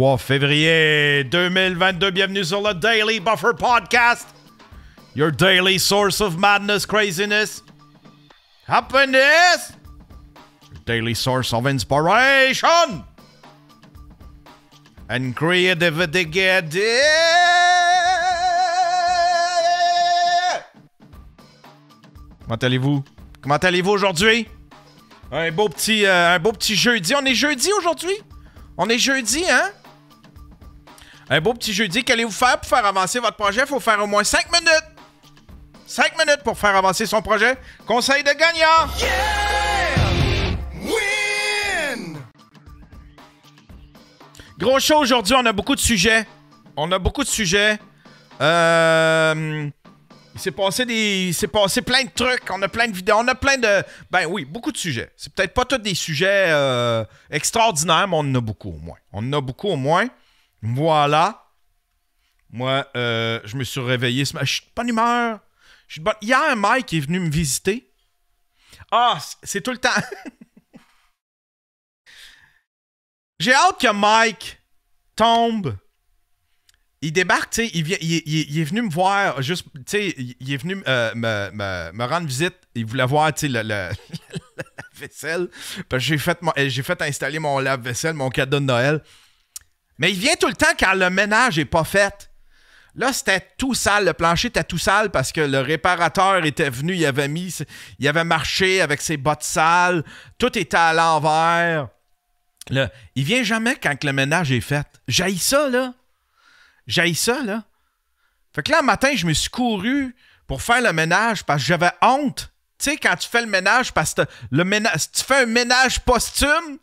3 février 2022. Bienvenue sur le Daily Buffer Podcast, your daily source of madness, craziness, happiness, your daily source of inspiration, and creativity. Get Comment allez-vous? Comment allez-vous aujourd'hui? Un beau petit, euh, un beau petit jeudi. On est jeudi aujourd'hui? On est jeudi, hein? Un beau petit jeudi. Qu'allez-vous faire pour faire avancer votre projet? faut faire au moins 5 minutes. 5 minutes pour faire avancer son projet. Conseil de gagnant! Yeah! Gros show aujourd'hui, on a beaucoup de sujets. On a beaucoup de sujets. Euh... Il s'est passé des. passé plein de trucs. On a plein de vidéos. On a plein de. Ben oui, beaucoup de sujets. C'est peut-être pas tous des sujets euh, extraordinaires, mais on en a beaucoup au moins. On en a beaucoup au moins. Voilà. Moi, euh, je me suis réveillé ce matin. Je suis pas bonne humeur. Je suis un Hier, Mike est venu me visiter. Ah, c'est tout le temps. J'ai hâte que Mike tombe. Il débarque, tu sais, il, il, est venu me voir, juste, il est venu euh, me, rendre visite. Il voulait voir, tu sais, le, la vaisselle. J'ai fait, eh, fait installer mon lave-vaisselle, mon cadeau de Noël. Mais il vient tout le temps quand le ménage n'est pas fait. Là, c'était tout sale. Le plancher était tout sale parce que le réparateur était venu, il avait mis, il avait marché avec ses bottes sales. Tout était à l'envers. Là, il vient jamais quand le ménage est fait. J'aille ça, là. J'aille ça, là. Fait que là, matin, je me suis couru pour faire le ménage parce que j'avais honte. Tu sais, quand tu fais le ménage, parce que le ménage, tu fais un ménage posthume,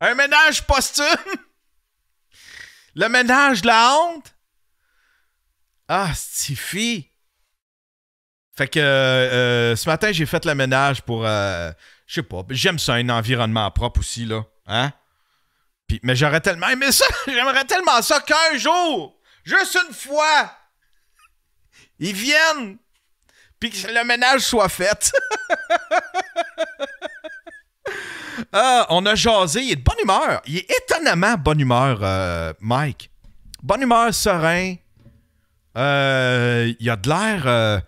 Un ménage posthume? Le ménage de la honte? Ah, Stifi! Fait que euh, euh, ce matin, j'ai fait le ménage pour. Euh, je sais pas, j'aime ça, un environnement propre aussi, là. Hein? mais j'aurais tellement aimé ça, j'aimerais tellement ça qu'un jour, juste une fois, ils viennent, puis que le ménage soit fait. Euh, on a jasé. Il est de bonne humeur. Il est étonnamment bonne humeur, euh, Mike. Bonne humeur, serein. Euh, il a de l'air.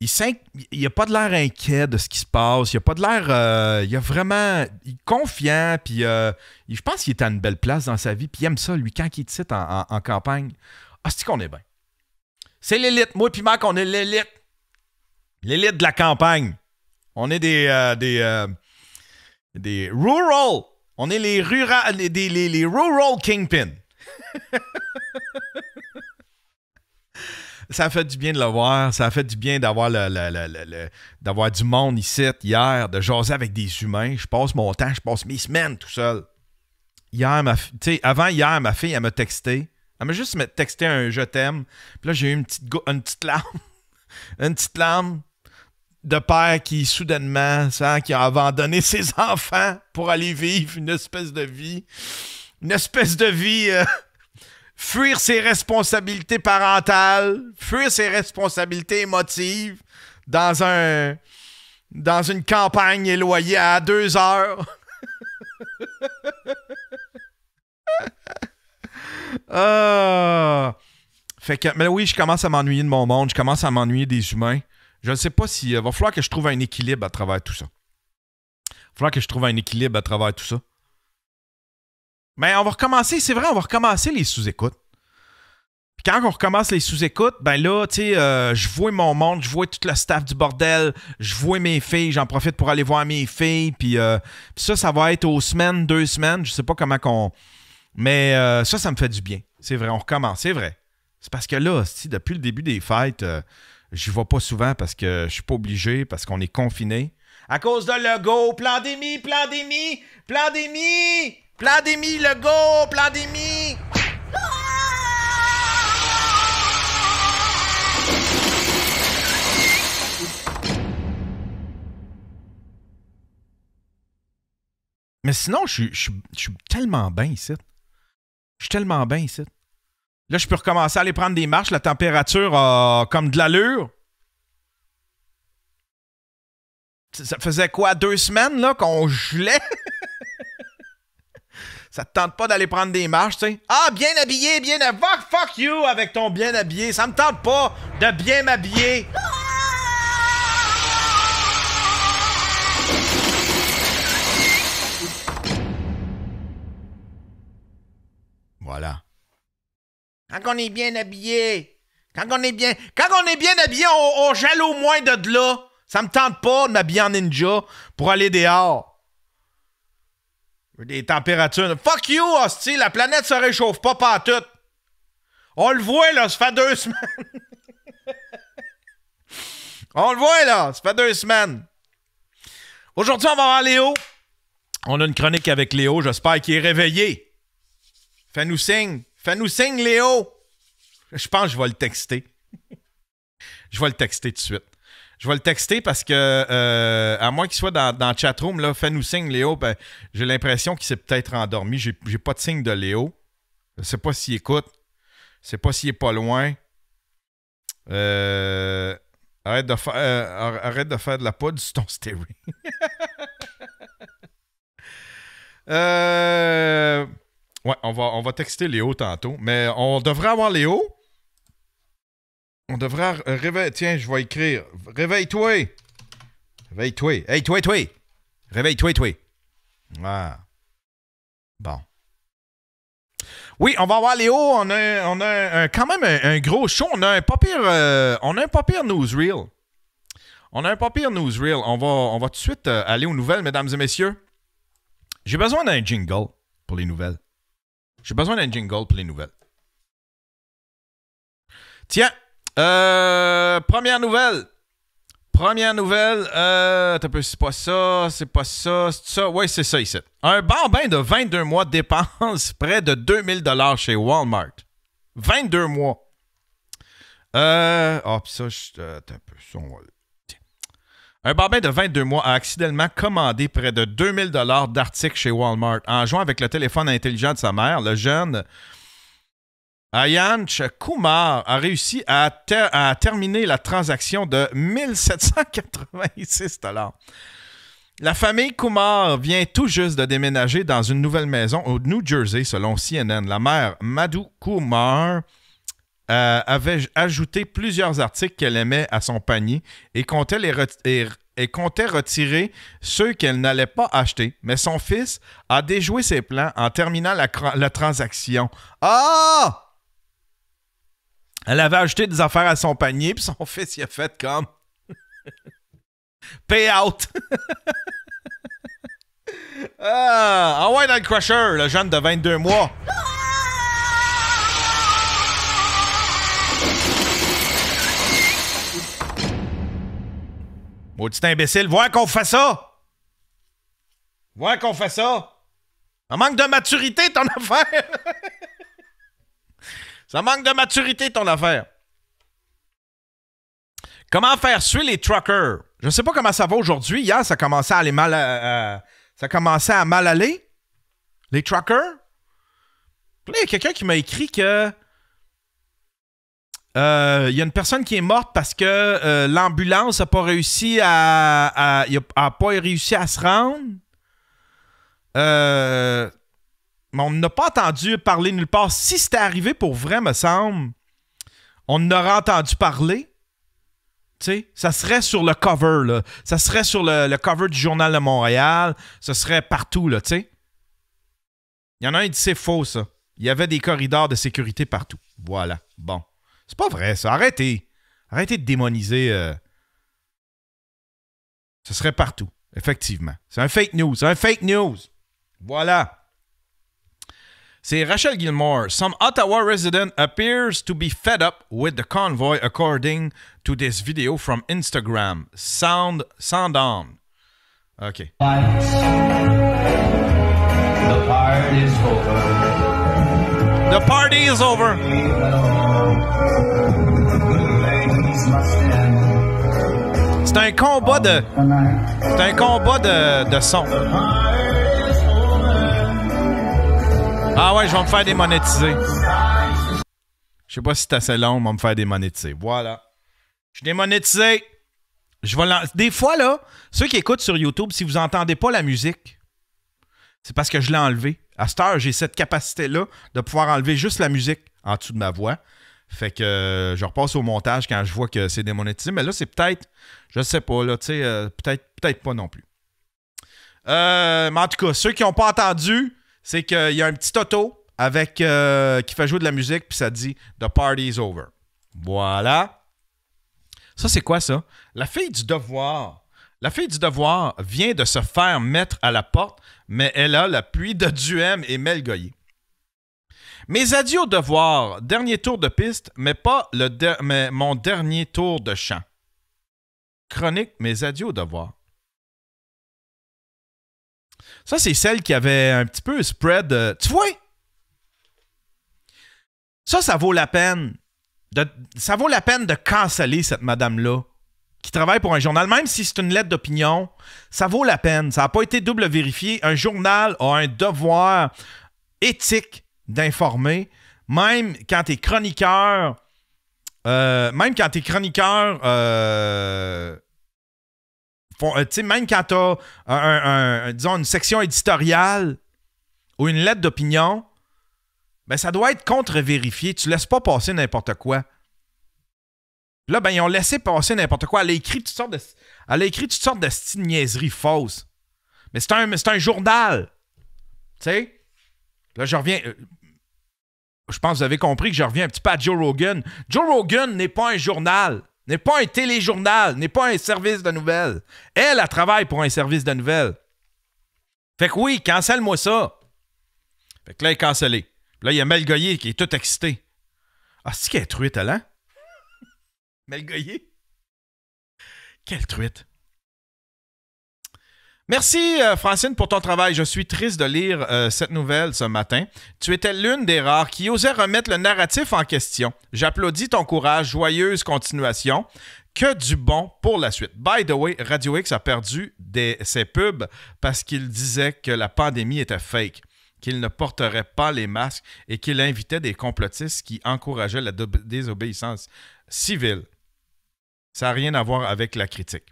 il n'a pas de l'air inquiet de ce qui se passe. Il a pas de l'air. il a vraiment. Il est confiant. Puis je pense qu'il est à une belle place dans sa vie. Puis il aime ça, lui, quand il est en, en, campagne. Ah, c'est qu'on est bien. C'est l'élite. Moi, et Mike, on est l'élite. L'élite de la campagne. On est euh, euh, des. rural. On est les, rural, les, les, rural kingpins. ça fait du bien de le voir. Ça fait du bien d'avoir d'avoir du monde ici hier, de jaser avec des humains. Je passe mon temps, je passe mes semaines tout seul. Hier, ma avant hier, ma fille, elle m'a texté. Elle m'a juste texté un je t'aime. Puis là, j'ai eu une petite, une petite larme. une petite larme de père qui, soudainement, ça, qui a abandonné ses enfants pour aller vivre une espèce de vie, une espèce de vie, euh, fuir ses responsabilités parentales, fuir ses responsabilités émotives dans un dans une campagne éloignée à deux heures. Ah! Fait que, mais oui, je commence à m'ennuyer de mon monde, je commence à m'ennuyer des humains je ne sais pas si. Il euh, va falloir que je trouve un équilibre à travers tout ça. Il va falloir que je trouve un équilibre à travers tout ça. Mais on va recommencer, c'est vrai, on va recommencer les sous-écoutes. Puis Quand on recommence les sous-écoutes, ben là, tu sais, euh, je vois mon monde, je vois toute la staff du bordel, je vois mes filles, j'en profite pour aller voir mes filles, puis euh, ça, ça va être aux semaines, deux semaines, je sais pas comment qu'on... Mais ça, ça me fait du bien. C'est vrai, on recommence, c'est vrai. C'est parce que là, depuis le début des fêtes, J'y vais pas souvent parce que je suis pas obligé, parce qu'on est confiné. À cause de Lego, pandémie, pandémie, pandémie, pandémie, Lego, pandémie. Mais sinon, je suis tellement bien ici. Je suis tellement bien ici. Là, je peux recommencer à aller prendre des marches. La température a comme de l'allure. Ça faisait quoi, deux semaines là qu'on gelait? ça te tente pas d'aller prendre des marches, tu sais? Ah, bien habillé, bien habillé. Fuck, fuck you avec ton bien habillé. Ça me tente pas de bien m'habiller. Voilà. Quand on est bien habillé, quand on est bien, quand on est bien habillé, on, on au moins de, de là. Ça me tente pas de m'habiller en ninja pour aller dehors. Des températures. Fuck you, hostie, la planète se réchauffe pas tout. On le voit, là, ça fait deux semaines. on le voit, là, ça fait deux semaines. Aujourd'hui, on va voir Léo. On a une chronique avec Léo. J'espère qu'il est réveillé. Fais-nous signe. Fais-nous signe, Léo! Je pense que je vais le texter. je vais le texter tout de suite. Je vais le texter parce que, euh, à moins qu'il soit dans, dans le chatroom, là, fais-nous signe, Léo. Ben, j'ai l'impression qu'il s'est peut-être endormi. J'ai, j'ai pas de signe de Léo. Je sais pas s'il écoute. Je sais pas s'il est pas loin. Euh, arrête, de euh, arrête de faire de la poudre du ton stéré. euh. Ouais, on va, on va texter Léo tantôt. Mais on devrait avoir Léo. On devrait Tiens, je vais écrire. Réveille-toi! Réveille-toi. Hey, toi, toi! Réveille-toi, toi! Ah. Bon. Oui, on va avoir Léo. On a, on a quand même un, gros show. On a un papier euh, on a un pas newsreel. On a un papier newsreel. On va, on va tout de suite euh, aller aux nouvelles, mesdames et messieurs. J'ai besoin d'un jingle pour les nouvelles. J'ai besoin d'un jingle pour les nouvelles. Tiens, euh, première nouvelle. Première nouvelle, euh, c'est pas ça, c'est pas ça, c'est ça. Oui, c'est ça ici. Un bambin de 22 mois dépense près de 2000 dollars chez Walmart. 22 mois. Euh, oh, ça, je, euh, t'as peu, ça, un bambin de 22 mois a accidentellement commandé près de 2000 dollars d'articles chez Walmart. En jouant avec le téléphone intelligent de sa mère, le jeune Ayanch Kumar a réussi à, terminer la transaction de 1786 dollars. La famille Kumar vient tout juste de déménager dans une nouvelle maison au New Jersey, selon CNN. La mère Madhu Kumar euh, avait ajouté plusieurs articles qu'elle aimait à son panier et comptait les retirer et comptait retirer ceux qu'elle n'allait pas acheter, mais son fils a déjoué ses plans en terminant la, transaction. Ah! Elle avait ajouté des affaires à son panier, puis son fils y a fait comme. Payout! ah! Envoie ah dans le crusher, le jeune de 22 mois! Maudit imbécile, voir qu'on fait ça! Voir qu'on fait ça! Ça manque de maturité, ton affaire! ça manque de maturité, ton affaire. Comment faire suivre les truckers? Je ne sais pas comment ça va aujourd'hui. Hier, ça commençait à aller mal. Euh, euh, ça commençait à mal aller. Les truckers. il y a quelqu'un qui m'a écrit que il euh, y a une personne qui est morte parce que euh, l'ambulance n'a pas réussi à, pas réussi à se rendre. Euh, mais on n'a pas entendu parler nulle part. Si c'était arrivé pour vrai, me semble, on n'aurait entendu parler. ça serait sur le cover, là. Ça serait sur le, cover du Journal de Montréal. Ce serait partout, là, Il y en a un qui dit c'est faux, ça. Il y avait des corridors de sécurité partout. Voilà. Bon. C'est pas vrai, ça. Arrêtez. Arrêtez de démoniser. Euh, ce serait partout, effectivement. C'est un fake news. C'est un fake news. Voilà. C'est Rachel Gilmore. Some Ottawa resident appears to be fed up with the convoy according to this video from Instagram. Sound, sound on. OK. The party is over. The party is over. C'est un combat de. C'est un combat de, son. Ah ouais, je vais me faire démonétiser. Je sais pas si c'est assez long, mais on va me faire démonétiser. Voilà. Je suis démonétisé. Je vais Des fois, là, ceux qui écoutent sur YouTube, si vous n'entendez pas la musique, c'est parce que je l'ai enlevé. À cette heure, j'ai cette capacité-là de pouvoir enlever juste la musique en dessous de ma voix. Fait que euh, je repasse au montage quand je vois que c'est démonétisé. Mais là, c'est peut-être, je sais pas, là, tu sais, euh, peut-être, peut-être pas non plus. Euh, mais en tout cas, ceux qui n'ont pas entendu, c'est qu'il y a un petit auto avec, qui fait jouer de la musique, puis ça dit The party is over. Voilà. Ça, c'est quoi ça? La fille du devoir. La fille du devoir vient de se faire mettre à la porte, mais elle a l'appui de Duhem et Melgoyer. Mes adieux au devoir, dernier tour de piste, mais pas le mais mon dernier tour de chant. Chronique, mes adieux au devoir. Ça, c'est celle qui avait un petit peu spread. Euh, tu vois? Ça, ça vaut la peine. De, ça vaut la peine de canceller cette madame-là qui travaille pour un journal, même si c'est une lettre d'opinion, ça vaut la peine. Ça n'a pas été double vérifié. Un journal a un devoir éthique d'informer. Même quand t'es chroniqueur, euh, même quand t'es chroniqueur, euh, euh, même quand t'as une section éditoriale ou une lettre d'opinion, ben ça doit être contre-vérifié. Tu laisses pas passer n'importe quoi. Là, ben, ils ont laissé passer n'importe quoi. Elle a écrit toutes sortes de, écrit de niaiseries fausses. Mais c'est un, un journal. Tu sais? Là, je reviens. Euh, je pense que vous avez compris que je reviens un petit peu à Joe Rogan. Joe Rogan n'est pas un journal, n'est pas un téléjournal, n'est pas un service de nouvelles. Elle, elle travaille pour un service de nouvelles. Fait que oui, cancelle-moi ça. Fait que là, il est cancellé. là, il y a Mel Goyer qui est tout excité. Ah, c'est qui est truite, elle, hein? Mel Goyer? Quelle truite! Merci euh, Francine pour ton travail. Je suis triste de lire euh, cette nouvelle ce matin. Tu étais l'une des rares qui osait remettre le narratif en question. J'applaudis ton courage, joyeuse continuation. Que du bon pour la suite. By the way, Radio X a perdu ses pubs parce qu'il disait que la pandémie était fake qu'il ne porterait pas les masques et qu'il invitait des complotistes qui encourageaient la désobéissance civile. Ça n'a rien à voir avec la critique.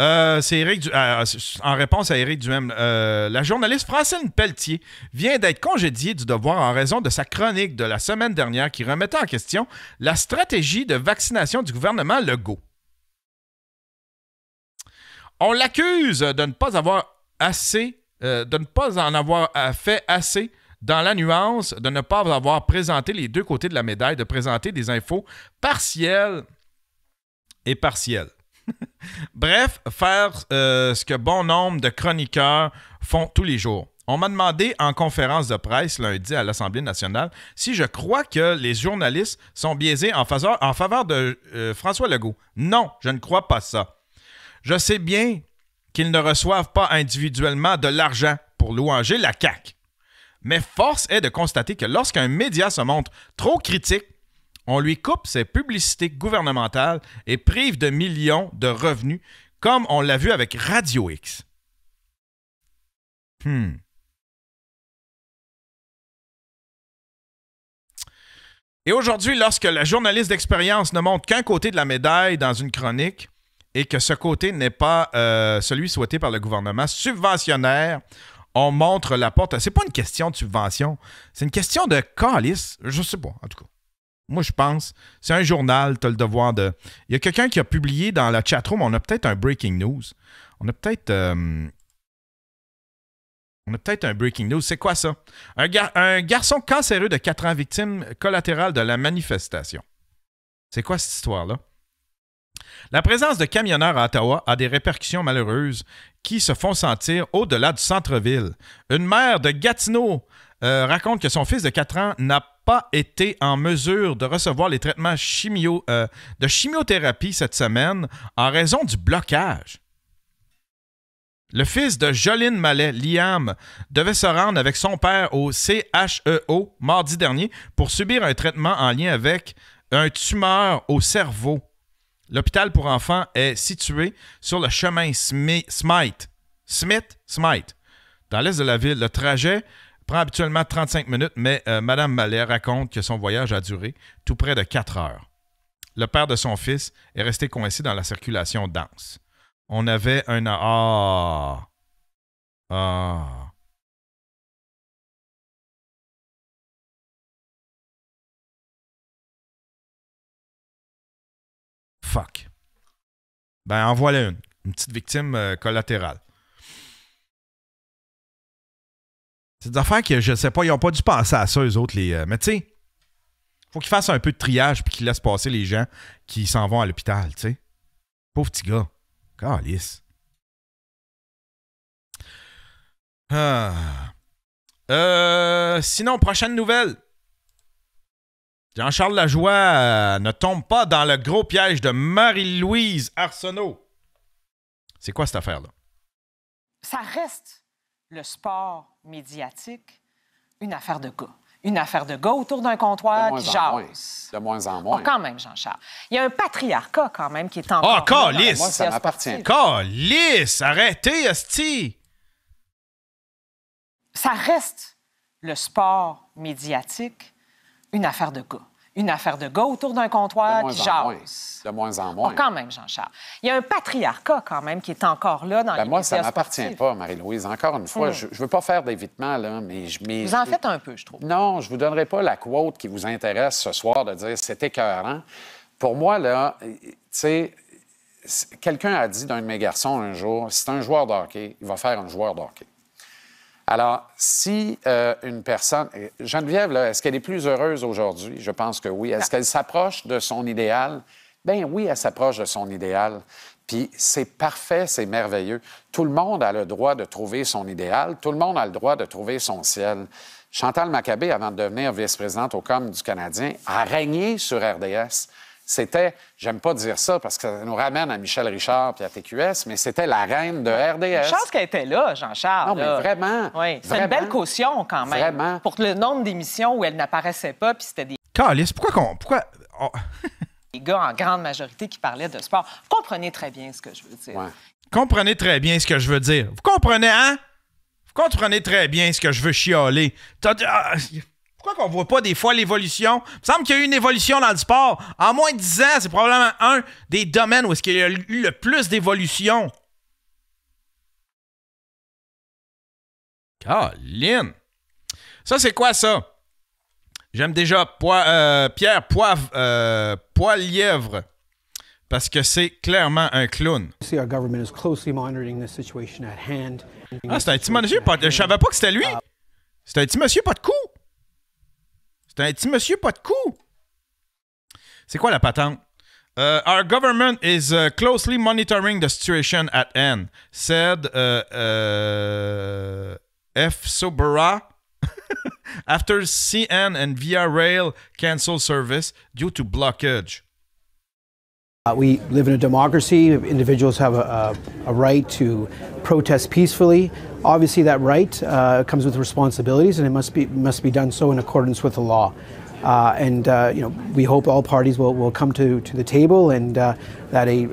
Euh, euh, euh, c'est en réponse à Eric Duhem. la journaliste Francine Pelletier vient d'être congédiée du devoir en raison de sa chronique de la semaine dernière qui remettait en question la stratégie de vaccination du gouvernement Legault. On l'accuse de ne pas avoir assez, de ne pas en avoir fait assez dans la nuance, de ne pas avoir présenté les deux côtés de la médaille, de présenter des infos partielles et partielles. Bref, faire euh, ce que bon nombre de chroniqueurs font tous les jours. On m'a demandé en conférence de presse lundi à l'Assemblée nationale si je crois que les journalistes sont biaisés en faveur, de euh, François Legault. Non, je ne crois pas ça. Je sais bien qu'ils ne reçoivent pas individuellement de l'argent pour louanger la CAQ. Mais force est de constater que lorsqu'un média se montre trop critique on lui coupe ses publicités gouvernementales et prive de millions de revenus, comme on l'a vu avec Radio X. Hmm. Et aujourd'hui, lorsque la journaliste d'expérience ne montre qu'un côté de la médaille dans une chronique et que ce côté n'est pas euh, celui souhaité par le gouvernement subventionnaire, on montre la porte. C'est pas une question de subvention, c'est une question de calice. Je sais pas, en tout cas. Moi, je pense, c'est un journal, tu as le devoir de. Il y a quelqu'un qui a publié dans la chatroom, on a peut-être un breaking news. On a peut-être. Euh, on a peut-être un breaking news. C'est quoi ça? Un, un, garçon cancéreux de 4 ans, victime collatérale de la manifestation. C'est quoi cette histoire-là? La présence de camionneurs à Ottawa a des répercussions malheureuses qui se font sentir au-delà du centre-ville. Une mère de Gatineau euh, raconte que son fils de 4 ans n'a pas été en mesure de recevoir les traitements euh, de chimiothérapie cette semaine en raison du blocage. Le fils de Jolene Mallet, Liam, devait se rendre avec son père au CHEO mardi dernier pour subir un traitement en lien avec un tumeur au cerveau. L'hôpital pour enfants est situé sur le chemin Smith, Smith, Smith, dans l'est de la ville. Le trajet prend habituellement 35 minutes, mais Mme euh, Madame Mallet raconte que son voyage a duré tout près de 4 heures. Le père de son fils est resté coincé dans la circulation dense. On avait un... Ah! Ah! Fuck. Ben, en voilà une. Une petite victime euh, collatérale. C'est des affaires que je sais pas, ils n'ont pas dû penser à ça, eux autres. Les, euh, mais tu sais, faut qu'ils fassent un peu de triage puis qu'ils laissent passer les gens qui s'en vont à l'hôpital, tu sais. Pauvre petit gars. Calice. Ah. Euh, sinon, prochaine nouvelle. Jean-Charles Lajoie euh, ne tombe pas dans le gros piège de Marie-Louise Arsenault. C'est quoi cette affaire-là? Ça reste le sport médiatique une affaire de gars. Une affaire de gars autour d'un comptoir qui jase. De moins en moins. Oh, quand même, Jean-Charles. Il y a un patriarcat quand même qui est en Ah, oh, calice! ça Calice! Arrêtez, hostie! Ça reste le sport médiatique une affaire de gars une affaire de gars autour d'un comptoir qui jase. De moins en moins. Ah, quand même, Jean-Charles. Il y a un patriarcat quand même qui est encore là dans ben les Moi, ça ne m'appartient pas, Marie-Louise. Encore une fois, hmm. je ne veux pas faire d'évitement, là, mais je... vous en faites un peu, je trouve. Non, je ne vous donnerai pas la quote qui vous intéresse ce soir de dire « c'est écœurant ». Pour moi, là, tu sais, quelqu'un a dit d'un de mes garçons un jour, c'est un joueur de il va faire un joueur de alors, si euh, une personne. Geneviève, est-ce qu'elle est plus heureuse aujourd'hui? Je pense que oui. Est-ce qu'elle s'approche de son idéal? Ben oui, elle s'approche de son idéal. Puis c'est parfait, c'est merveilleux. Tout le monde a le droit de trouver son idéal. Tout le monde a le droit de trouver son ciel. Chantal Maccabé, avant de devenir vice-présidente au COM du Canadien, a régné sur RDS c'était, j'aime pas dire ça parce que ça nous ramène à Michel Richard puis à TQS, mais c'était la reine de RDS. je Chance qu'elle était là, Jean-Charles. Non, mais vraiment. Oui. C'est une belle caution quand même. Vraiment. Pour le nombre d'émissions où elle n'apparaissait pas puis c'était des. Calice, pourquoi qu'on. Pourquoi. Oh. les gars en grande majorité qui parlaient de sport. Vous comprenez très bien ce que je veux dire. Ouais. Comprenez très bien ce que je veux dire. Vous comprenez, hein? Vous comprenez très bien ce que je veux chialer. dit... Ah, pourquoi qu'on voit pas des fois l'évolution? Il me semble qu'il y a eu une évolution dans le sport. En moins de 10 ans, c'est probablement un des domaines où est-ce qu'il y a eu le plus d'évolution. Lien, Ça, c'est quoi ça? J'aime déjà euh, Pierre Poivre, euh, parce que c'est clairement un clown. Ah, c'est un petit monsieur, je savais pas que c'était lui. C'était un petit monsieur, pas de coup. C'est un petit monsieur pas de coup. C'est quoi la patente? Euh, our government is euh, closely monitoring the situation at hand, said euh, F. Sobera after CN and Via Rail cancel service due to blockage. Uh, we live in a democracy. Individuals have a, a, a right to protest peacefully. Obviously, that right uh, comes with responsibilities, and it must be must be done so in accordance with the law. Uh, and uh, you know, we hope all parties will, will come to, to the table, and uh, that a,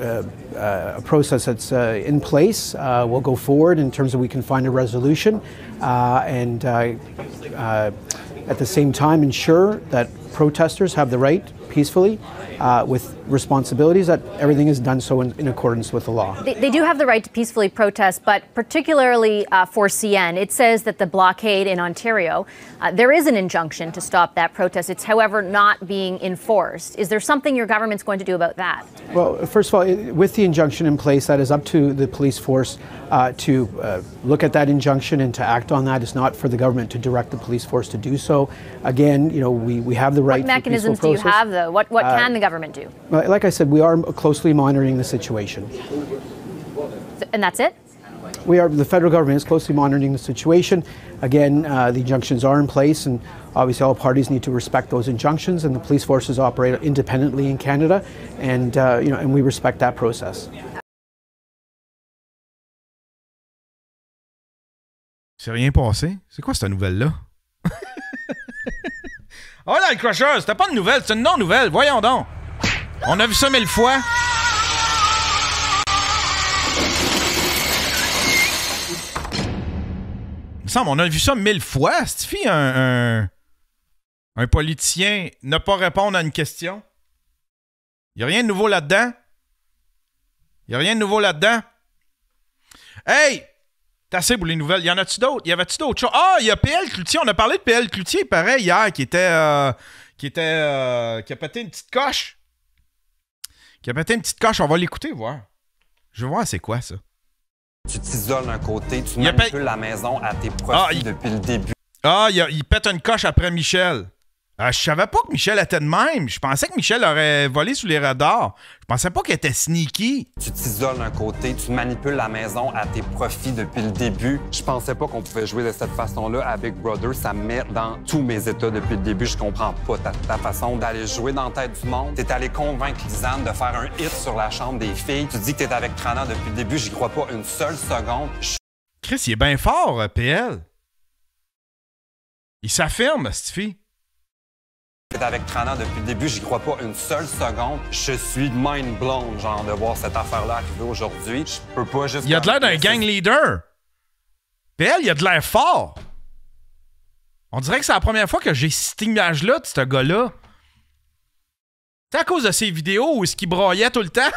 uh, a, process that's in place will go forward in terms of we can find a resolution, and at the same time ensure that protesters have the right peacefully uh, with responsibilities that everything is done so in, in accordance with the law. They, they, do have the right to peacefully protest, but particularly uh, for CN, it says that the blockade in Ontario, uh, there is an injunction to stop that protest. It's, however, not being enforced. Is there something your government's going to do about that? Well, first of all, it, with the injunction in place, that is up to the police force uh, to uh, look at that injunction and to act on that. It's not for the government to direct the police force to do so. Again, you know, we, we have the right. What mechanisms do you have, though? What what uh, can the government government do? Like I said, we are closely monitoring the situation. And that's it? We are, the federal government is closely monitoring the situation. Again, uh, the injunctions are in place, and obviously all parties need to respect those injunctions, and the police forces operate independently in Canada, and, uh, you know, and we respect that process. C'est rien passé? C'est quoi cette nouvelle-là? Oh là, le crusher, c'était pas de nouvelle, c'est une non-nouvelle. Voyons donc. On a vu ça mille fois. Il me semble, on a vu ça mille fois. Stifi, un, un, un politicien ne pas répondre à une question. Il a rien de nouveau là-dedans. Il a rien de nouveau là-dedans. Hey! T'as assez pour les nouvelles. Il Y en a-tu d'autres? Y avait-tu d'autres choses? Ah, il y a PL Cloutier. On a parlé de PL Cloutier, pareil, hier, qui était. Euh, qui était. Euh, qui a pété une petite coche. Qui a pété une petite coche. On va l'écouter, voir. Je vois voir c'est quoi, ça. Tu t'isoles d'un côté, tu manipules la maison à tes ah, profits depuis le début. Ah, il pète une coche après Michel. Euh, je savais pas que Michel était de même. Je pensais que Michel aurait volé sous les radars. Je pensais pas qu'il était sneaky. Tu t'isoles d'un côté, tu manipules la maison à tes profits depuis le début. Je pensais pas qu'on pouvait jouer de cette façon-là avec Brother. Ça me met dans tous mes états depuis le début. Je comprends pas ta, façon d'aller jouer dans la tête du monde. T'es allé convaincre Lisanne de faire un hit sur la chambre des filles. Tu dis que t'es avec Trana depuis le début. J'y crois pas une seule seconde. Chris, il est bien fort, euh, PL. Il s'affirme, cette fille. Avec Tranan depuis le début, j'y crois pas une seule seconde. Je suis mind blown, genre, de voir cette affaire-là arriver aujourd'hui. Je peux pas juste. Il y a de l'air d'un gang leader. Belle, elle, il a de l'air fort. On dirait que c'est la première fois que j'ai cette image-là de ce gars-là. C'est à cause de ses vidéos où est-ce qu'il broyait tout le temps.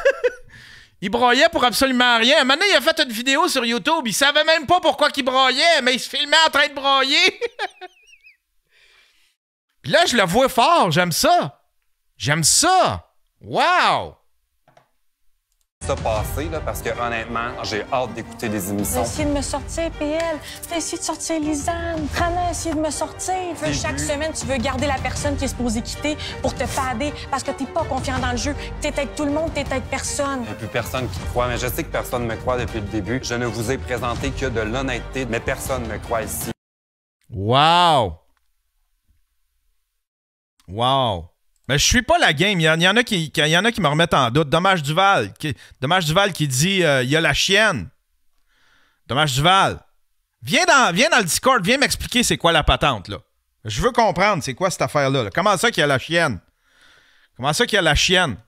il broyait pour absolument rien. Maintenant, il a fait une vidéo sur YouTube. Il savait même pas pourquoi il broyait, mais il se filmait en train de broyer. Puis là, je le vois fort, j'aime ça. J'aime ça. Wow! Ça passé, là, parce que honnêtement, j'ai hâte d'écouter des émissions. T'as de me sortir, PL. T'as essayé de sortir Lisanne. Trana essaye de me sortir. chaque semaine, tu veux garder la personne qui est supposée quitter pour te fader parce que t'es pas confiant dans le jeu. T'es avec tout le monde, t'es avec personne. Il a plus personne qui croit, mais je sais que personne me croit depuis le début. Je ne vous ai présenté que de l'honnêteté, mais personne me croit ici. Wow! Wow. Mais je suis pas la game. Il y, en, a qui, y en a qui me remettent en doute. Dommage Duval. Dommage Duval qui dit euh, il y a la chienne. Dommage Duval. Viens dans, viens dans le Discord, viens m'expliquer c'est quoi la patente, là. Je veux comprendre c'est quoi cette affaire-là. Comment ça qu'il y a la chienne? Comment ça qu'il y a la chienne?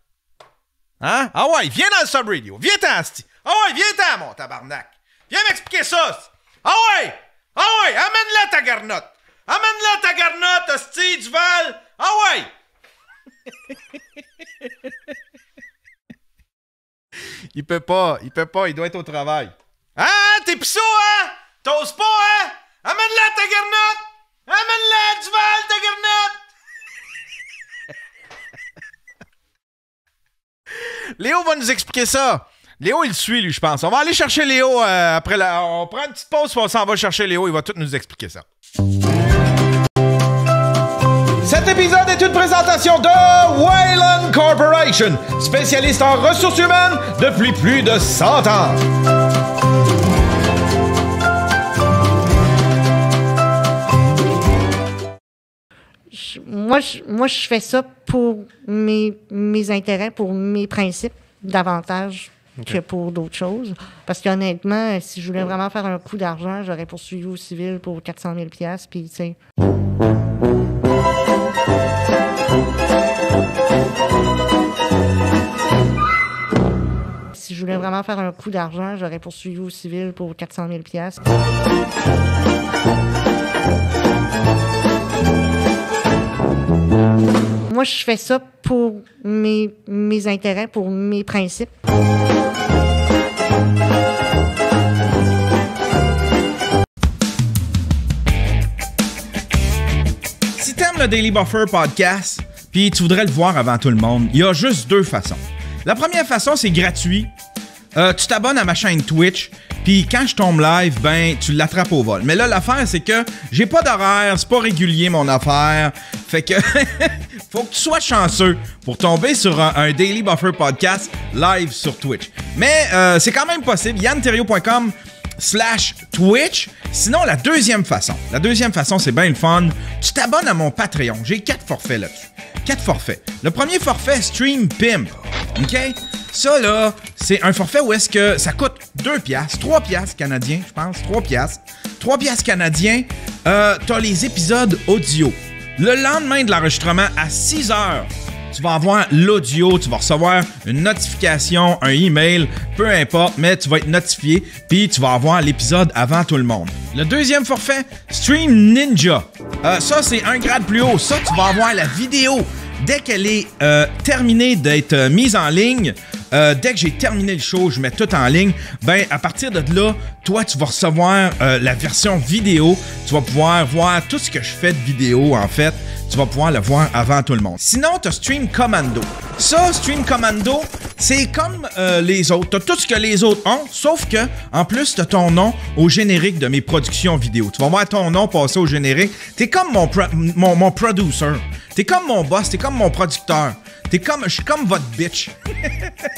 Hein? Ah ouais, viens dans le sub-radio. Viens t'en, Ah ouais, viens t'en, mon tabarnak. Viens m'expliquer ça. Ah ouais! Ah ouais, amène-la ta garnotte. Amène-la ta garnotte, Asti, Duval. Ah ouais! il peut pas, il peut pas, il doit être au travail. Hein, t'es pissou, hein? T'oses pas, hein? Amène-la ta garnotte! Amène-la, à ta garnotte! Léo va nous expliquer ça. Léo, il suit, lui, je pense. On va aller chercher Léo euh, après la. On prend une petite pause, puis on s'en va chercher Léo. Il va tout nous expliquer ça épisode est une présentation de Wayland Corporation, spécialiste en ressources humaines depuis plus de 100 ans. moi, je, moi, je fais ça pour mes, mes intérêts, pour mes principes davantage que pour d'autres choses. Parce qu'honnêtement, si je voulais vraiment faire un coup d'argent, j'aurais poursuivi au civil pour 400 000 puis tu sais. Si je voulais vraiment faire un coup d'argent, j'aurais poursuivi au civil pour 400 000 pièces. Moi, je fais ça pour mes intérêts, pour mes principes. le Daily Buffer podcast, puis tu voudrais le voir avant tout le monde, il y a juste deux façons. La première façon, c'est gratuit. Euh, tu t'abonnes à ma chaîne Twitch, puis quand je tombe live, ben tu l'attrapes au vol. Mais là, l'affaire, c'est que j'ai pas d'horaire, c'est pas régulier mon affaire. Fait que faut que tu sois chanceux pour tomber sur un, Daily Buffer podcast live sur Twitch. Mais euh, c'est quand même possible. YannTerio.com slash Twitch. Sinon, la deuxième façon, la deuxième façon, c'est bien le fun. Tu t'abonnes à mon Patreon. J'ai quatre forfaits là-dessus. Quatre forfaits. Le premier forfait, Stream Pimp. OK? Ça, là, c'est un forfait où est-ce que ça coûte 2 piastres, 3 piastres canadiens, je pense, 3 piastres. 3 piastres canadiens, euh, t'as les épisodes audio. Le lendemain de l'enregistrement, à 6 heures, tu vas avoir l'audio, tu vas recevoir une notification, un email, peu importe, mais tu vas être notifié, puis tu vas avoir l'épisode avant tout le monde. Le deuxième forfait, Stream Ninja. Euh, ça, c'est un grade plus haut. Ça, tu vas avoir la vidéo dès qu'elle est euh, terminée d'être euh, mise en ligne. Euh, dès que j'ai terminé le show, je mets tout en ligne. Ben, à partir de là, toi, tu vas recevoir euh, la version vidéo. Tu vas pouvoir voir tout ce que je fais de vidéo, en fait. Tu vas pouvoir le voir avant tout le monde. Sinon, tu as Stream Commando. Ça, Stream Commando, c'est comme euh, les autres. Tu as tout ce que les autres ont, sauf que, en plus, tu as ton nom au générique de mes productions vidéo. Tu vas voir ton nom passer au générique. Tu es comme mon, mon, mon producer. Tu es comme mon boss, tu es comme mon producteur comme, je suis comme votre bitch.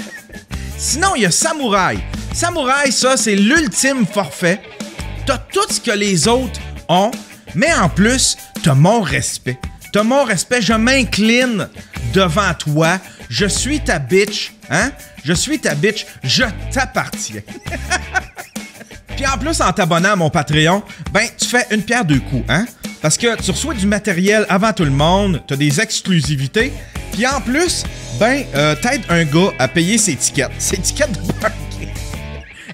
Sinon, il y a Samouraï. Samouraï, ça, c'est l'ultime forfait. T'as tout ce que les autres ont, mais en plus, t'as mon respect. T'as mon respect, je m'incline devant toi. Je suis ta bitch, hein? Je suis ta bitch, je t'appartiens. Puis en plus, en t'abonnant à mon Patreon, ben, tu fais une pierre deux coups, hein? Parce que tu reçois du matériel avant tout le monde, t'as des exclusivités, puis en plus, ben, euh, t'aides un gars à payer ses tickets. Ses tickets de parking.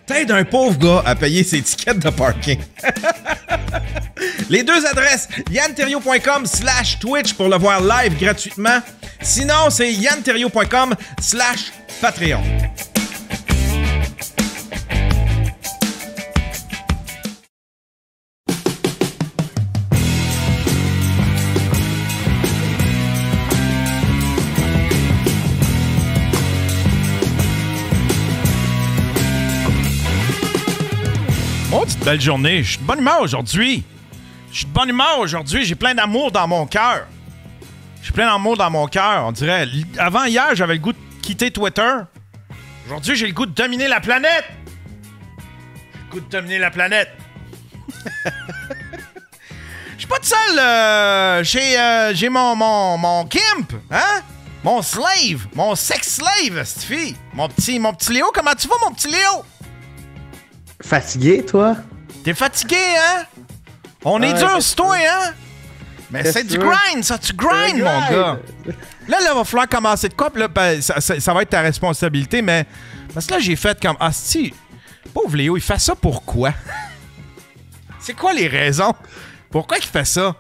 T'aides un pauvre gars à payer ses tickets de parking. Les deux adresses, yanterio.com slash Twitch pour le voir live gratuitement. Sinon, c'est yanterio.com slash Patreon. Belle journée. Je suis de bonne humeur aujourd'hui. Je suis de bonne humeur aujourd'hui. J'ai plein d'amour dans mon cœur. J'ai plein d'amour dans mon cœur, on dirait. Avant hier, j'avais le goût de quitter Twitter. Aujourd'hui, j'ai le goût de dominer la planète. J'ai le goût de dominer la planète. Je suis pas tout seul. Euh, euh, j'ai mon, mon, mon Kimp, hein? Mon slave, mon sex slave, cette fille. Mon petit, mon petit Léo, comment tu vas, mon petit Léo? Fatigué, toi? T'es fatigué, hein? On est dur c'est toi, hein? Mais c'est du grind, ça, tu grind, mon gars. Là, là, va falloir commencer de quoi? Là, ben, ça, va être ta responsabilité, mais. Parce que là, j'ai fait comme. Ah, si, pauvre Léo, il fait ça pourquoi? c'est quoi les raisons? Pourquoi il fait ça?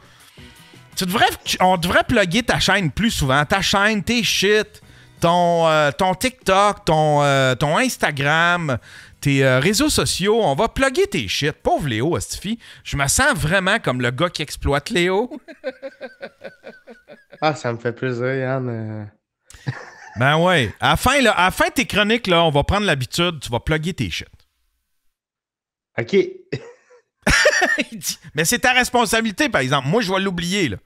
Tu devrais, on devrait plugger ta chaîne plus souvent. Ta chaîne, tes shit, ton, euh, ton TikTok, ton, euh, ton Instagram, tes euh, réseaux sociaux, on va plugger tes shit. Pauvre Léo, Astifi. Je me sens vraiment comme le gars qui exploite Léo. ah, ça me fait plaisir, Yann. Euh. ben ouais. À la fin, à de tes chroniques, là, on va prendre l'habitude, tu vas plugger tes shit. OK. mais c'est ta responsabilité, par exemple. Moi, je vais l'oublier, là.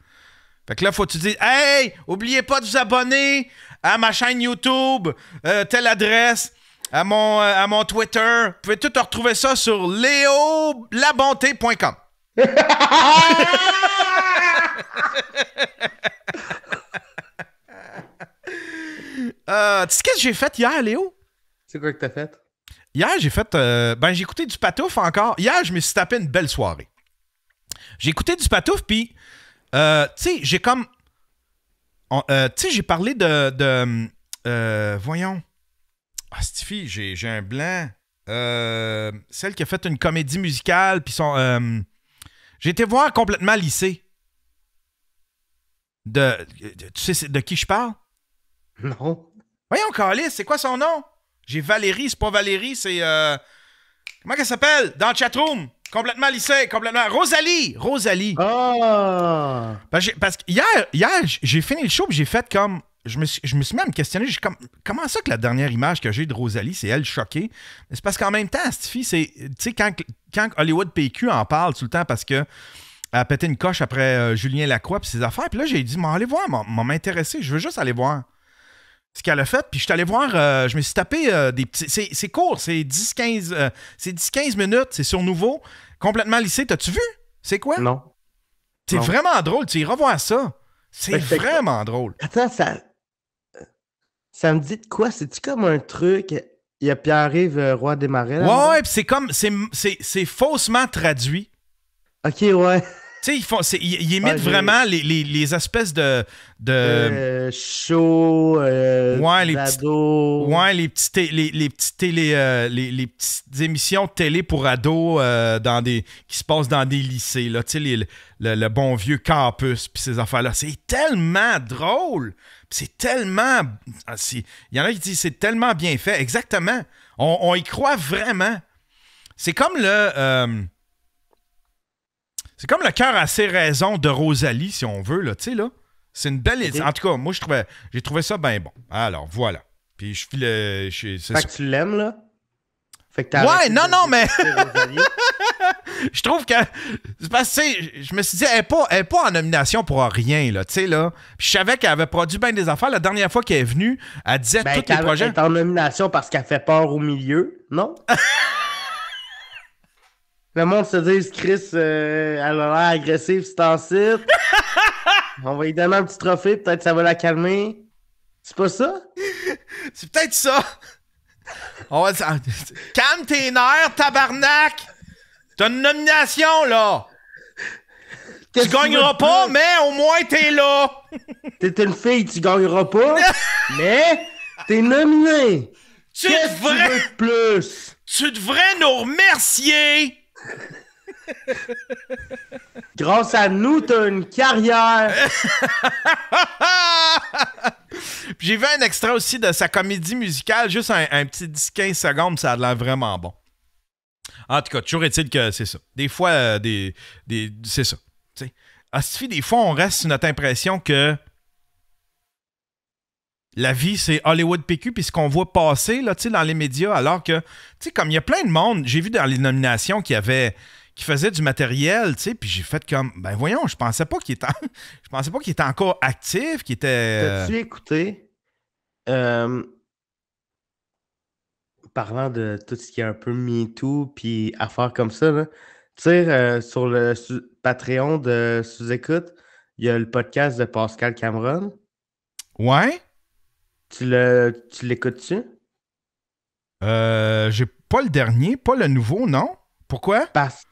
Fait que là, faut que tu dises Hey, oubliez pas de vous abonner à ma chaîne YouTube, euh, telle adresse à mon, euh, à mon Twitter. Vous pouvez tout retrouver ça sur leolabonté.com. euh, tu sais ce que j'ai fait hier, Léo? C'est quoi que t'as fait? Hier, j'ai fait. Euh, ben, j'ai écouté du patouf encore. Hier, je me suis tapé une belle soirée. J'ai écouté du patouf, puis. Euh, tu sais, j'ai comme. Euh, tu sais, j'ai parlé de. de voyons. Ah, j'ai un blanc. Euh, celle qui a fait une comédie musicale, puis son. Euh, j'ai été voir complètement lycée. De, tu sais de qui je parle? Non. Voyons, Calis, c'est quoi son nom? J'ai Valérie, c'est pas Valérie, c'est. Euh, comment elle s'appelle? Dans le chatroom. Complètement lycée, complètement. Rosalie! Rosalie! Ah! Oh. Parce, que hier, hier j'ai fini le show, j'ai fait comme je me, suis, je me suis même questionné, comment ça que la dernière image que j'ai de Rosalie, c'est elle choquée? C'est parce qu'en même temps, cette fille, c'est, tu sais, quand, Hollywood PQ en parle tout le temps parce que a pété une coche après euh, Julien Lacroix et ses affaires, puis là, j'ai dit, allez voir, m'intéresser, je veux juste aller voir ce qu'elle a fait. Puis je suis allé voir, euh, je me suis tapé euh, des petits. C'est, court, c'est 10-15 minutes, c'est sur nouveau, complètement lissé. T'as-tu vu? C'est quoi? Non. C'est vraiment drôle, tu iras voir ça. C'est vraiment drôle. ça, ça me dit de quoi? C'est-tu comme un truc il y a Pierre-Yves euh, roy Roi des Marais. ouais, ouais, c'est comme. C'est faussement traduit. Ok, ouais. Tu sais, ils, ils, vraiment les, les, espèces de. de... Euh, show, euh, ouais, les ouais, les petits, les, les télé, les, petites émissions de télé pour ados dans des, qui se passent dans des lycées, là. Tu sais, le, le, bon vieux campus, puis ces affaires-là. C'est tellement drôle! C'est tellement. Ah, il y en a qui disent c'est tellement bien fait. Exactement. On, y croit vraiment. C'est comme le. Euh, c'est comme le cœur à ses raisons de Rosalie, si on veut, là. Tu sais, là. C'est une belle. idée. En tout cas, moi, j'ai trouvé ça bien bon. Alors, voilà. Puis je file. le. Euh, fait que tu l'aimes, là? ouais, non, non, mais. je trouve que. je me suis dit, elle n'est pas, elle est pas en nomination pour rien, là, tu sais, là. Puis je savais qu'elle avait produit bien des affaires. La dernière fois qu'elle est venue, elle disait ben, tous les projets. Elle est en nomination parce qu'elle fait peur au milieu, non? Le monde se dit, Chris, euh, elle a l'air agressive, c'est en site. On va lui donner un petit trophée, peut-être ça va la calmer. C'est pas ça? c'est peut-être ça. calme tes nerfs, tabarnak! T'as une nomination, là! Tu gagneras pas, mais au moins t'es là! t'es une fille, tu gagneras pas, mais t'es nominé! Tu es Tu veux plus? Tu devrais nous remercier! Grâce à nous, t'as une carrière! j'ai vu un extrait aussi de sa comédie musicale, juste un, petit 10-15 secondes, ça a l'air vraiment bon. En tout cas, toujours est-il que c'est ça. Des fois, euh, des, des c'est ça. ce des fois, on reste sur notre impression que la vie, c'est Hollywood PQ, puis ce qu'on voit passer dans les médias, alors que, tu comme il y a plein de monde, j'ai vu dans les nominations qu'il y avait qui faisait du matériel, tu sais, puis j'ai fait comme, ben voyons, je pensais pas qu'il était, je pensais pas qu'il était encore actif, qu'il était. T'as-tu euh, écouté, euh, parlant de tout ce qui est un peu MeToo, puis affaires comme ça, tu sais, euh, sur le Patreon de Sous-Écoute, il y a le podcast de Pascal Cameron. Ouais. Tu l'écoutes-tu? Tu euh, j'ai pas le dernier, pas le nouveau, non? Pourquoi? Parce que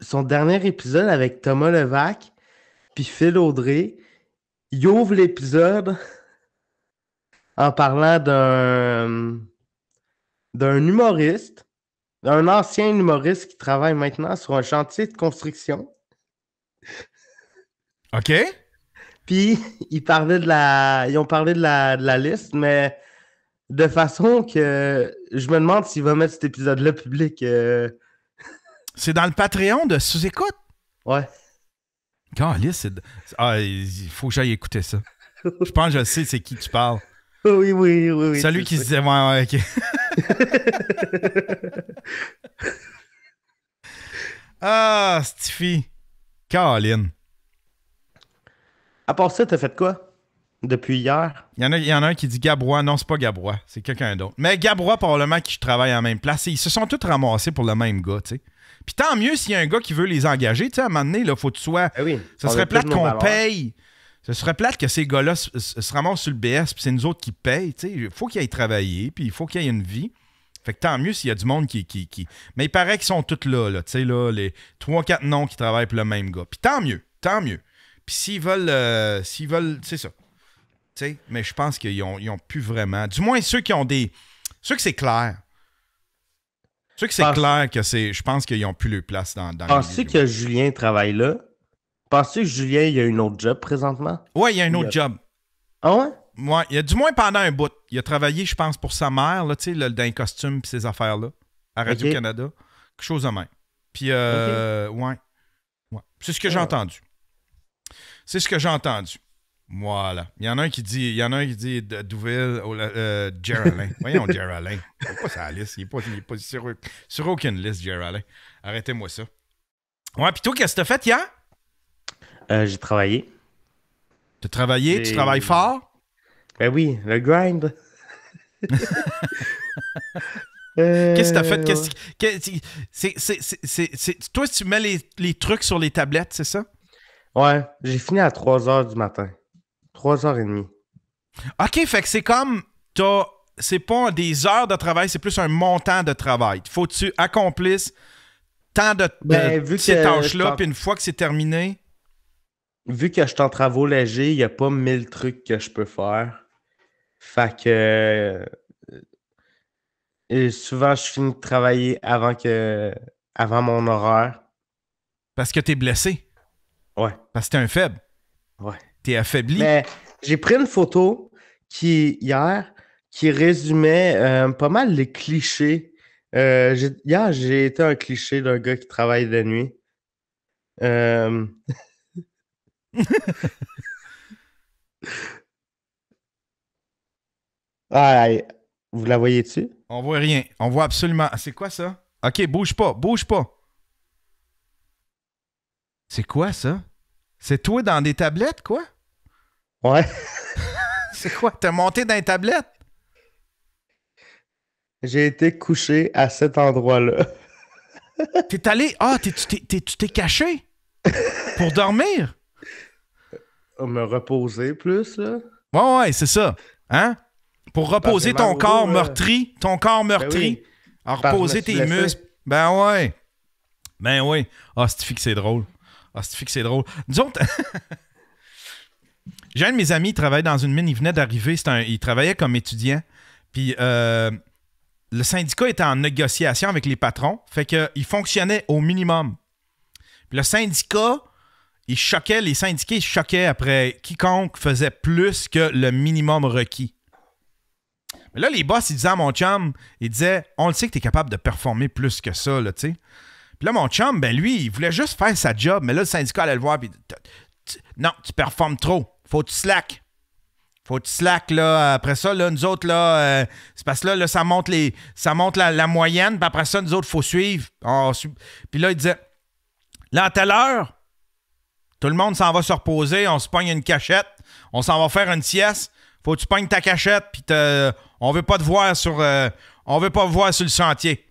son dernier épisode avec Thomas Levac puis Phil Audrey, il ouvre l'épisode en parlant d'un d'un humoriste, d'un ancien humoriste qui travaille maintenant sur un chantier de construction. OK. Puis ils parlait de la ils ont parlé de la, liste mais de façon que je me demande s'il va mettre cet épisode là public euh, c'est dans le Patreon de sous-écoute. Ouais. Calice, ah, il faut que j'aille écouter ça. Je pense que je sais c'est qui tu parles. Oui, oui, oui. C'est lui qui se disait, ouais, ouais, ok. ah, Stiffy. Caroline. À part ça, t'as fait quoi depuis hier? Il y, en a, il y en a un qui dit Gabrois. Non, c'est pas Gabrois, c'est quelqu'un d'autre. Mais Gabrois, probablement, qui travaille en même place. Ils se sont tous ramassés pour le même gars, tu sais. Puis tant mieux s'il y a un gars qui veut les engager. Tu sais, à un moment donné, il faut que tu sois. ça eh serait plate qu'on paye. Ce serait plate que ces gars-là se, ramassent sur le BS, puis c'est nous autres qui payent. il faut qu'ils aillent travailler, puis il faut qu'il y ait une vie. Fait que tant mieux s'il y a du monde qui, qui, qui... Mais il paraît qu'ils sont tous là, là. Tu sais, là, les 3-4 noms qui travaillent pour le même gars. Puis tant mieux, tant mieux. Puis s'ils veulent, euh, s'ils veulent, c'est ça. mais je pense qu'ils ont, plus vraiment. Du moins ceux qui ont des. Ceux que c'est clair. Tu sais que c'est clair que c'est. Je pense qu'ils n'ont plus leur place dans, dans Pensez que Julien travaille là. Pensez que Julien, il a une autre job présentement? Ouais, il y a une autre job. Ah ouais? Ouais, il a du moins pendant un bout. Il a travaillé, je pense, pour sa mère, là, le dans les costumes et ces affaires-là, à Radio-Canada. Quelque chose de même. Puis, euh, ouais. C'est ce que j'ai ah. entendu. C'est ce que j'ai entendu. Voilà. Il y en a un qui dit, il y en a un qui dit Douville, oh, euh, Voyons, Geraldine. pas liste. Il n'est pas, il est pas sur, aucune liste, Geraldine. Arrêtez-moi ça. Ouais, puis toi, qu'est-ce que t'as fait hier? Euh, j'ai travaillé. T'as travaillé? Tu travailles fort? Ben oui, le grind. Euh, qu'est-ce que tu as fait? Qu'est-ce toi, tu mets les, les trucs sur les tablettes, c'est ça? Ouais, j'ai fini à 3 heures du matin heures et demie. OK, fait que c'est comme. T'as, c'est pas des heures de travail, c'est plus un montant de travail. Faut tu accomplisses tant de, ben, tâches-là, puis une fois que c'est terminé. Vu que je suis en travaux légers, il n'y a pas mille trucs que je peux faire. Fait que. Euh, et souvent, je finis de travailler avant, que, avant mon horaire. Parce que t'es blessé. Ouais. Parce que t'es un faible. Ouais. T'es affaibli. j'ai pris une photo qui, hier, qui résumait euh, pas mal les clichés. Euh, hier, j'ai été un cliché d'un gars qui travaille la nuit. Euh, ah, vous la voyez-tu? On voit rien. On voit absolument. Ah, c'est quoi ça? Ok, bouge pas, bouge pas. C'est quoi ça? C'est toi dans des tablettes, quoi? Ouais. c'est quoi? T'es monté dans les tablettes? J'ai été couché à cet endroit-là. t'es allé. Ah, tu t'es caché? Pour dormir? Euh, me reposer plus, là? Ouais, ouais, c'est ça. Hein? Pour reposer ton corps euh, meurtri. Ton corps ben meurtri. reposer tes muscles. Ben ouais. Ben oui. Ah, que c'est drôle. Ah, que c'est drôle. Disons. J'ai un de mes amis, qui travaillait dans une mine, il venait d'arriver, il travaillait comme étudiant. Puis euh, le syndicat était en négociation avec les patrons, fait qu'il fonctionnait au minimum. Puis le syndicat, il choquait, les syndiqués choquaient après quiconque faisait plus que le minimum requis. Mais là, les boss, ils disaient à mon chum, ils disaient On le sait que tu es capable de performer plus que ça, là, tu sais. Puis là, mon chum, ben lui, il voulait juste faire sa job, mais là, le syndicat allait le voir, puis Non, tu performes trop. Faut que tu slack. Faut que tu slack, là. Après ça, là, nous autres, là, euh, c'est parce que là, ça monte, les, ça monte la, moyenne. Puis après ça, nous autres, faut suivre. puis là, il disait, là, à telle heure, tout le monde s'en va se reposer. On se pogne une cachette. On s'en va faire une sieste. Faut que tu pognes ta cachette. Puis on veut pas te voir sur, euh, on veut pas te voir sur le sentier.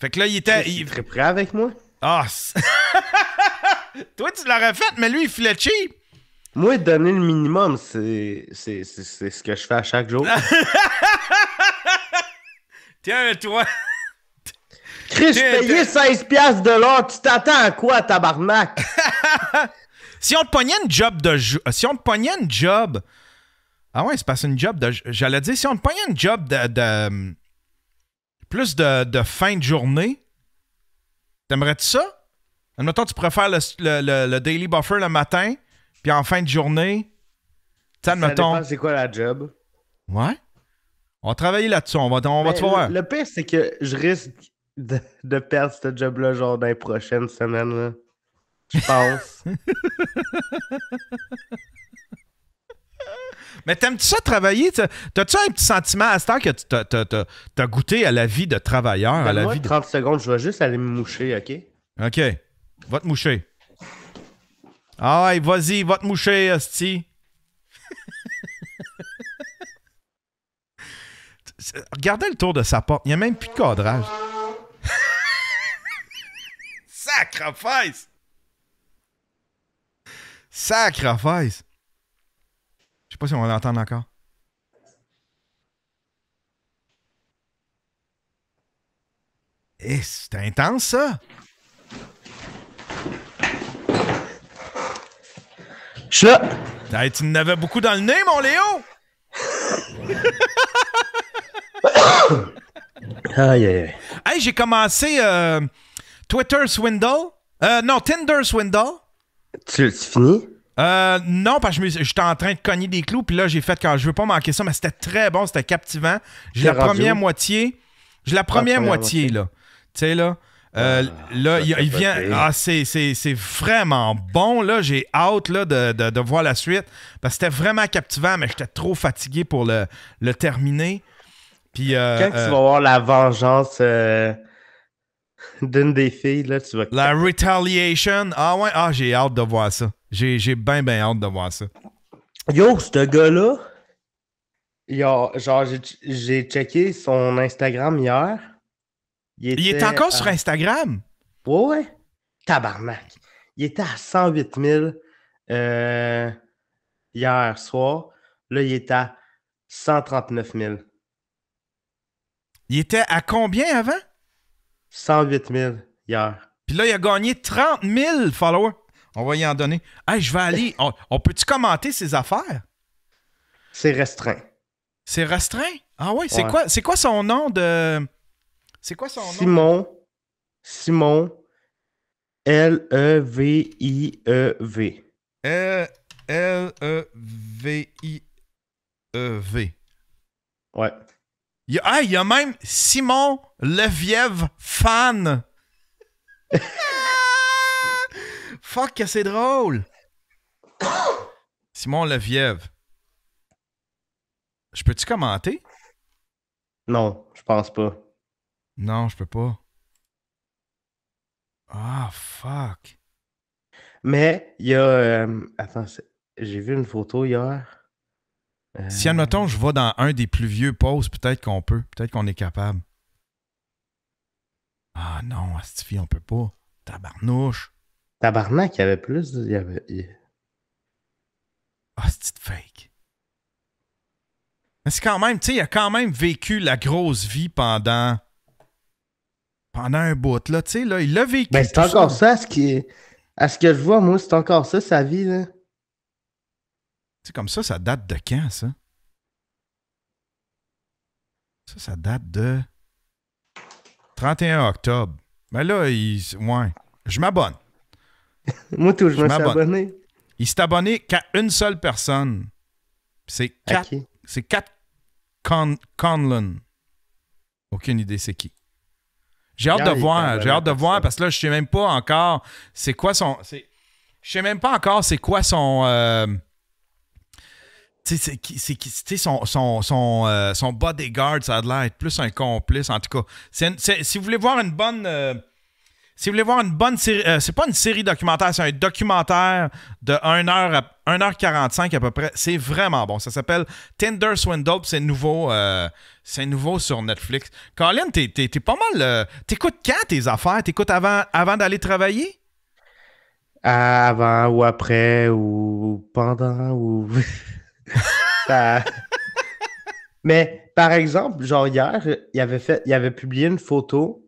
Fait que là, il était. Il serait prêt avec moi. Ah! Toi, tu l'aurais fait, mais lui, il filait moi, donner le minimum, c'est ce que je fais à chaque jour. Tiens, toi. Chris, je payais 16$ de l'or, Tu t'attends à quoi, tabarnak? si on te pognait une job de. Si on te pognait une job. Ah ouais, c'est passe une job de. J'allais dire, si on te pognait une job de. de... plus de, de, fin de journée, t'aimerais-tu ça? Admettons, tu préfères le Daily Buffer le matin. Puis en fin de journée, tu sais, admettons. c'est quoi la job? Ouais. On va travailler là-dessus, on va, ben, te voir. Le pire, c'est que je risque de, perdre ce job-là, genre, dans les prochaines Je pense. Mais t'aimes-tu ça travailler? T'as-tu un petit sentiment à ce temps que tu t'as goûté à la vie de travailleur? À ben, la vie 30 secondes, je vais juste aller me moucher, OK? OK. Va te moucher. Ah vas-y, va te moucher, Asti. Regardez le tour de sa porte. Il n'y a même plus de cadrage. Sacrifice! Sacrifice! Je sais pas si on va l'entendre encore. Eh, c'est intense, ça! tu n'avais beaucoup dans le nez, mon Léo! aïe, aïe, j'ai commencé euh, Twitter Swindle. Euh, non, Tinder Swindle. Tu, l'as fini? Euh, non, parce que j'étais en train de cogner des clous, puis là, j'ai fait quand je veux pas manquer ça, mais c'était très bon, c'était captivant. J'ai la première moitié. J'ai la première moitié, là. Tu sais, là. Euh, ah, là, il, vient. Ah, c'est vraiment bon. Là, j'ai hâte là, de, voir la suite. Parce que c'était vraiment captivant, mais j'étais trop fatigué pour le, terminer. Puis, euh, Quand tu euh, vas voir la vengeance d'une des filles, tu vas. La retaliation. Ah ouais, ah, j'ai hâte de voir ça. J'ai bien, bien hâte de voir ça. Yo, ce gars-là, j'ai checké son Instagram hier. Il, est encore sur Instagram? Ouais, ouais. Tabarnak. Il était à 108 000 euh, hier soir. Là, il est à 139 000. Il était à combien avant? 108 000 hier. Puis là, il a gagné 30 000 followers. On va y en donner. Hey, je vais aller. On, peut-tu commenter ses affaires? C'est restreint. C'est restreint? Ah oui? c'est quoi son nom de. C'est quoi son nom? Simon. Simon. L-E-V-I-E-V. L-E-V-I-E-V. E ouais. Il ah, il y a même Simon Leviev fan. Fuck, c'est drôle. Simon Leviev. Je peux-tu commenter? Non, je pense pas. Non, je peux pas. Ah, fuck. Mais il y a. Euh, attends, j'ai vu une photo hier. Si euh, Si, admettons, je vais dans un des plus vieux posts, peut-être qu'on peut. Peut-être qu'on est capable. Ah non, Astifi, on peut pas. Tabarnouche. Tabarnak, il y avait plus. de- Il y avait, Ah, c'est fake. Mais c'est quand même, tu sais, il a quand même vécu la grosse vie pendant pendant un bout. Là, tu sais, là, il l'a vécu. Ben, c'est encore ça, à ce que je vois, moi, c'est encore ça, sa vie. Là. C'est comme ça, ça date de quand, ça? Ça, ça date de 31 octobre. Mais là, il... ouais. je m'abonne. moi, tout, je, je Il s'est abonné qu'à une seule personne. C'est quatre c'est Conlon. Aucune idée, c'est qui. J'ai hâte de voir. de voir parce que là, je sais même pas encore c'est quoi son. Je sais même pas encore c'est quoi son. Euh, tu c'est son, son, son, euh, son bodyguard, ça a l'air d'être plus un complice, en tout cas. si vous voulez voir une bonne. Euh, si vous voulez voir une bonne série, euh, c'est pas une série documentaire, c'est un documentaire de 1h à 1 45 à peu près. C'est vraiment bon. Ça s'appelle Tinder Swindle, c'est nouveau, euh, c'est nouveau sur Netflix. Colin, t'es, pas mal. Euh, t'écoutes quand tes affaires T'écoutes avant, avant d'aller travailler Avant ou après ou pendant ou. Mais par exemple, genre hier, il avait, fait, il avait publié une photo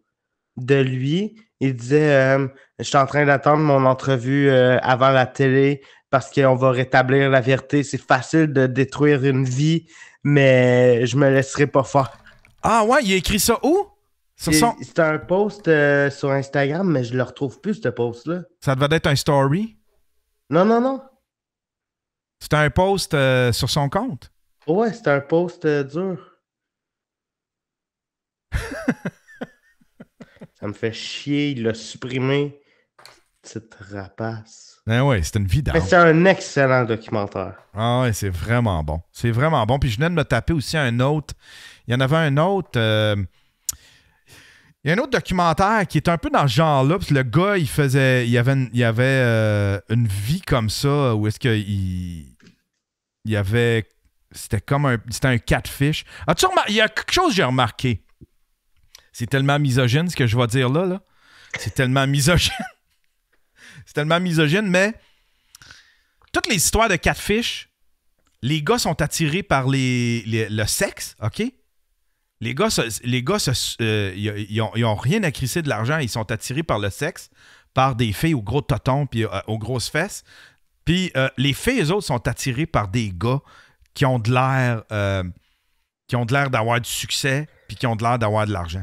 de lui il disait euh, Je suis en train d'attendre mon entrevue euh, avant la télé parce qu'on va rétablir la vérité. C'est facile de détruire une vie, mais je me laisserai pas faire. Ah ouais, il a écrit ça où? C'était un post euh, sur Instagram, mais je ne le retrouve plus, ce post-là. Ça devait être un story? Non, non, non. C'était un post sur son compte? Ouais, c'était un post dur. Ça me fait chier, il l'a supprimé. Petite rapace. Ben ouais, c'est une vie Mais C'est un excellent documentaire. Ah ouais, c'est vraiment bon. C'est vraiment bon. Puis je venais de me taper aussi un autre. Il y en avait un autre. Euh, il y a un autre documentaire qui est un peu dans ce genre-là. le gars, il faisait. Il avait une, avait, euh, une vie comme ça où est-ce qu'il. Il y avait. C'était comme un. C'était un catfish. As-tu remarqué? Il y a quelque chose que j'ai remarqué. C'est tellement misogyne ce que je vais dire là. là. C'est tellement misogyne. c'est tellement misogyne, mais toutes les histoires de catfish, les gars sont attirés par les, le sexe, OK? Les gars, les ils, euh, ont, rien à crisser de l'argent, ils sont attirés par le sexe, par des filles aux gros totons puis euh, aux grosses fesses. Puis euh, les filles, eux autres, sont attirées par des gars qui ont de l'air qui ont de l'air d'avoir du succès puis qui ont de l'air d'avoir de l'argent.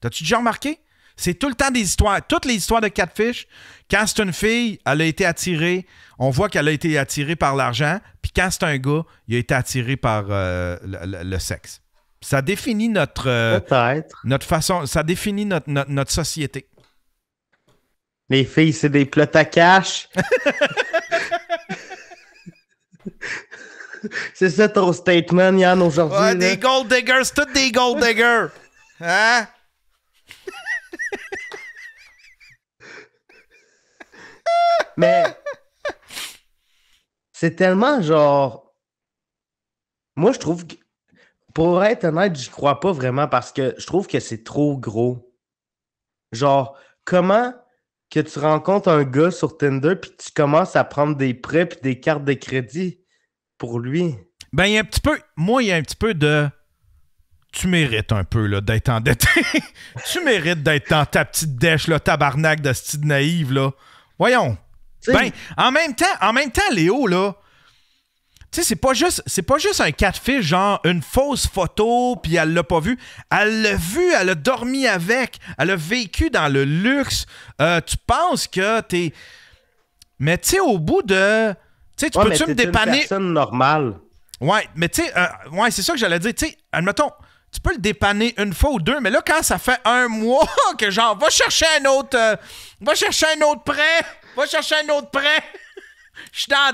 T'as-tu déjà remarqué? C'est tout le temps des histoires. Toutes les histoires de catfish, quand c'est une fille, elle a été attirée, on voit qu'elle a été attirée par l'argent, puis quand c'est un gars, il a été attiré par euh, le, sexe. Ça définit notre, euh, Peut-être. notre façon, ça définit notre, société. Les filles, c'est des plots à cash. c'est ça ton statement, Yann, aujourd'hui. des gold diggers, toutes des gold diggers. Hein? Mais c'est tellement genre. Moi, je trouve Pour être honnête, j'y crois pas vraiment parce que je trouve que c'est trop gros. Genre, comment que tu rencontres un gars sur Tinder puis tu commences à prendre des prêts puis des cartes de crédit pour lui? Ben, il y a un petit peu. Moi, il y a un petit peu de tu mérites un peu là, d'être endetté. tu mérites d'être dans ta petite dèche, là, tabarnak de style naïve. Là. Voyons. Ben, en même temps, en même temps, Léo, là. Tu sais, c'est pas juste c'est pas juste un catfish genre une fausse photo puis elle l'a pas vu, elle l'a vu, elle a dormi avec, elle a vécu dans le luxe. Euh, tu penses que t'es mais tu sais au bout de tu sais tu ouais, peux tu me dépanner une personne normale. Ouais, mais tu euh, ouais, c'est ça que j'allais dire, tu admettons tu peux le dépanner une fois ou deux, mais là, quand ça fait un mois que genre, va chercher un autre, euh, va chercher un autre prêt, va chercher un autre prêt, je suis dans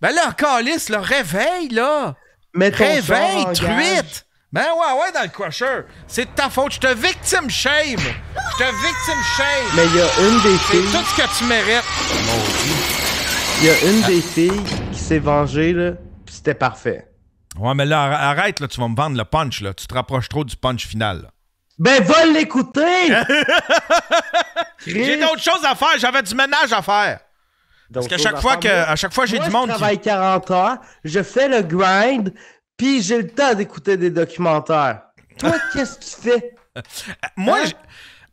Ben là, Calis, le réveille, là. Mais réveille, truite. Ben ouais, ouais, dans le crusher. C'est de ta faute. Je te victime shame. Je te victime shame. Mais il y a une des filles. C'est tout ce que tu mérites. Il y a une des filles qui s'est vengée, là, pis c'était parfait. Ouais, mais là, arrête, là, tu vas me vendre le punch. Là. Tu te rapproches trop du punch final. Ben, va l'écouter! J'ai d'autres choses à faire. J'avais du ménage à faire. Parce qu'à chaque, fois que, à chaque fois, j'ai du monde. Je travaille 40 ans je fais le grind, puis j'ai le temps d'écouter des documentaires. Toi, qu'est-ce que tu fais? Euh, moi, hein?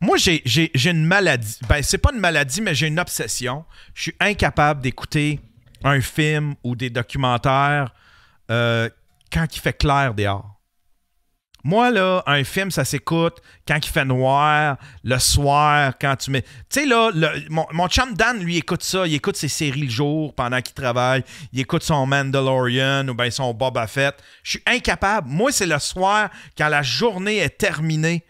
moi j'ai une maladie. Ben, c'est pas une maladie, mais j'ai une obsession. Je suis incapable d'écouter un film ou des documentaires euh, quand il fait clair dehors. Moi, là, un film, ça s'écoute quand il fait noir, le soir, quand tu mets. Tu sais, là, mon, mon, chum Dan, lui, écoute ça. Il écoute ses séries le jour pendant qu'il travaille. Il écoute son Mandalorian ou bien son Boba Fett. Je suis incapable. Moi, c'est le soir, quand la journée est terminée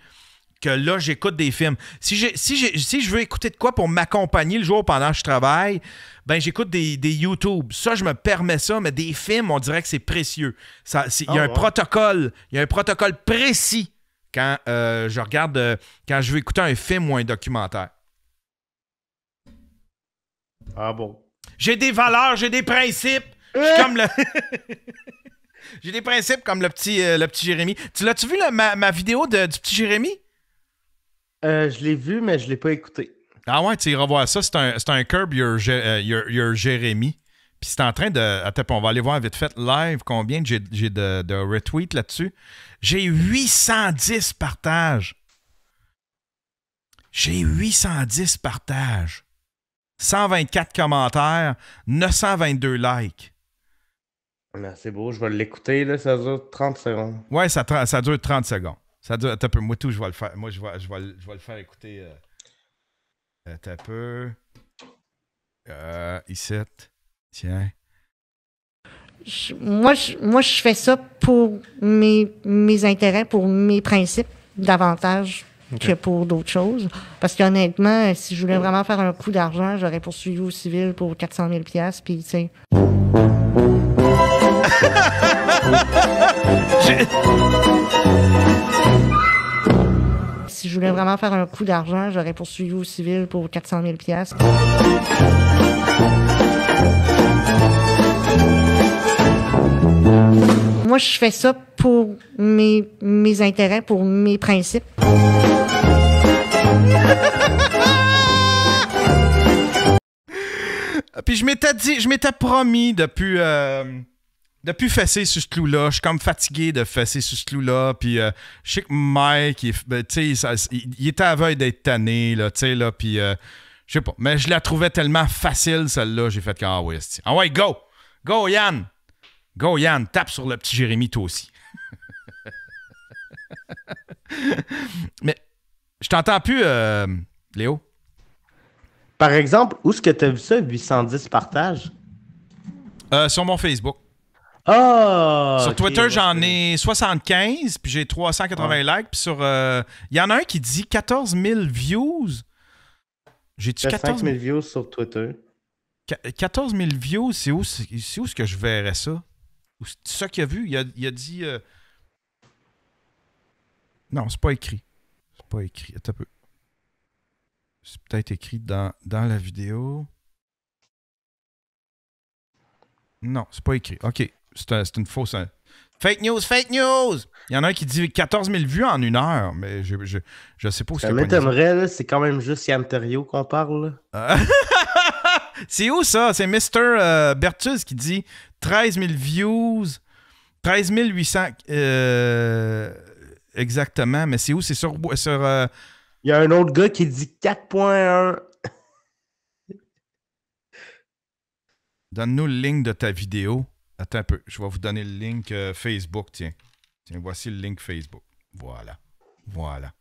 que là, j'écoute des films. Si, si, si je veux écouter de quoi pour m'accompagner le jour pendant que je travaille, ben j'écoute des, YouTube. Ça, je me permets ça, mais des films, on dirait que c'est précieux. Il y a ah un protocole. Il y a un protocole précis quand euh, je regarde, euh, quand je veux écouter un film ou un documentaire. Ah bon? J'ai des valeurs, j'ai des principes. j'ai des principes comme le petit, euh, le petit Jérémy. Tu l'as-tu vu ma, vidéo de, du petit Jérémy? Euh, je l'ai vu, mais je ne l'ai pas écouté. Ah ouais, tu iras voir ça. C'est un, Curb euh, Your, Jérémy. Puis c'est en train de. Attends, on va aller voir vite fait live combien j'ai, de, de retweets là-dessus. J'ai 810 partages. J'ai 810 partages. 124 commentaires, 922 likes. Ah, c'est beau, je vais l'écouter, là, ça dure 30 secondes. Ouais, ça, ça dure 30 secondes. Ça doit. Attends Moi, tout, je vais le faire. Moi, je vais, le faire écouter. Euh, un peu. Euh, tiens. moi, je, moi, je fais ça pour mes, intérêts, pour mes principes davantage que pour d'autres choses. Parce qu'honnêtement, si je voulais vraiment faire un coup d'argent, j'aurais poursuivi au civil pour 400 000 puis tu sais. si je voulais vraiment faire un coup d'argent, j'aurais poursuivi au civil pour 400 000 piastres. Moi, je fais ça pour mes, intérêts, pour mes principes. Puis je m'étais dit, je m'étais promis depuis... Euh de plus fessé sur ce clou-là. Je suis comme fatigué de fesser sur ce clou-là. Puis euh, je sais que Mike, il, ben, il, était aveugle d'être tanné, là, tu sais, puis euh, pas. Mais je la trouvais tellement facile, celle-là, j'ai fait comme, ah ouais, ah go! Go, Yann! Go, Yann, tape sur le petit Jérémy, toi aussi. Mais je t'entends plus, euh, Léo. Par exemple, où est-ce que tu as vu ça, 810 partages? sur mon Facebook. Ah, sur Twitter, j'en ai 75, puis j'ai 380 likes. Puis sur. Il euh, y en a un qui dit 14 000 views. J'ai-tu 14 ben, 000 views sur Twitter? 14 000 views, c'est où, c'est ce que je verrais ça? C'est ça qu'il a vu? Il a, a dit. Euh, non, c'est pas écrit. C'est pas écrit. Attends un C'est peut-être écrit dans, dans la vidéo. Non, c'est pas écrit. OK. C'est une fausse. Euh, fake news, fake news! Il y en a un qui dit 14 000 vues en une heure, mais je, je, je sais pas où c'est. Ça m'étonnerait, c'est quand même juste Yann qu'on parle. Euh, c'est où ça? C'est Mr. Euh, Bertus qui dit 13 000 views, 13 800. Exactement, mais c'est où? C'est sur. sur Il y a un autre gars qui dit 4.1. Donne-nous le link de ta vidéo. Attends un peu, je vais vous donner le link euh, Facebook, tiens. Tiens, voici le link Facebook. Voilà. Voilà.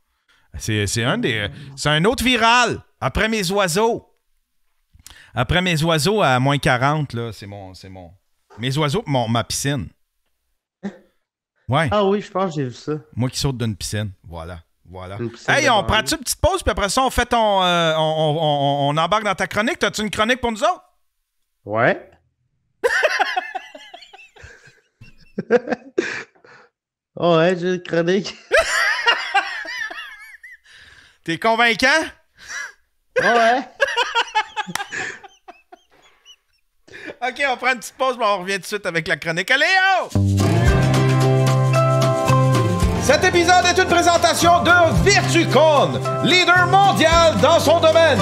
C'est un des. C'est un autre viral. Après mes oiseaux. Après mes oiseaux à moins 40, là, c'est mon, mon. Mes oiseaux mon, ma piscine. Ouais. Ah oui, je pense que j'ai vu ça. Moi qui saute d'une piscine. Voilà. Voilà. hey, on prend-tu une petite pause, puis après ça, on fait ton. Euh, on, on, embarque dans ta chronique. T'as-tu une chronique pour nous autres? Ouais. oh, ouais, hein, j'ai une chronique. T'es convaincant? Oh, ouais. ok, on prend une petite pause, mais on revient tout de suite avec la chronique. Allez, oh! Cet épisode est une présentation de Virtucon, leader mondial dans son domaine.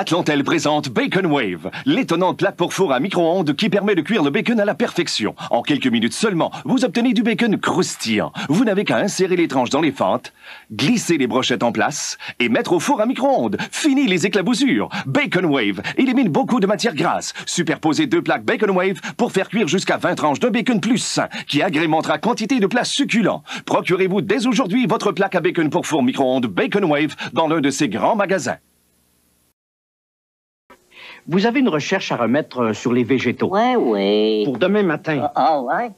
Atlantel présente Bacon Wave, l'étonnante plaque pour four à micro-ondes qui permet de cuire le bacon à la perfection. En quelques minutes seulement, vous obtenez du bacon croustillant. Vous n'avez qu'à insérer les tranches dans les fentes, glisser les brochettes en place et mettre au four à micro-ondes. Fini les éclaboussures. Bacon Wave élimine beaucoup de matière grasses. Superposez deux plaques Bacon Wave pour faire cuire jusqu'à 20 tranches de bacon plus qui agrémentera quantité de plats succulents. Procurez-vous dès aujourd'hui votre plaque à bacon pour four micro-ondes Bacon Wave dans l'un de ces grands magasins. Vous avez une recherche à remettre euh, sur les végétaux. Oui, oui. Pour demain matin. Ah, ah ouais.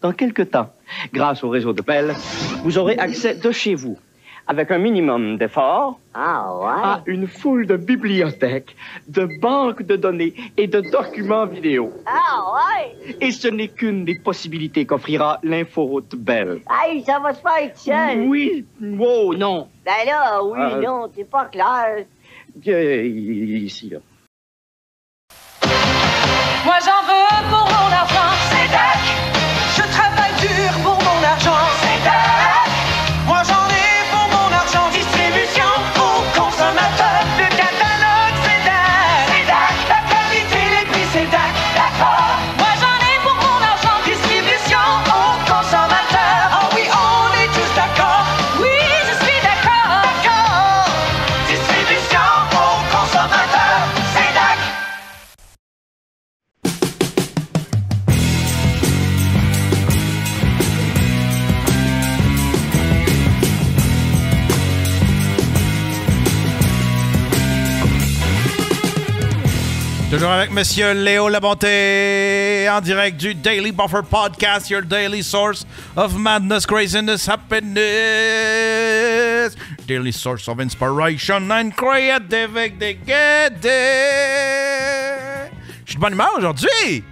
Dans quelques temps, grâce au réseau de Bell, vous aurez accès de chez vous, avec un minimum d'efforts, ah, à une foule de bibliothèques, de banques de données et de documents vidéo. Ah ouais. Et ce n'est qu'une des possibilités qu'offrira l'inforoute Bell. Hey, ça va se faire être Oui, wow, oh, non. Ben là, oui, euh, non, c'est pas clair. ici, là. Moi j'en veux pour mon argent. C'est Je travaille dur pour mon argent. C'est Bonjour, avec Monsieur Léo Labonté, en direct du Daily Buffer Podcast, your daily source of madness, craziness, happiness, daily source of inspiration and creativity. Je suis de bonne humeur aujourd'hui.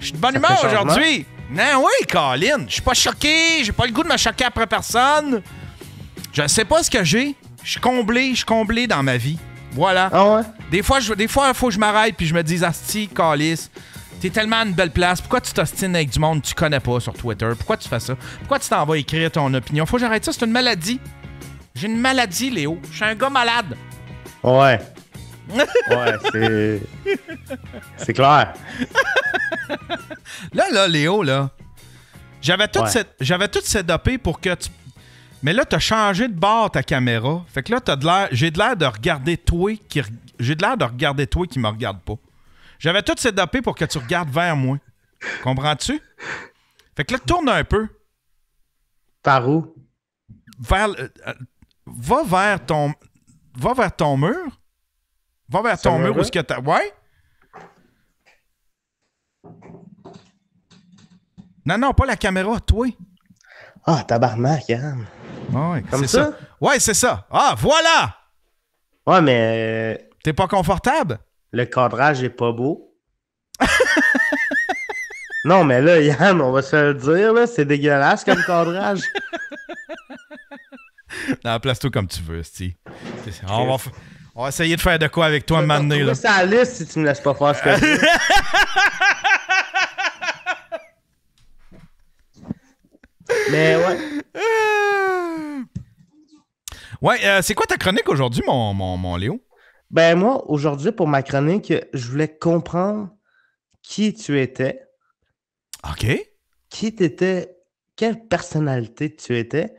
Je suis de bonne humeur aujourd'hui. Non, ben oui, Colin. Je suis pas choqué. J'ai pas le goût de me choquer après personne. Je sais pas ce que j'ai. Je suis comblé. Je suis comblé dans ma vie. Voilà. Ah des fois, je, des fois, faut que je m'arrête puis je me dise, Asti, Calis, t'es tellement à une belle place. Pourquoi tu t'ostines avec du monde que tu connais pas sur Twitter? Pourquoi tu fais ça? Pourquoi tu t'en vas écrire ton opinion? Faut que j'arrête ça, c'est une maladie. J'ai une maladie, Léo. Je suis un gars malade. Ouais. ouais, c'est. C'est clair. là, là, Léo, là. J'avais tout, cette... J'avais pour que tu mais là, t'as changé de bord ta caméra. Fait que là, t'as de l'air. J'ai de l'air de regarder toi qui. J'ai de l'air de regarder toi qui me regarde pas. J'avais tout setupé pour que tu regardes vers moi. Comprends-tu? Fait que là, tourne un peu. Par où? Vers. Euh, va vers ton. Va vers ton mur. Va vers ton mur où ce que t'as. Ouais? Non, non, pas la caméra, toi. Ah, tabarnak, hein. Comme ça? Ouais, c'est ça. Ah, voilà! Ouais, mais. Euh, T'es pas confortable? le cadrage est pas beau. non, mais là, Yann, on va se le dire, c'est dégueulasse comme cadrage. Non, place-toi comme tu veux, Sti. On va, essayer de faire de quoi avec toi un là. ça si tu me laisses pas faire ce que Mais ouais. Ouais, euh, c'est quoi ta chronique aujourd'hui, mon, mon, Léo? Ben moi, aujourd'hui, pour ma chronique, je voulais comprendre qui tu étais. OK. Qui t'étais, quelle personnalité tu étais.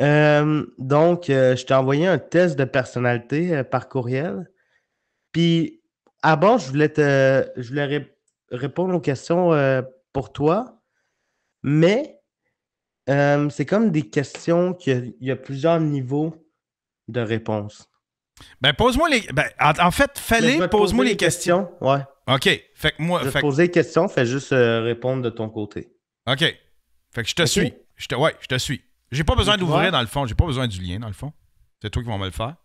Euh, donc, euh, je t'ai envoyé un test de personnalité par courriel. Puis, à bord, je voulais te je voulais répondre aux questions pour toi, mais c'est comme des questions qu'il y, a plusieurs niveaux de réponse. Ben, pose-moi les. Ben, en fait, fallait, pose-moi les questions. Ouais. OK. Fait que moi. fait... poser les questions, fais juste euh, répondre de ton côté. OK. Fait que je te suis. Je te... Ouais, je te suis. J'ai pas besoin d'ouvrir dans le fond. J'ai pas besoin du lien dans le fond. C'est toi qui vas me le faire.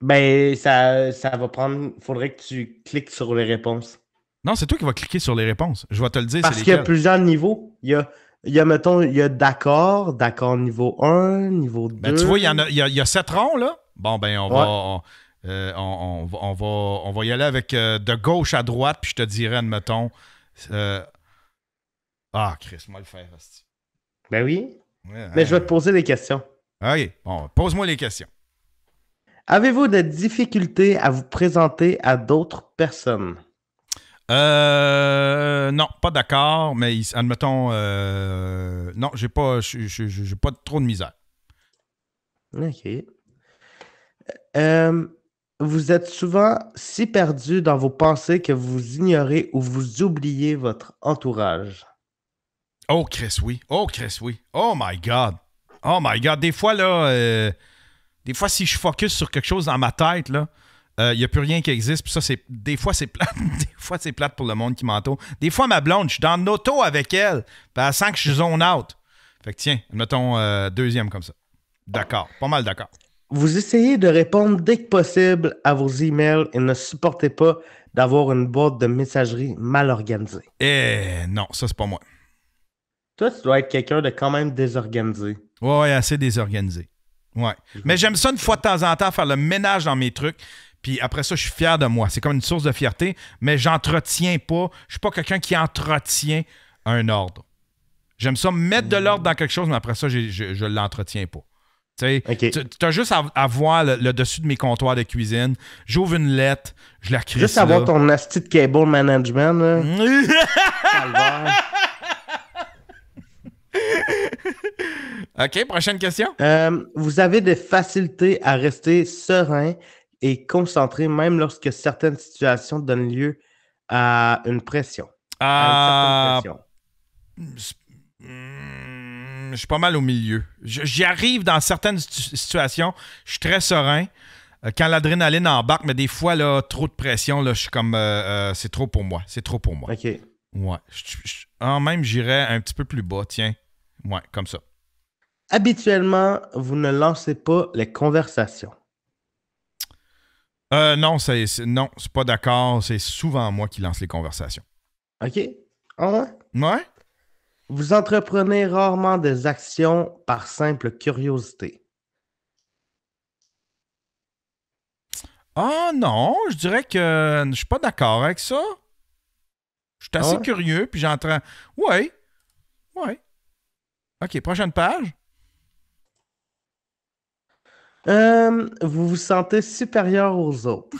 Ben, ça, ça va prendre. Faudrait que tu cliques sur les réponses. Non, c'est toi qui vas cliquer sur les réponses. Je vais te le dire. Parce qu'il y a plusieurs niveaux. Il y a il y a, mettons, il y a d'accord, d'accord niveau 1, niveau 2. Ben, tu vois, il y, en a, il, y sept ronds, là. Bon, ben, on, va, euh, on, va, y aller avec euh, de gauche à droite, puis je te dirais, admettons. Euh, ah, Chris, moi le faire. Ben oui. Hein. Mais je vais te poser des questions. Ah OK, bon, pose-moi les questions. Avez-vous des difficultés à vous présenter à d'autres personnes? Euh, non, pas d'accord, mais admettons, euh, non, j'ai pas, j'ai, pas trop de misère. OK. Euh, euh, vous êtes souvent si perdu dans vos pensées que vous ignorez ou vous oubliez votre entourage. Oh, Chris, oui. Oh, Chris, oui. Oh, my God. Oh, my God. Des fois, là, des fois, si je focus sur quelque chose dans ma tête, là, il euh, a plus rien qui existe. ça, c'est des fois, c'est plate. des fois, c'est plate pour le monde qui m'entoure. Des fois, ma blonde, je suis dans l'auto avec elle. sans elle que je suis zone out. Fait tiens, mettons euh, deuxième comme ça. D'accord. Pas mal d'accord. Vous essayez de répondre dès que possible à vos emails et ne supportez pas d'avoir une boîte de messagerie mal organisée. Eh non, ça, c'est pas moi. Toi, tu dois être quelqu'un de quand même désorganisé. Oui, assez désorganisé. Ouais. Mais j'aime ça une fois de temps en temps faire le ménage dans mes trucs. Puis après ça, je suis fier de moi. C'est comme une source de fierté, mais j'entretiens pas. Je suis pas quelqu'un qui entretient un ordre. J'aime ça mettre de l'ordre dans quelque chose, mais après ça, je, je, l'entretiens pas. Tu as juste à, voir le, dessus de mes comptoirs de cuisine. J'ouvre une lettre, je la crée. Juste voir ton asti cable management. OK, prochaine question. Euh, vous avez des facilités à rester serein et concentré, même lorsque certaines situations donnent lieu à une pression. Ah, hmm, je suis pas mal au milieu. J'y arrive dans certaines situations. Je suis très serein. Euh, quand l'adrénaline embarque, mais des fois, là, trop de pression, là, je suis comme. Euh, euh, c'est trop pour moi. C'est trop pour moi. OK. Ouais. en ah, même, j'irais un petit peu plus bas, tiens. Ouais, comme ça. Habituellement, vous ne lancez pas les conversations. Euh, non, c'est, non, c'est pas d'accord. C'est souvent moi qui lance les conversations. OK. Ah ouais? Vous entreprenez rarement des actions par simple curiosité. Ah non, je dirais que euh, je suis pas d'accord avec ça. Je suis ah assez curieux, puis j'entends. Ouais. Ouais. OK, prochaine page. Euh, vous vous sentez supérieur aux autres.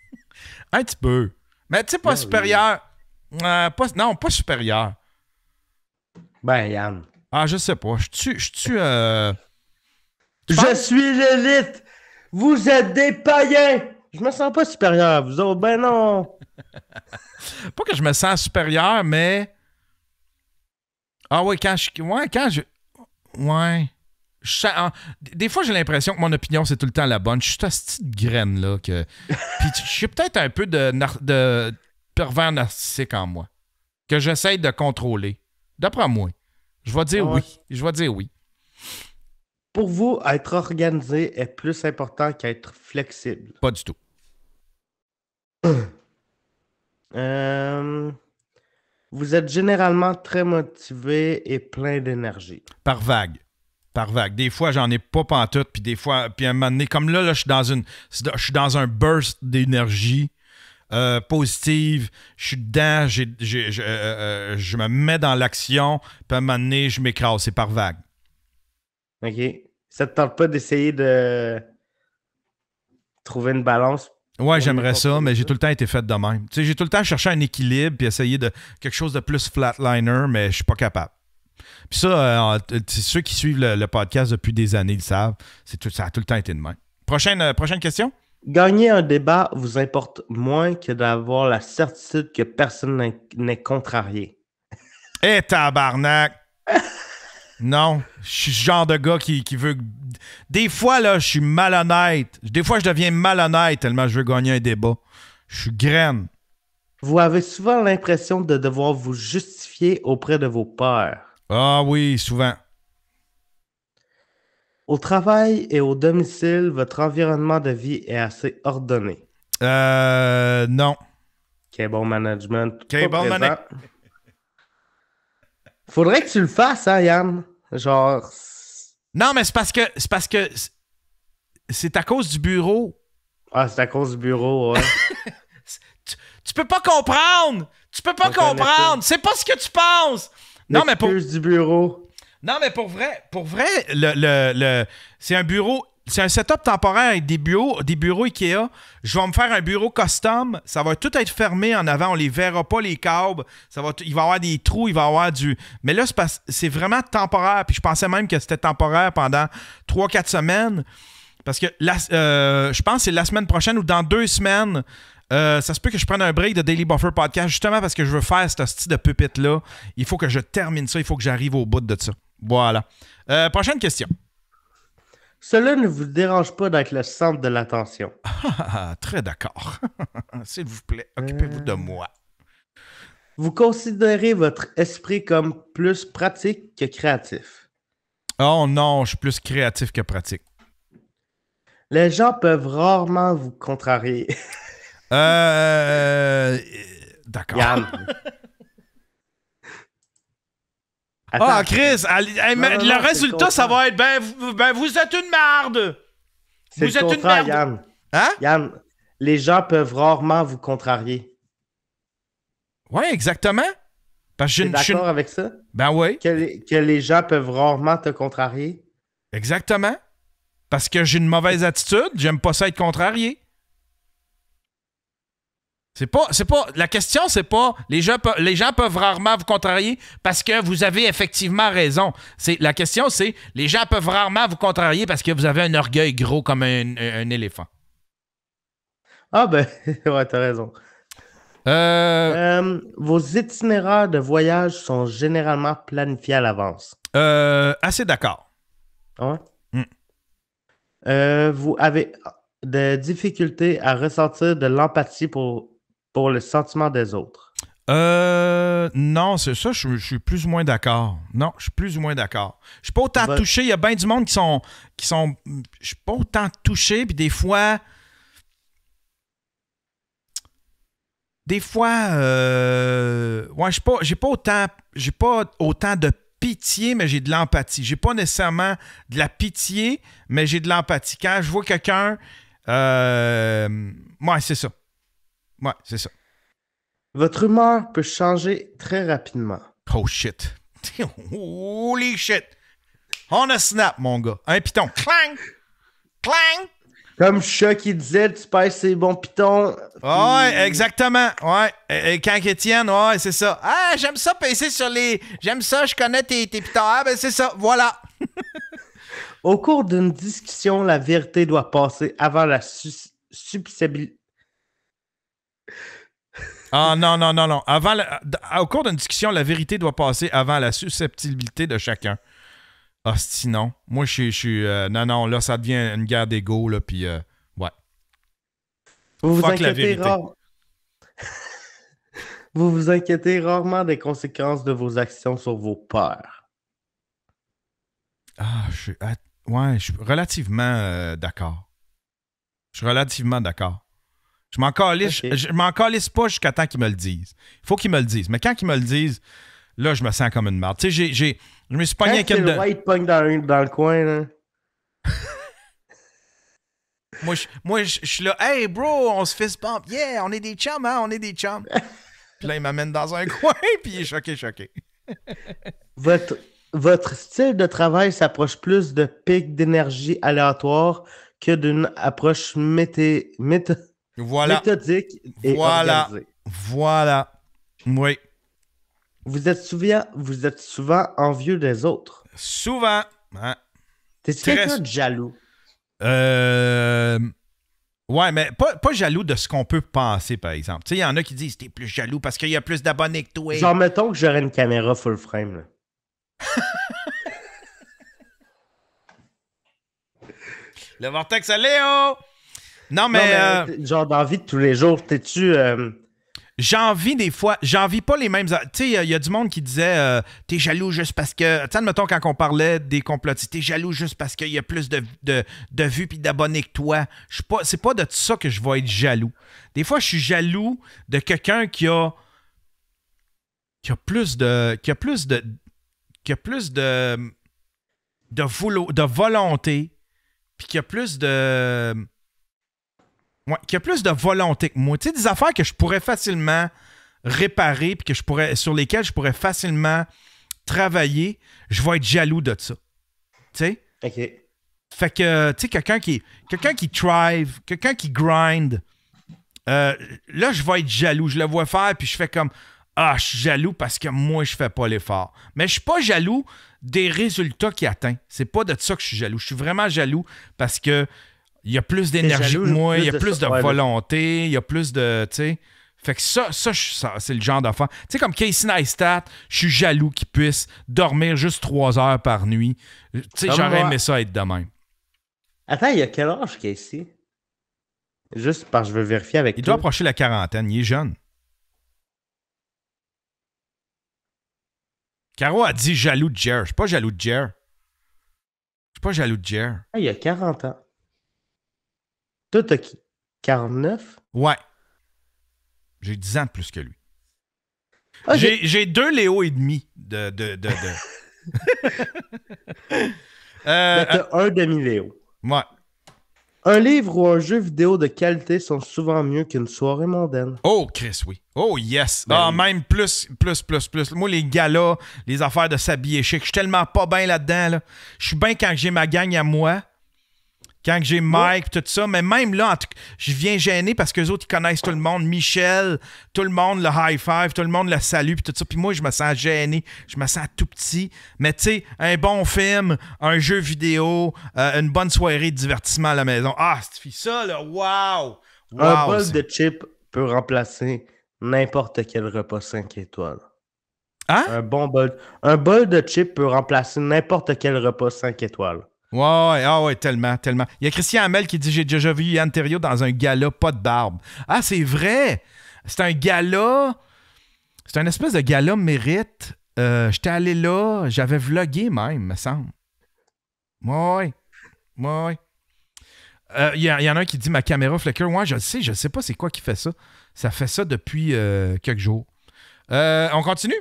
Un petit peu. Mais tu sais, pas ben supérieur. Euh, non, pas supérieur. Ben, Yann. Ah, je sais pas. Je suis... Je, euh, je suis l'élite. Vous êtes des païens. Je me sens pas supérieur vous autres. Ben non. pas que je me sens supérieur, mais. Ah oui, quand je. Ouais, quand je. Ouais. Des fois, j'ai l'impression que mon opinion, c'est tout le temps la bonne. Je suis cette petite graine, là. Que... je suis peut-être un peu de, pervers narcissique en moi, que j'essaie de contrôler. D'après moi, je vais dire ah oui. Je vais dire oui. Pour vous, être organisé est plus important qu'être flexible. Pas du tout. Euh, vous êtes généralement très motivé et plein d'énergie. Par vague par vague. Des fois, j'en ai pas pantoute, puis des fois, puis un moment donné, comme là, je suis dans une, je suis dans un burst d'énergie euh, positive. Je suis dedans, euh, euh, je, me mets dans l'action, puis à un moment donné, je m'écrase. C'est par vague. OK. Ça te tente pas d'essayer de trouver une balance Ouais, j'aimerais ça, mais j'ai tout le temps été fait de même. j'ai tout le temps cherché un équilibre puis essayé de quelque chose de plus flatliner, mais je suis pas capable ça, euh, ceux qui suivent le, podcast depuis des années le savent. Tout, ça a tout le temps été de même. Prochaine, euh, prochaine question? Gagner un débat vous importe moins que d'avoir la certitude que personne n'est contrarié. Eh hey, tabarnak! non, je suis ce genre de gars qui, qui, veut... Des fois, là, je suis malhonnête. Des fois, je deviens malhonnête tellement je veux gagner un débat. Je suis graine. Vous avez souvent l'impression de devoir vous justifier auprès de vos peurs. Ah oui, souvent. Au travail et au domicile, votre environnement de vie est assez ordonné. Euh, non. Quel bon management. Quel bon management. Faudrait que tu le fasses, hein, Yann. Genre. Non, mais c'est parce que c'est parce que c'est à cause du bureau. Ah, c'est à cause du bureau, ouais. tu, peux pas comprendre. Tu peux pas comprendre. C'est pas ce que tu penses. Non, mais pour. du bureau. Non, mais pour vrai, pour vrai, le, c'est un bureau. C'est un setup temporaire avec des bureaux, des bureaux IKEA. Je vais me faire un bureau custom. Ça va tout être fermé en avant. On les verra pas, les câbles. Ça va il va y avoir des trous, il va avoir du. Mais là, c'est vraiment temporaire. Puis je pensais même que c'était temporaire pendant 3-4 semaines. Parce que la, euh, je pense que c'est la semaine prochaine ou dans deux semaines, euh, ça se peut que je prenne un break de Daily Buffer Podcast justement parce que je veux faire ce style de pupitre-là. Il faut que je termine ça, il faut que j'arrive au bout de ça. Voilà. Euh, prochaine question. Cela ne vous dérange pas d'être le centre de l'attention. Ah, ah, ah, très d'accord. S'il vous plaît, occupez-vous de euh. moi. Vous considérez votre esprit comme plus pratique que créatif? Oh non, je suis plus créatif que pratique. Les gens peuvent rarement vous contrarier. D'accord. ah, Chris, le résultat, ça va être ben, vous êtes une merde Vous êtes une merde. Hein? Yann, les gens peuvent rarement vous contrarier. Ouais, exactement. Parce je suis d'accord avec ça. Ben oui. Que les, que les gens peuvent rarement te contrarier. Exactement. Parce que j'ai une mauvaise attitude, j'aime pas ça être contrarié. C'est pas, c'est pas, la question, c'est pas, les gens, peuvent, les rarement vous contrarier parce que vous avez effectivement raison. C'est, la question, c'est, les gens peuvent rarement vous contrarier parce que vous avez un orgueil gros comme un, éléphant. Ah ben, ouais, t'as raison. Euh, euh, vos itinéraires de voyage sont généralement planifiés à l'avance. Euh, assez d'accord. Ah ouais. Mm. vous avez des difficultés à ressentir de l'empathie pour pour le sentiment des autres? Euh, non, c'est ça, je, suis plus ou moins d'accord. Non, je suis plus ou moins d'accord. Je suis pas autant touché. Il y a bien du monde qui sont. qui sont. Je suis pas autant touché, puis des fois. Des fois, moi, euh, je pas, j'ai pas autant, j'ai pas autant de pitié, mais j'ai de l'empathie. J'ai pas nécessairement de la pitié, mais j'ai de l'empathie. Quand je vois quelqu'un, euh, ouais, c'est ça. Ouais, c'est ça. Votre humeur peut changer très rapidement. Oh shit. Holy shit. On a snap, mon gars. Un piton. Clang! Clang! Comme Chuck, qui disait, tu pèses ces bons pitons. Ouais, exactement. Ouais. Et, quand Étienne, ouais, c'est ça. Ah, j'aime ça pincer sur les. J'aime ça, je connais tes, tes pitons. Ah, ben c'est ça. Voilà. Au cours d'une discussion, la vérité doit passer avant la susceptibilité. Ah non, non, non, non. au cours d'une discussion, la vérité doit passer avant la susceptibilité de chacun. Ah, sinon, Moi, je suis. Euh, non, non, là, ça devient une guerre d'ego, là, puis. Euh, ouais. Vous vous, inquiétez rarement des conséquences de vos actions sur vos peurs. Ah, je suis. Ouais, je suis relativement euh, d'accord. Je suis relativement d'accord. Je m'en calisse, je, pas jusqu'à temps qu'ils me le disent. Il faut qu'ils me le disent. Mais quand ils me le disent, là, je me sens comme une marde. Tu sais, j'ai, j'ai, je me suis pogné avec une de. White pogne dans, le coin, là. moi, je, moi je, suis là, hey bro, on se fist bump. Yeah, on est des chums, hein, on est des chums. puis là, il m'amène dans un coin, puis il est choqué, choqué. votre, style de travail s'approche plus de pics d'énergie aléatoire que d'une approche mété, mété, voilà. Méthodique et voilà. Voilà. Oui. Vous êtes souvent, vous êtes souvent envieux des autres. Souvent. Hein. T'es quelqu'un de jaloux. Euh. Ouais, mais pas, jaloux de ce qu'on peut penser, par exemple. Tu sais, il y en a qui disent t'es plus jaloux parce qu'il y a plus d'abonnés que toi. Genre, mettons que j'aurais une caméra full frame. Le vortex, Léo! Non, mais. Euh, genre, d'envie de tous les jours, t'es-tu. J'en euh, J'envie des fois, j'envie pas les mêmes. Tu sais, il y a du monde qui disait euh, T'es jaloux juste parce que. Tu sais, admettons, quand on parlait des complotistes, t'es jaloux juste parce qu'il y a plus de, de, vues puis d'abonnés que toi. Pas, c'est pas de ça que je vais être jaloux. Des fois, je suis jaloux de quelqu'un qui a. qui a plus de. qui a plus de. qui a plus de. de, de volonté, puis qui a plus de qui a plus de volonté que moi. Tu sais, des affaires que je pourrais facilement réparer puis que je pourrais, sur lesquelles je pourrais facilement travailler, je vais être jaloux de ça. Tu sais? OK. Fait que, tu sais, quelqu'un qui, quelqu'un qui thrive, quelqu'un qui grind, euh, là, je vais être jaloux. Je le vois faire, puis je fais comme Ah, je suis jaloux parce que moi, je fais pas l'effort. Mais je suis pas jaloux des résultats qu'il atteint. C'est pas de ça que je suis jaloux. Je suis vraiment jaloux parce que il y a plus d'énergie que moi, il y a plus de, volonté, il y a plus de. sais, Fait que ça, ça, c'est le genre d'enfant. Tu sais, comme Casey Neistat, je suis jaloux qu'il puisse dormir juste trois heures par nuit. Tu sais, j'aurais aimé ça être de même. Attends, il y a quel âge Casey? Juste parce que je veux vérifier avec Il doit approcher la quarantaine, il est jeune. Caro a dit jaloux de Jer. Je suis pas jaloux de Jer. Je suis pas jaloux de Jer. Ah, il a 40 ans. Toi, t'as 49? Ouais. J'ai 10 ans de plus que lui. Ah, j'ai deux Léo et demi de. de, de, de... Euh, ben, t'as euh, un demi-Léo. Ouais. Un livre ou un jeu vidéo de qualité sont souvent mieux qu'une soirée mondaine. Oh, Chris, oui. Oh, yes. Ben ah, même plus, plus, plus, plus. Moi, les galas, les affaires de s'habiller chic, je suis tellement pas bien là-dedans. Je suis bien quand j'ai ma gang à moi. Quand j'ai oh. Mike, tout ça. Mais même là, je viens gêner parce que les autres, ils connaissent tout le monde. Michel, tout le monde le high five, tout le monde le salue, puis tout ça. Puis moi, je me sens gêné. Je me sens tout petit. Mais tu sais, un bon film, un jeu vidéo, euh, une bonne soirée de divertissement à la maison. Ah, c'est ça, là, wow! un bol de chips peut remplacer n'importe quel repas 5 étoiles. Hein? Un bon bol, un bol de chips peut remplacer n'importe quel repas 5 étoiles. Ouais, ah ouais, tellement, tellement. Il y a Christian Amel qui dit J'ai déjà vu Yann dans un gala pas de barbe. Ah, c'est vrai C'est un gala. C'est un espèce de gala mérite. Euh, j'étais allé là, j'avais vlogué même, me semble. Ouais, ouais. Il euh, y, en a un qui dit ma caméra flicker. Ouais, je le sais, je sais pas c'est quoi qui fait ça. Ça fait ça depuis euh, quelques jours. on continue?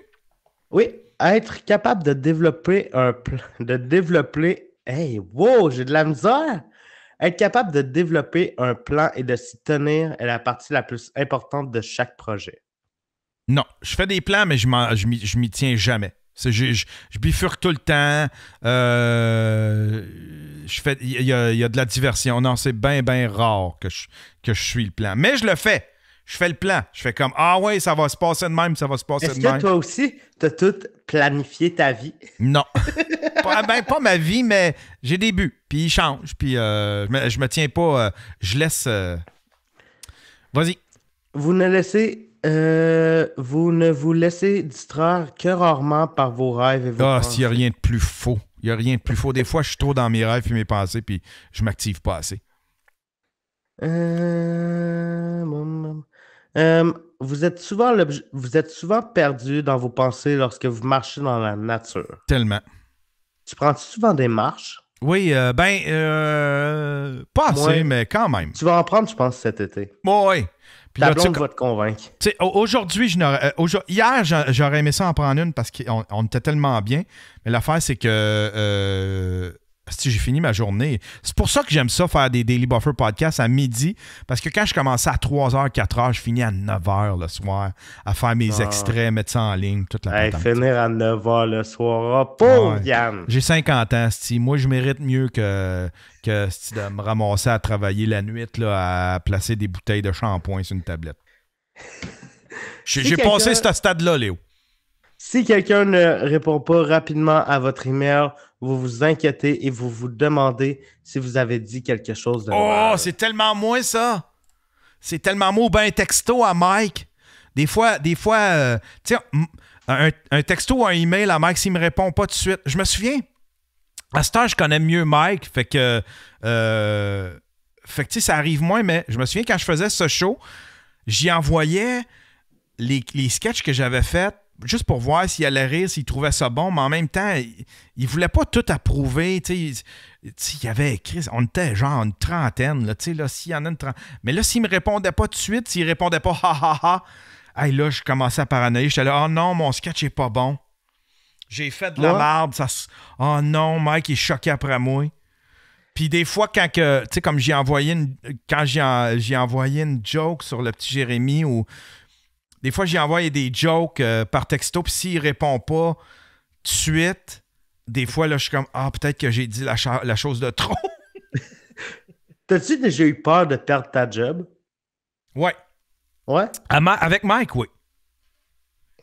Oui, être capable de développer un de développer Hey, wow, j'ai de la misère! Être capable de développer un plan et de s'y tenir est la partie la plus importante de chaque projet. Non, je fais des plans, mais je, je m'y tiens jamais. Je, je, bifurque tout le temps. Euh, je fais, il y, y, a de la diversion. Non, c'est bien, bien rare que que je suis le plan. Mais je le fais je fais le plan. Je fais comme Ah ouais, ça va se passer de même, ça va se passer de même. » Est-ce que Toi aussi, tu as tout planifié ta vie. Non. pas, ben, pas ma vie, mais j'ai des buts. Puis ils changent. Puis euh, je, me, me, tiens pas. Euh, je laisse. Euh, vas-y. Vous ne laissez. vous ne vous laissez distraire que rarement par vos rêves et vos Ah, s'il n'y a rien de plus faux. Il n'y a rien de plus faux. Des fois, je suis trop dans mes rêves et mes pensées, puis je m'active pas assez. Euh... Euh, vous êtes souvent vous êtes souvent perdu dans vos pensées lorsque vous marchez dans la nature. Tellement. Tu prends souvent des marches? Oui, euh, ben, euh, pas assez, mais quand même. Tu vas en prendre, je pense, cet été. Moi oui. La Ta va te convaincre. Aujourd'hui, je hier, j'aurais aimé ça en prendre une parce qu'on était tellement bien. Mais l'affaire, c'est que si j'ai fini ma journée. C'est pour ça que j'aime ça faire des Daily Buffer podcasts à midi, parce que quand je commençais à 3h, 4h, je finis à 9h le soir à faire mes ah. extraits, mettre ça en ligne, toute la hey, Finir à 9h le soir, ah, Yann! J'ai 50 ans, Moi, je mérite mieux que, que de me ramasser à travailler la nuit là, à placer des bouteilles de shampoing sur une tablette. j'ai passé ce stade-là, Léo. Si quelqu'un ne répond pas rapidement à votre email, vous vous inquiétez et vous vous demandez si vous avez dit quelque chose de Oh, c'est tellement moins ça! C'est tellement moi, ben un texto à Mike. Des fois, des fois, euh, tiens, un, texto ou un email à Mike s'il me répond pas tout de suite. Je me souviens, à ce temps, je connais mieux Mike, fait que, euh, fait que, ça arrive moins, mais je me souviens quand je faisais ce show, j'y envoyais les, les sketchs que j'avais faits juste pour voir s'il allait rire, s'il trouvait ça bon, mais en même temps, il, voulait pas tout approuver. il y avait écrit... on était genre une trentaine, là, là, s'il en a Mais là, s'il me répondait pas de suite, s'il répondait pas ha ha ha, là, je commençais à paranoïer. J'étais là, oh non, mon sketch est pas bon. J'ai fait de la merde Oh non, Mike est choqué après moi. Puis des fois, quand que, tu sais, comme j'ai envoyé une, quand j'ai, envoyé une joke sur le petit Jérémy ou... Des fois, j'ai envoyé des jokes euh, par texto, puis s'il répond pas tout de suite, des fois, là, je suis comme Ah, peut-être que j'ai dit la, chose de trop. T'as-tu déjà eu peur de perdre ta job? Ouais. Ouais? avec Mike, oui.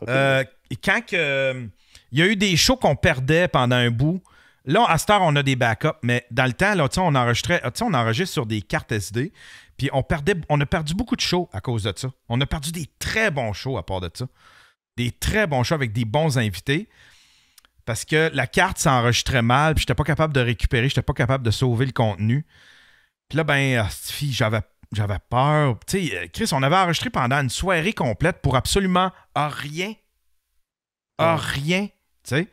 Euh, quand il y a eu des shows qu'on perdait pendant un bout, Là, à cette heure, on a des backups, mais dans le temps, là, on enregistrait, on enregistre sur des cartes SD. Puis on, on a perdu beaucoup de shows à cause de ça. On a perdu des très bons shows à part de ça. Des très bons shows avec des bons invités. Parce que la carte s'enregistrait mal, puis j'étais pas capable de récupérer, j'étais pas capable de sauver le contenu. Puis là, ben, j'avais j'avais peur. Tu sais, euh, Chris, on avait enregistré pendant une soirée complète pour absolument rien. Ah. rien.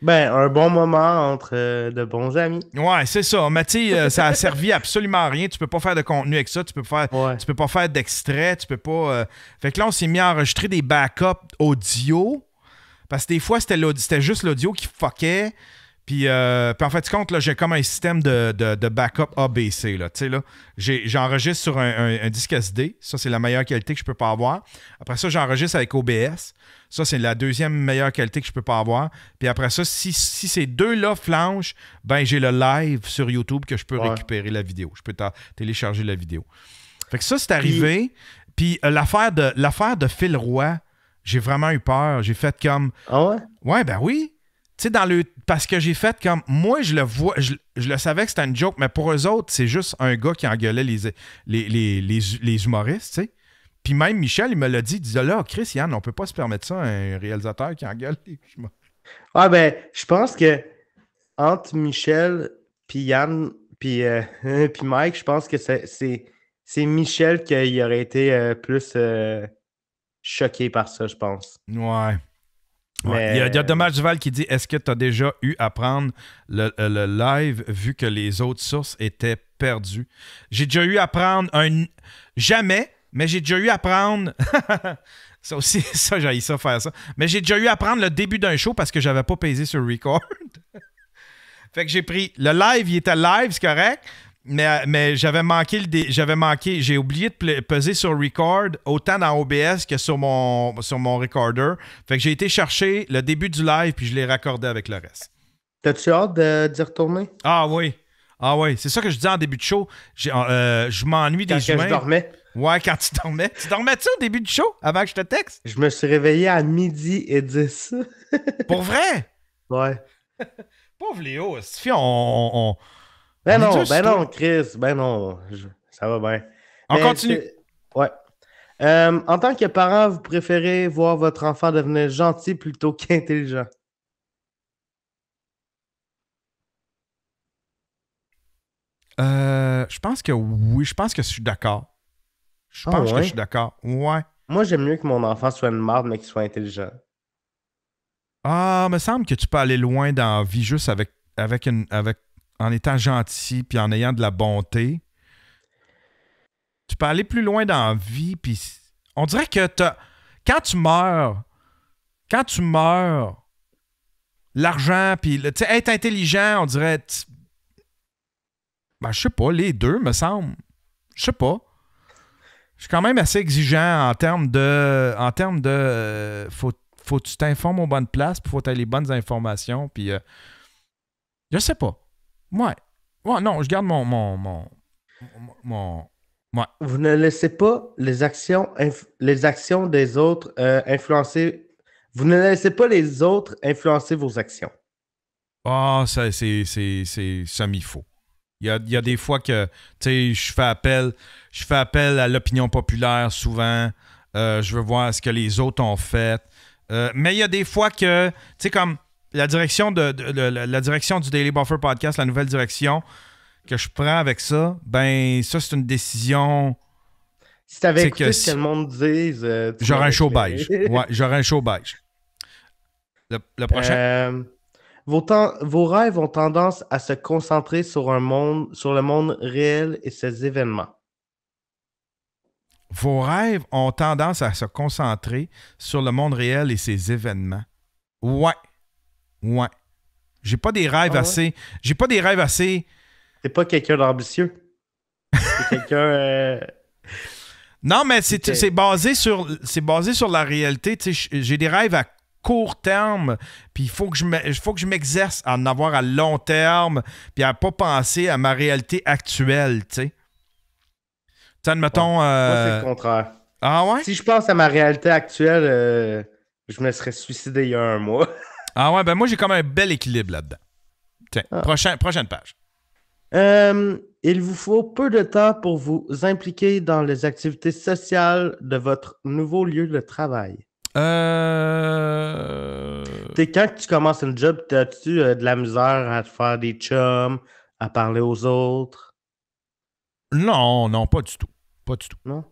Ben, un bon moment entre euh, de bons amis. Ouais, c'est ça. Mais tu euh, ça a servi absolument à rien. Tu peux pas faire de contenu avec ça. Tu peux pas faire, tu peux pas faire d'extrait. Tu peux pas. Euh, fait que là, on s'est mis à enregistrer des backups audio. Parce que des fois, c'était, juste l'audio qui fuckait. Euh, puis, en fait, compte, là, j'ai comme un système de, backup ABC. Là, là. j'enregistre sur un, disque SD. Ça, c'est la meilleure qualité que je peux pas avoir. Après ça, j'enregistre avec OBS. Ça, c'est la deuxième meilleure qualité que je peux pas avoir. Puis après ça, si, ces deux-là flanchent, ben j'ai le live sur YouTube que je peux récupérer la vidéo. Je peux télécharger la vidéo. Fait que ça, c'est arrivé. Puis, euh, l'affaire, de, l'affaire de Phil Roy, j'ai vraiment eu peur. J'ai fait comme. Ah ouais? Ouais, ben oui sais, dans le. Parce que j'ai fait comme. Moi, je le vois. Je, le savais que c'était une joke, mais pour eux autres, c'est juste un gars qui engueulait les, les, humoristes, tu sais. Puis même Michel, il me l'a dit. Il disait là, Chris, Yann, on peut pas se permettre ça, un réalisateur qui engueule les humoristes. Ah, ben, je pense que entre Michel, puis Yann, puis, euh, Mike, je pense que c'est Michel qui aurait été euh, plus euh, choqué par ça, je pense. Ouais. Il, y a, Dommage euh, Duval qui dit Est-ce que tu as déjà eu à prendre euh, le, live vu que les autres sources étaient perdues J'ai déjà eu à prendre un. Jamais, mais j'ai déjà eu à prendre. ça aussi, ça, j'ai ça faire ça. Mais j'ai déjà eu à prendre le début d'un show parce que j'avais pas pesé sur record. fait que j'ai pris. Le live, il était live, c'est correct mais, j'avais manqué le j'avais manqué, j'ai oublié de peser sur record autant dans OBS que sur mon sur mon recorder. Fait que j'ai été chercher le début du live puis je l'ai raccordé avec le reste. T'as-tu hâte d'y retourner? Ah oui. Ah oui, c'est ça que je disais en début de show. Euh, je m'ennuie des que Quand je dormais. Ouais, quand tu dormais. Tu dormais-tu au début du show avant que je te texte? Je me suis réveillé à midi et 10. Pour vrai? Ouais. Pauvre Léo, on, on, ben non, ben non, Chris, ben non, ça va bien. On ben, continue. Ouais. Euh, en tant que parent, vous préférez voir votre enfant devenir gentil plutôt qu'intelligent? Euh, je pense que oui, je pense que je suis d'accord. Je ah pense que je suis d'accord. Ouais. Moi, j'aime mieux que mon enfant soit une marde, mais qu'il soit intelligent. Ah, me semble que tu peux aller loin dans la vie juste avec, avec, une, avec en étant gentil puis en ayant de la bonté, tu peux aller plus loin dans la vie. Puis on dirait que quand tu meurs, quand tu meurs, l'argent, puis être intelligent, on dirait. Ben, je sais pas, les deux, me semble. Je sais pas. Je suis quand même assez exigeant en termes de. En termes de. Euh, faut, que tu t'informes aux bonnes places, puis faut que tu aies les bonnes informations, puis. Euh, je sais pas. Ouais. non, je garde mon. mon, mon, Vous ne laissez pas les actions, les actions des autres euh, influencer. Vous ne laissez pas les autres influencer vos actions. Ah, ça, c'est, c'est, semi-faux. Il y, a, il y a, des fois que, tu sais, je fais appel, je fais appel à l'opinion populaire souvent. Euh, je veux voir ce que les autres ont fait. Euh, mais il y a des fois que, tu sais, comme la direction, de, la direction du Daily Buffer Podcast, la nouvelle direction que je prends avec ça, ben ça, c'est une décision. c'est avec écouté ce que le monde dise. Euh, j'aurais un show beige. Ouais, j'aurais un show beige. Le, prochain. Euh, vos, vos rêves ont tendance à se concentrer sur, un monde, sur le monde réel et ses événements. Vos rêves ont tendance à se concentrer sur le monde réel et ses événements. Ouais. Ouais. J'ai pas des rêves ah assez. J'ai pas des rêves assez. T'es pas quelqu'un d'ambitieux. T'es quelqu'un. Euh, non, mais c'est basé, sur, basé sur la réalité. J'ai des rêves à court terme, puis il faut que je m'exerce à en avoir à long terme, puis à pas penser à ma réalité actuelle, tu sais. admettons... c'est le euh, contraire. Ah ouais? Si je pense à ma réalité actuelle, euh, je me serais suicidé il y a un mois. Ah ouais, ben moi j'ai comme un bel équilibre là-dedans. Tiens, ah. prochaine page. Euh, il vous faut peu de temps pour vous impliquer dans les activités sociales de votre nouveau lieu de travail. Euh. quand tu commences un job, tas tu euh, de la misère à faire des chums, à parler aux autres? Non, non, pas du tout. Pas du tout. Non?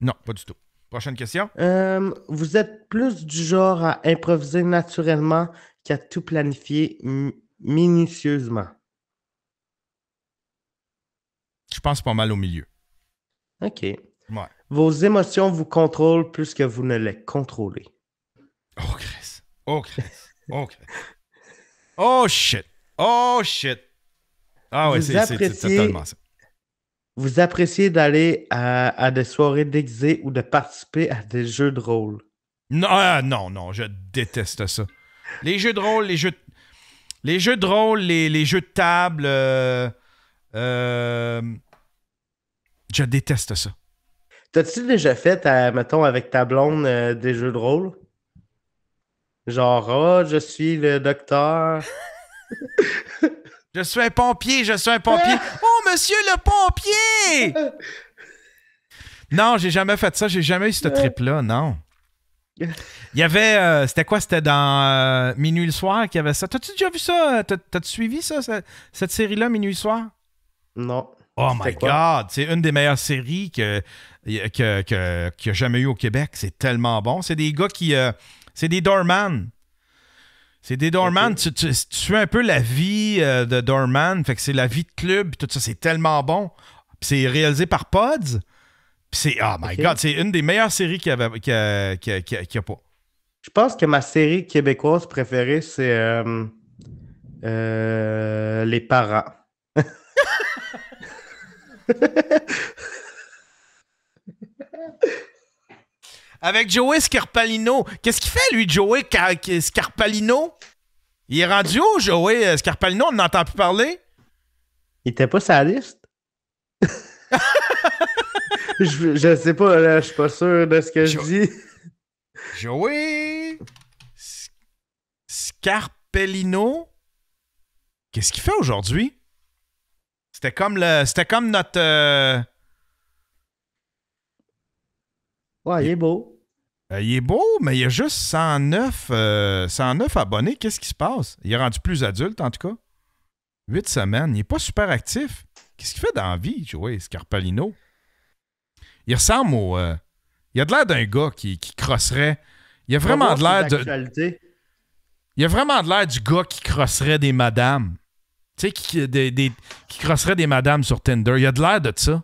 Non, pas du tout. Prochaine question. Euh, vous êtes plus du genre à improviser naturellement qu'à tout planifier minutieusement. Je pense pas mal au milieu. OK. Ouais. Vos émotions vous contrôlent plus que vous ne les contrôlez. Oh, Chris. Oh, Chris. Oh, Chris. oh shit. Oh, shit. Ah ouais, c'est totalement ça. Vous appréciez d'aller à, des soirées déguisées ou de participer à des jeux de rôle? Non, ah, non, non, je déteste ça. Les jeux de rôle, les jeux de... Les jeux de rôle, les, jeux de table... Euh, euh, je déteste ça. T'as-tu déjà fait, euh, mettons, avec ta blonde, des jeux de rôle? Genre, ah, je suis le docteur... Je suis un pompier, je suis un pompier. oh, monsieur le pompier! non, j'ai jamais fait ça. J'ai jamais eu ce trip-là, non. Il y avait. Euh, c'était quoi C'était dans euh, Minuit le soir qu'il y avait ça. T'as-tu déjà vu ça T'as-tu suivi ça, cette, série-là, Minuit le soir Non. Oh my God! C'est une des meilleures séries que, que, qu'il y a jamais eu au Québec. C'est tellement bon. C'est des gars qui. Euh, c'est des doorman. C'est des doorman. Tu, tu, un peu la vie euh, de doorman. Fait que c'est la vie de club. Tout ça, c'est tellement bon. c'est réalisé par Pods. c'est. Oh my God, c'est une des meilleures séries qu'il n'y a, pas. Je pense que ma série québécoise préférée, c'est euh, euh, Les parents. avec Joey Scarpalino. Qu'est-ce qu'il fait, lui, Joey Scarpalino? Il est rendu où, Joey euh, Scarpalino? On n'entend plus parler. Il était pas sadiste? je, je, sais pas, là, je suis pas sûr de ce que je dis. Joey Scarpalino. Qu'est-ce qu'il fait aujourd'hui? C'était comme le. C'était comme notre. Euh, Ouais, il est beau. Euh, il est beau, mais il a juste 109, 109 euh, abonnés. Qu'est-ce qui se passe? Il est rendu plus adulte, en tout cas. Huit semaines. Il n'est pas super actif. Qu'est-ce qu'il fait dans la vie, Joey Scarpalino? Il ressemble au. Euh, il a de l'air d'un gars qui, crosserait. Il a vraiment de l'air de. Il a vraiment de l'air du gars qui crosserait des madames. Tu sais, qui, des, crosserait des madames sur Tinder. Il a de l'air de ça.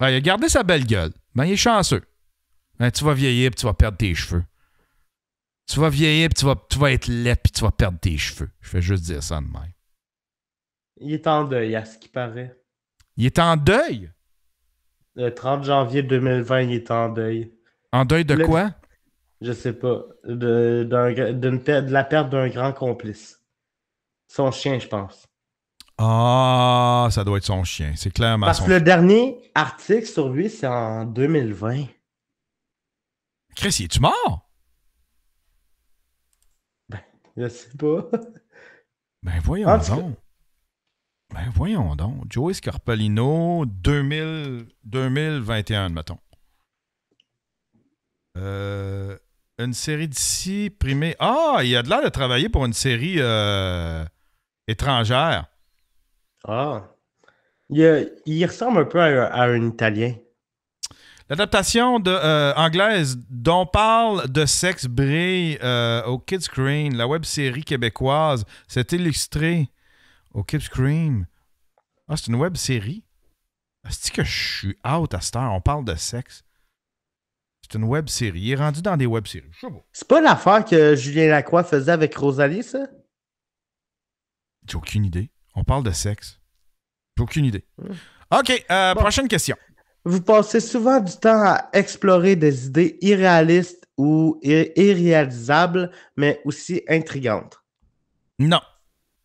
Ben, il a gardé sa belle gueule. Ben, il est chanceux. Ben, tu vas vieillir puis tu vas perdre tes cheveux. Tu vas vieillir tu vas, être laid puis tu vas perdre tes cheveux. Je fais juste dire ça de même. Il est en deuil, à ce qui paraît. Il est en deuil? Le 30 janvier 2020, il est en deuil. En deuil de quoi? Je sais pas. De, de la perte d'un grand complice. Son chien, je pense. Ah, ça doit être son chien. C'est clairement Parce que le dernier article sur lui, c'est en 2020. Chris, es-tu mort? Ben, je sais pas. Ben, voyons donc. Ben, voyons donc. Joey Scarpolino, 2021, mettons. Euh, une série d'ici primée. Ah, il a de l'air de travailler pour une série euh, étrangère. Ah. Il, ressemble un peu à, un Italien. L'adaptation euh, anglaise dont parle de sexe brille euh, au Kids Screen, la web série québécoise, s'est illustrée au Kids Screen. Ah, c'est une web série? cest que je suis out à cette heure? On parle de sexe. C'est une web série. Il est rendu dans des web séries. C'est pas l'affaire que Julien Lacroix faisait avec Rosalie, ça? J'ai aucune idée. On parle de sexe. Aucune idée. Mm. OK, euh, prochaine question. Vous passez souvent du temps à explorer des idées irréalistes ou irréalisables, mais aussi intrigantes. Non.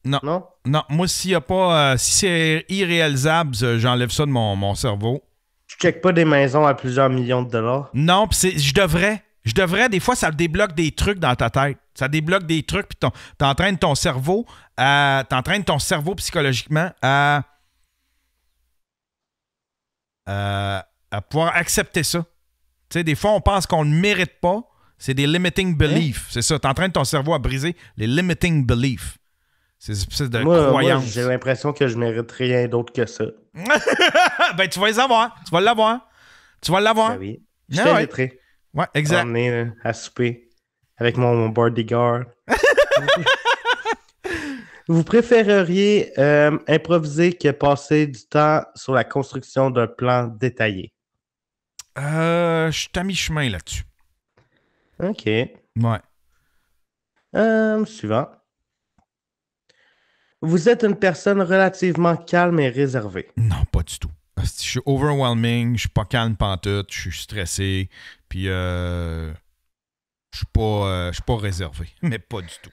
Non. Non? Moi, s'il n'y a pas. Euh, si c'est irréalisable, j'enlève ça de mon, cerveau. Tu check pas des maisons à plusieurs millions de dollars? Non, je devrais. Je devrais, des fois, ça débloque des trucs dans ta tête. Ça débloque des trucs, puis t'entraînes ton cerveau, à, euh, t'entraînes ton cerveau psychologiquement à euh, à pouvoir accepter ça. Tu sais, des fois, on pense qu'on ne mérite pas. C'est des limiting hein? beliefs. C'est ça. Tu de ton cerveau à briser les limiting beliefs. C'est une espèce de moi, croyance. J'ai l'impression que je mérite rien d'autre que ça. ben, tu vas les avoir. Tu vas l'avoir. Tu vas l'avoir. Ben oui. Je vais ah ouais. ouais, euh, à souper avec mon, mon bodyguard. Vous préféreriez euh, improviser que passer du temps sur la construction d'un plan détaillé? Euh, je suis à mi-chemin là-dessus. OK. Ouais. Euh, suivant. Vous êtes une personne relativement calme et réservée. Non, pas du tout. Je suis overwhelming, je suis pas calme pantoute, je suis stressé, puis je suis pas, je suis pas réservé, mais pas du tout.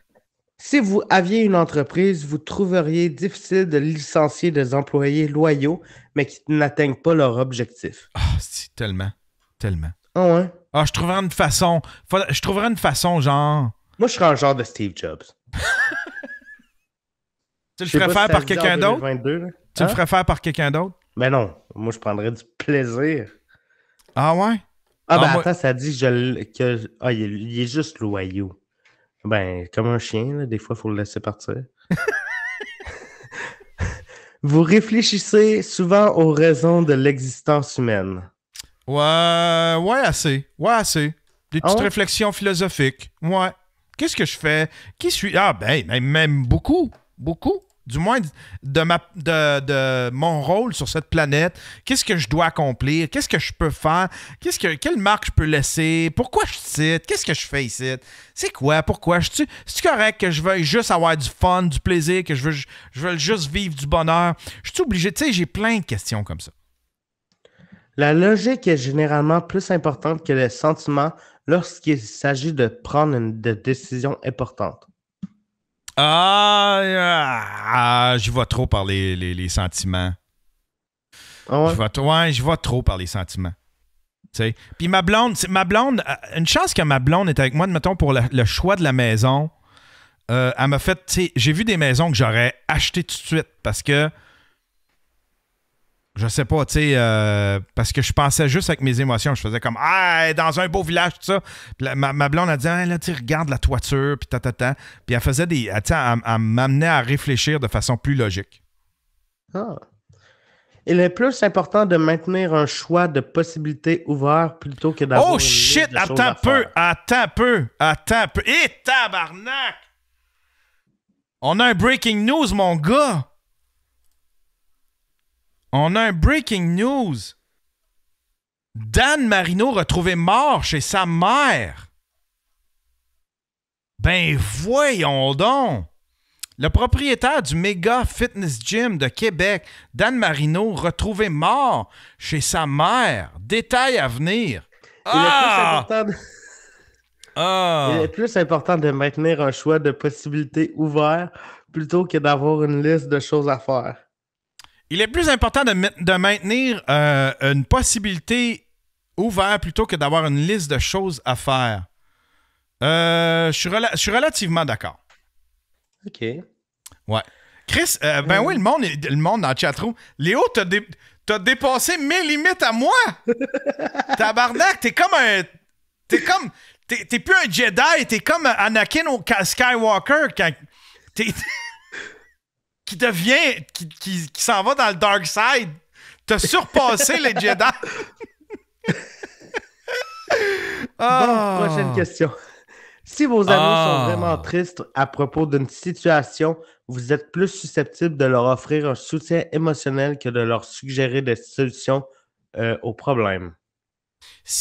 Si vous aviez une entreprise, vous trouveriez difficile de licencier des employés loyaux, mais qui n'atteignent pas leur objectif. Ah, si, tellement. Tellement. Ah ouais? Ah, je trouverais une façon. Je trouverais une façon, genre. Moi, je serais un genre de Steve Jobs. tu le hein? ferais faire par quelqu'un d'autre? Tu le ferais faire par quelqu'un d'autre? Mais non. Moi, je prendrais du plaisir. Ah ouais? Ah, ah ben attends, ça dit que. Ah, est, il est juste loyaux. Ben, comme un chien, des fois, il faut le laisser partir. Vous réfléchissez souvent aux raisons de l'existence humaine. Ouais, ouais, assez. Ouais, assez. Des petites ah réflexions philosophiques. Ouais. Qu'est-ce que je fais? Qui suis? Ah, ben, même beaucoup. Beaucoup du moins de, de, mon rôle sur cette planète, qu'est-ce que je dois accomplir, qu'est-ce que je peux faire, quest que, quelle marque je peux laisser, pourquoi je cite, qu'est-ce que je fais ici, c'est quoi, pourquoi, je c'est correct que je veuille juste avoir du fun, du plaisir, que je veux, juste vivre du bonheur, je suis obligé, tu sais, j'ai plein de questions comme ça. La logique est généralement plus importante que le sentiment lorsqu'il s'agit de prendre une décision importante. Ah, je ah vois trop par les, sentiments. Ah ouais? Je vois, ouais, je vois trop par les sentiments. Puis ma blonde, ma blonde, euh, une chance que ma blonde est avec moi, mettons, pour le, choix de la maison. Euh, elle m'a fait, j'ai vu des maisons que j'aurais achetées tout de suite parce que je sais pas, tu sais, euh, parce que je pensais juste avec mes émotions. Je faisais comme, ah, dans un beau village, tout ça. ma, blonde a dit, ah, là, tu la toiture, puis ta, ta, Puis elle faisait des. Elle, elle, m'amenait à réfléchir de façon plus logique. Ah. Il est plus important de maintenir un choix de possibilités ouvert plutôt que d'avoir. Oh shit, attends un peu, attends un peu, attends eh, un peu. Et tabarnak! On a un breaking news, mon gars! On a un breaking news. Dan Marino retrouvé mort chez sa mère. Ben voyons donc. Le propriétaire du Mega fitness gym de Québec, Dan Marino, retrouvé mort chez sa mère. Détail à venir. Il plus ah! ah! Il est plus important de maintenir un choix de possibilités ouvert plutôt que d'avoir une liste de choses à faire. Il est plus important de, maintenir euh, une possibilité ouverte plutôt que d'avoir une liste de choses à faire. Euh, je, suis relativement d'accord. OK. Ouais. Chris, euh, ben oui, le monde, le monde dans le chatroom. Léo, t'as, dépassé mes limites à moi. Tabarnak, t'es comme un. T'es comme. T'es, plus un Jedi, t'es comme Anakin au Skywalker. t'es qui devient, qui, s'en va dans le dark side. T'as surpassé les Jedi. Ah. prochaine question. Si vos amis ah. sont vraiment tristes à propos d'une situation, vous êtes plus susceptible de leur offrir un soutien émotionnel que de leur suggérer des solutions euh, aux au problème.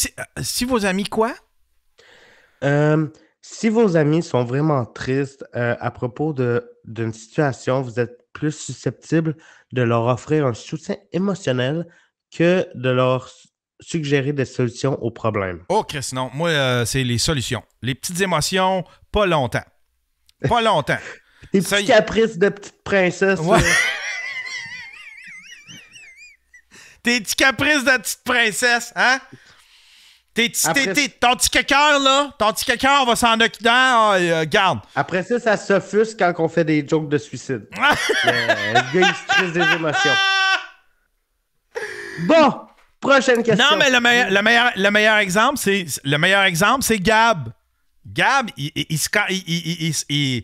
Euh, si, vos amis quoi? Euh, si vos amis sont vraiment tristes à propos d'une situation, vous êtes plus susceptibles de leur offrir un soutien émotionnel que de leur suggérer des solutions aux problèmes. Oh, Chris, non. Moi, euh, c'est les solutions. Les petites émotions, pas longtemps. Pas longtemps. Tes petits caprices de petite princesse. Tes petits caprices de petite princesse, hein? T'es, ton petit quelqu'un, là, ton petit quelqu'un, on va s'en occuper. Ah, euh, garde. Après ça, ça s'offusque quand on fait des jokes de suicide. Euh, le, gars, il se des émotions. Bon, prochaine question. Non, mais le, meilleur, le meilleur, exemple, c'est le meilleur exemple, c'est Gab. Gab, il, il, il,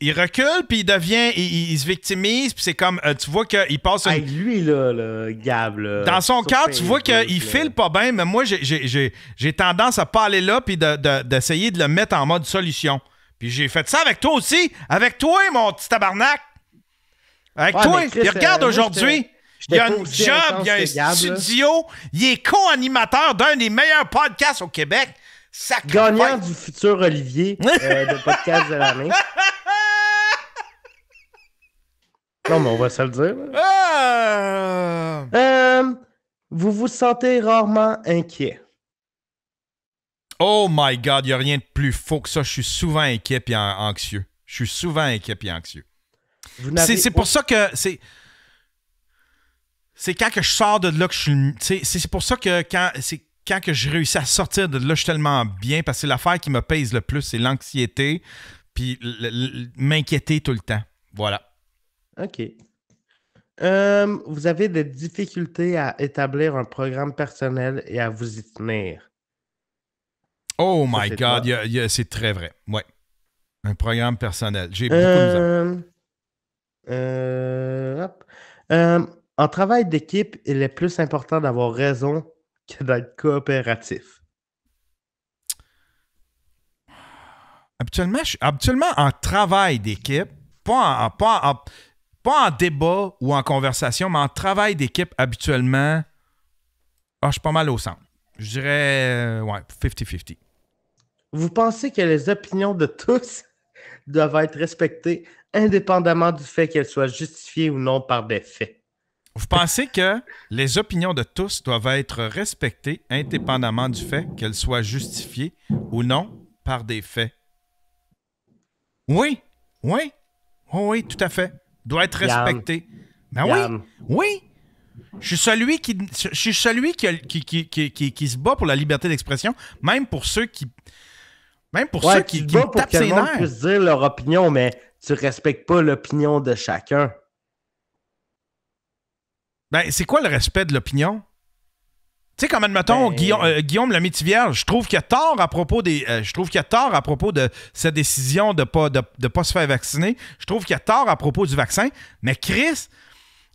il, recule, puis il devient. Il, se victimise, puis c'est comme. Euh, tu vois qu'il passe. avec lui, là, le Gab, Dans son cas tu vois qu'il file pas bien, mais moi, j'ai tendance à pas aller là, puis d'essayer de, le mettre en mode solution. Puis j'ai fait ça avec toi aussi. Avec toi, mon petit tabarnak. Avec toi. Chris, regarde euh, aujourd'hui. Il y a un job, il y a un studio. Il est co-animateur d'un des meilleurs podcasts au Québec. Sacré Gagnant du futur Olivier euh, de podcast de l'année. Non, mais on va se le dire. Ah! Euh, vous vous sentez rarement inquiet. Oh my God, il n'y a rien de plus faux que ça. Je suis souvent inquiet puis anxieux. Je suis souvent inquiet puis anxieux. C'est pour ça que c'est. C'est quand que je sors de là que je suis. C'est pour ça que quand c'est quand que je réussis à sortir de là, je suis tellement bien parce que c'est l'affaire qui me pèse le plus, c'est l'anxiété puis m'inquiéter tout le temps. Voilà. OK. Euh, vous avez des difficultés à établir un programme personnel et à vous y tenir. Oh my God, c'est très vrai. Ouais. Un programme personnel. J'ai beaucoup de euh, euh, En travail d'équipe, il est plus important d'avoir raison que d'être coopératif. Habituellement, en travail d'équipe, pas pas en, pas en débat ou en conversation, mais en travail d'équipe, habituellement, ah, je suis pas mal au centre. Je dirais, euh, ouais, 50-50. Vous pensez que les opinions de tous doivent être respectées, indépendamment du fait qu'elles soient justifiées ou non par des faits? Vous pensez que les opinions de tous doivent être respectées, indépendamment du fait qu'elles soient justifiées ou non par des faits? Oui, oui, oui, oui, tout à fait doit être respecté. Ben oui, oui. Je suis celui qui, suis celui qui, qui, se bat pour la liberté d'expression, même pour ceux qui, même pour ceux qui, tapent ses nerfs. peux dire leur opinion, mais tu respectes pas l'opinion de chacun. Ben c'est quoi le respect de l'opinion tu sais, comme admettons, ben, Guillaume, la euh, euh, Guillaume je trouve qu'il a tort à propos des. Euh, je trouve qu'il a tort à propos de sa décision de ne pas, de, se faire vacciner. Je trouve qu'il y a tort à propos du vaccin. Mais Chris,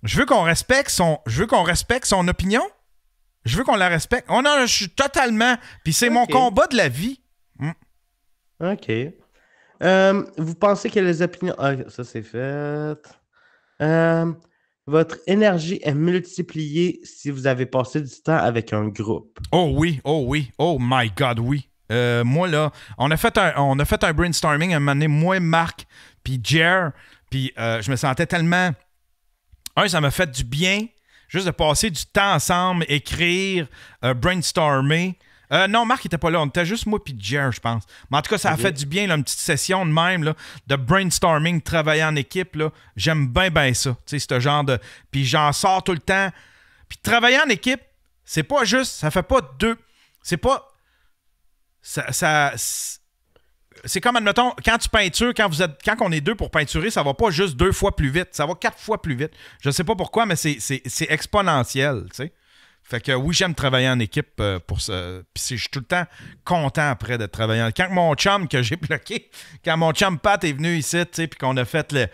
je veux qu'on respecte son. qu'on respecte son opinion. Je veux qu'on la respecte. On oh non, je suis totalement. Puis c'est mon combat de la vie. Mm. OK. vous pensez que les opinions. Ah, ça c'est fait. Euh, votre énergie est multipliée si vous avez passé du temps avec un groupe. Oh oui, oh oui, oh my God, oui. Euh, moi, là, on a, fait un, on a fait un brainstorming un moment donné, moi, Marc, puis Jer, puis euh, je me sentais tellement... ça m'a fait du bien, juste de passer du temps ensemble, écrire, euh, brainstormer. Euh, non, Marc n'était pas là. On était juste moi et Jer, je pense. Mais en tout cas, ça a fait du bien, une petite session de même, là, de brainstorming, travailler en équipe. J'aime bien, bien ça. Tu sais, ce genre de. Puis j'en sors tout le temps. Puis travailler en équipe, c'est pas juste. Ça fait pas deux. C'est pas. Ça. ça c'est comme, admettons, quand tu peintures, quand vous êtes, quand on est deux pour peinturer, ça va pas juste deux fois plus vite, ça va quatre fois plus vite. Je sais pas pourquoi, mais c'est exponentiel, tu sais. Fait que oui, j'aime travailler en équipe euh, pour ça. Puis je suis tout le temps content après de travailler Quand mon chum que j'ai bloqué, quand mon chum Pat est venu ici, puis qu'on a fait le,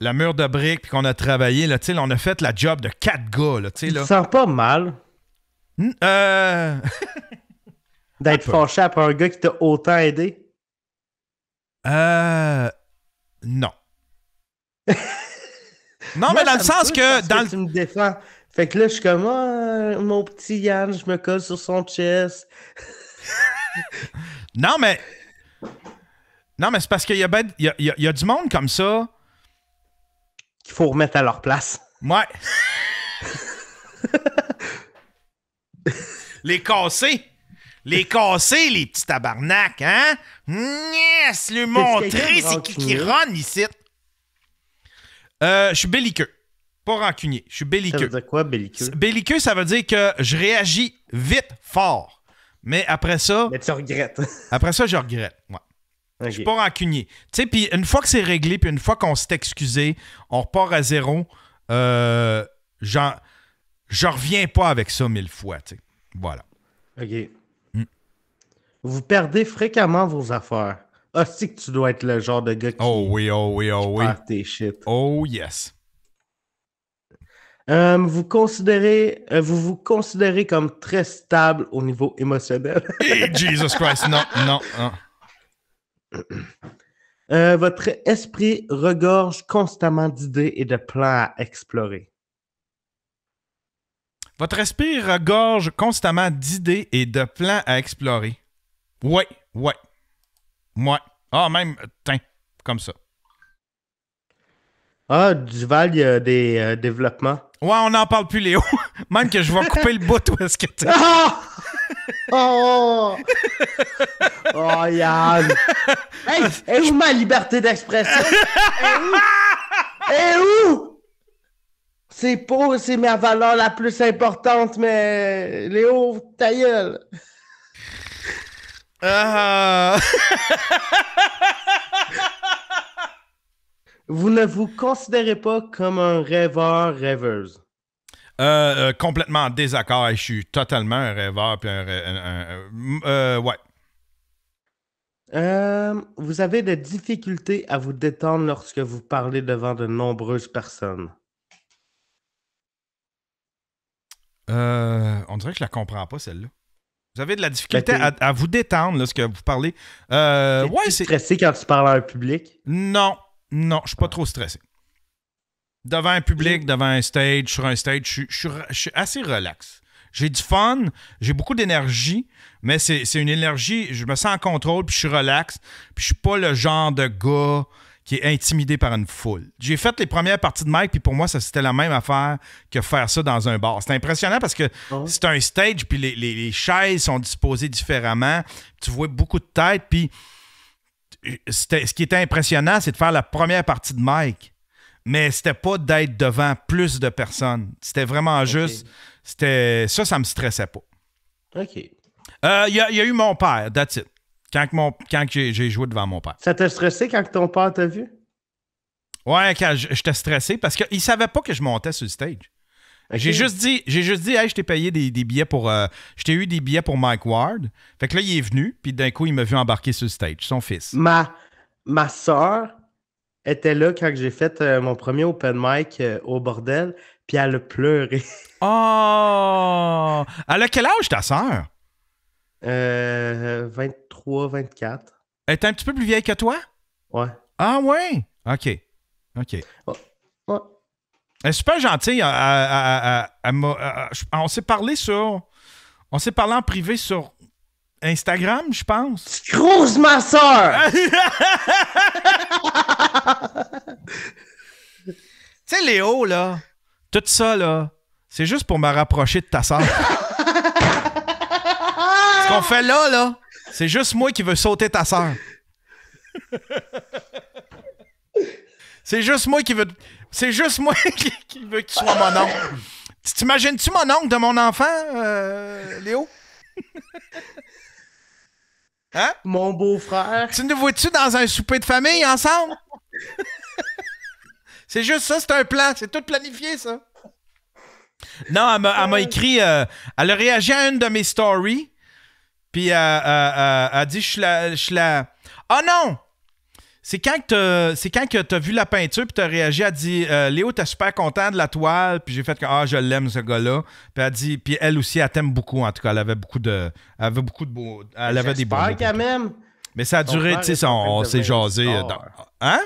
le mur de briques, puis qu'on a travaillé, là, on a fait la job de quatre gars. Là, là. Ça pas mal. euh... D'être fâché après un gars qui t'a autant aidé? Euh. Non. non, mais dans le sens que. Fait que là, je suis comme, ah, mon petit Yann, je me colle sur son chest. non, mais. Non, mais c'est parce qu'il y, a, du monde comme ça. Qu'il faut remettre à leur place. Ouais. les casser. Les casser, les petits tabarnak, hein? Yes, lui montrer c'est qui qui run ici. Euh, je suis belliqueux pas rancunier. Je suis belliqueux. Ça veut dire quoi, belliqueux? Belliqueux, ça veut dire que je réagis vite, fort. Mais après ça. Mais tu regrettes. après ça, je regrette. Ouais. Je suis pas rancunier. Tu sais, puis une fois que c'est réglé, puis une fois qu'on s'est excusé, on repart à zéro. genre, euh, je reviens pas avec ça mille fois. Tu sais. Voilà. OK. Hmm. Vous perdez fréquemment vos affaires. Ah, que tu dois être le genre de gars qui. Oh oui, oh oui, oh oui. tes shit. Oh yes. Euh, vous considérez, euh, vous vous considérez comme très stable au niveau émotionnel. Eh, Jesus Christ, non, non, hein. euh, votre esprit regorge constamment d'idées et de plans à explorer. Votre esprit regorge constamment d'idées et de plans à explorer. Ouais, ouais. Moi. Ah, même, tiens, comme ça. Ah, Duval, il y a des euh, développements. Ouais, on n'en parle plus, Léo. Même que je vais couper le bout où est-ce que tu. Ah! Oh! Oh, Yann! Hey, est où ma liberté d'expression? Et où? où? C'est pas c'est ma valeur la plus importante, mais Léo, ta gueule! Ah! Vous ne vous considérez pas comme un rêveur, rêveuse? Euh, euh, complètement en désaccord. Je suis totalement un rêveur. Puis un, euh, vous avez des difficultés à vous détendre lorsque vous parlez devant de nombreuses personnes. on dirait que je la comprends pas, celle-là. Vous avez de la difficulté ben, à, vous détendre lorsque vous parlez. Euh, ouais, stressé quand tu parles à un public. Non, non, je suis pas trop stressé. Devant un public, devant un stage, sur un stage, je, suis assez relax. J'ai du fun, j'ai beaucoup d'énergie, mais c'est une énergie, je me sens en contrôle, puis je suis relax, puis je suis pas le genre de gars qui est intimidé par une foule. J'ai fait les premières parties de Mike, puis pour moi, ça c'était la même affaire que faire ça dans un bar. C'est impressionnant parce que ah c'est un stage, puis les, chaises sont disposées différemment. Tu vois beaucoup de têtes, puis ce qui était impressionnant, c'est de faire la première partie de Mike. Mais c'était pas d'être devant plus de personnes. C'était vraiment juste. C'était. Ça, ça me stressait pas. OK. Il euh, y, a eu mon père, that's it. Quand, j'ai joué devant mon père. Ça t'a stressé quand ton père t'a vu? Ouais, quand j'étais stressé parce qu'il savait pas que je montais sur le stage. J'ai juste dit, j'ai juste dit, hey, je t'ai payé des, billets pour, euh, eu des billets pour Mike Ward. Fait que là, il est venu, puis d'un coup, il m'a vu embarquer sur le stage, son fils. Ma, ma soeur était là quand j'ai fait euh, mon premier open mic euh, au bordel, puis elle a pleuré. oh! Elle a quel âge ta soeur? 23, 24. Elle est un petit peu plus vieille que toi? Ouais. Ah ouais? OK. OK. Oh, elle est super gentille. on s'est parlé sur. On s'est parlé en privé sur Instagram, je pense. Tu ma soeur! tu sais, Léo, là, tout ça, là, c'est juste pour me rapprocher de ta soeur. Ce qu'on fait là, là, c'est juste moi qui veux sauter ta soeur. c'est juste moi qui veux. C'est juste moi qui, veux que qu'il soit mon oncle. T'imagines-tu mon oncle de mon enfant, euh, Léo? Hein? Mon beau-frère. Tu nous vois-tu dans un souper de famille ensemble? c'est juste ça, c'est un plan. C'est tout planifié, ça. Non, elle m'a euh. écrit. Euh, elle a réagi à une de mes stories. Puis elle a dit Je suis la. Ah oh non! C'est quand que c'est quand que t'as vu la peinture puis t'as réagi, elle dit euh, Léo t'es super content de la toile puis j'ai fait que ah je l'aime ce gars-là puis elle dit puis elle aussi elle t'aime beaucoup en tout cas elle avait beaucoup de elle avait beaucoup de beaux elle avait des beaux quand même mais ça a duré tu sais on, s'est jasé euh, hein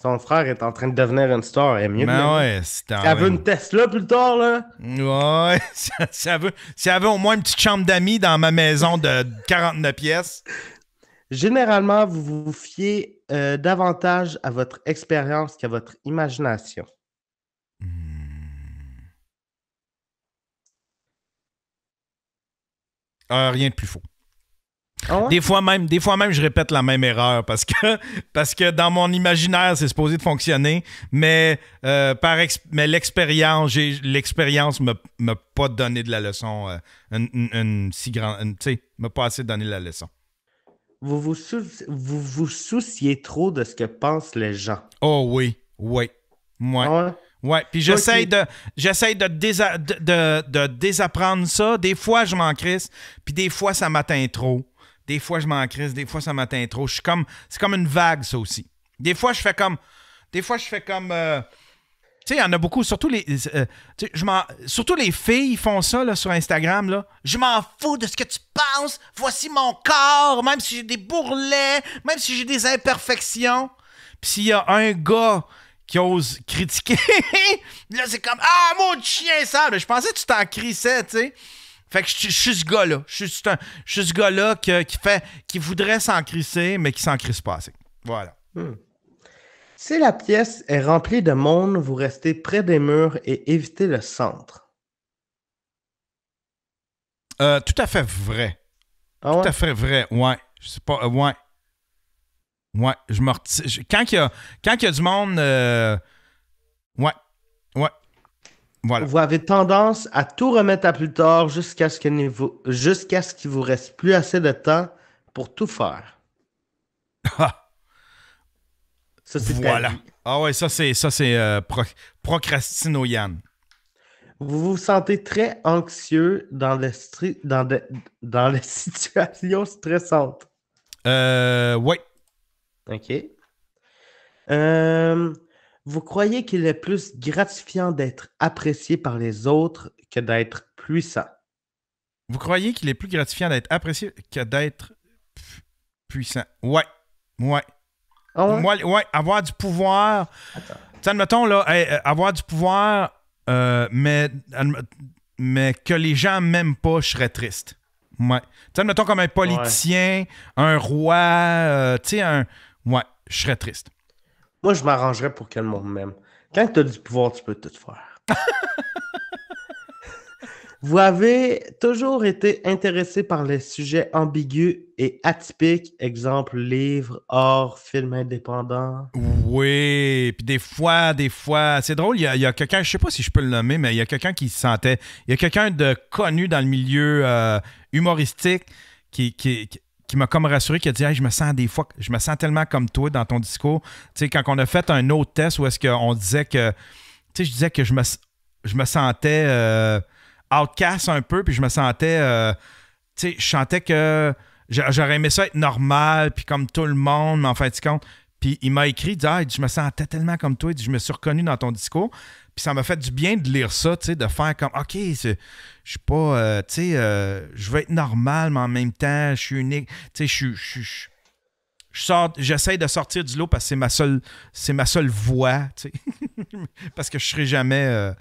son frère est en train de devenir une star. Elle est mieux ben c'est si elle veut une Tesla plus tard, là. Ouais, si elle, veut, si au moins une petite chambre d'amis dans ma maison de 49 pièces, Généralement, vous vous fiez euh, davantage à votre expérience qu'à votre imagination. Hmm. Euh, rien de plus faux. Ah des fois même, des fois même, je répète la même erreur parce que, parce que dans mon imaginaire, c'est supposé de fonctionner, mais, euh, mais l'expérience, l'expérience ne m'a pas donné de la leçon, si grande, m'a pas assez donné la leçon vous vous, vous vous souciez trop de ce que pensent les gens. Oh oui, oui. Moi. Ouais. puis j'essaie de j'essaie de, de, de, désapprendre ça. Des fois, je m'en crisse, puis des fois, ça m'atteint trop. Des fois, je m'en crisse, des fois, ça m'atteint trop. Je suis comme c'est comme une vague ça aussi. Des fois, je fais comme des fois, je fais comme euh, tu sais, il y en a beaucoup, surtout les. Euh, je surtout les filles font ça sur Instagram. Là. Je m'en fous de ce que tu penses. Voici mon corps, même si j'ai des bourrelets, même si j'ai des imperfections. Puis s'il y a un gars qui ose critiquer, là, c'est comme Ah, mon chien ça! » Je pensais que tu t'en crissais, tu sais. Fait que je, suis ce gars-là. Je suis, ce gars-là qui, fait, qui voudrait s'en crisser, mais qui s'en crisse pas assez. Voilà. Hmm. Si la pièce est remplie de monde, vous restez près des murs et évitez le centre. Euh, tout à fait vrai. Ah tout à fait vrai, ouais. Je sais pas, euh, ouais. Ouais, je me Quand il y, a... du monde, euh, ouais, ouais. Voilà. Vous avez tendance à tout remettre à plus tard jusqu'à ce qu'il vous... vous reste plus assez de temps pour tout faire. Voilà. Ah ouais, ça, c'est ça c'est euh, procrastinoyan. Vous vous sentez très anxieux dans, le dans, dans les situations stressantes. Euh, oui. OK. Euh, vous croyez qu'il est plus gratifiant d'être apprécié par les autres que d'être puissant? Vous croyez qu'il est plus gratifiant d'être apprécié que d'être puissant? Ouais. Ouais. Ah ouais? avoir du pouvoir. Attends. admettons, là, euh, avoir du pouvoir, euh, mais, mais que les gens m'aiment pas, je serais triste. Ouais. Tu admettons, comme un politicien, un roi, euh, tu sais, un. Ouais, je serais triste. Moi, je m'arrangerais pour qu'elle monde m'aime. Quand tu as du pouvoir, tu peux tout faire. Vous avez toujours été intéressé par les sujets ambigus et atypiques, exemple livres, or, film indépendant. Oui, puis des fois, des fois, c'est drôle, il y a, quelqu'un, je sais pas si je peux le nommer, mais il y a quelqu'un qui se sentait, il y a quelqu'un de connu dans le milieu euh, humoristique qui, qui, m'a comme rassuré, qui a dit Je me sens des fois, je me sens tellement comme toi dans ton discours. Tu sais, quand on a fait un autre test où est-ce qu'on disait que. Tu sais, je disais que je me, je me sentais. Euh, outcast un peu, puis je me sentais. Euh, tu sais, je sentais que j'aurais aimé ça être normal, puis comme tout le monde, mais en fin de compte. Puis il m'a écrit, dit, je me sentais tellement comme toi, je me suis reconnu dans ton discours. Puis ça m'a fait du bien de lire ça, tu sais, de faire comme, OK, je suis pas, euh, tu sais, euh, je veux être normal, mais en même temps, je suis unique. Tu sais, je J'essaie de sortir du lot parce que c'est ma seule, c'est ma seule voix tu sais. parce que je serai jamais.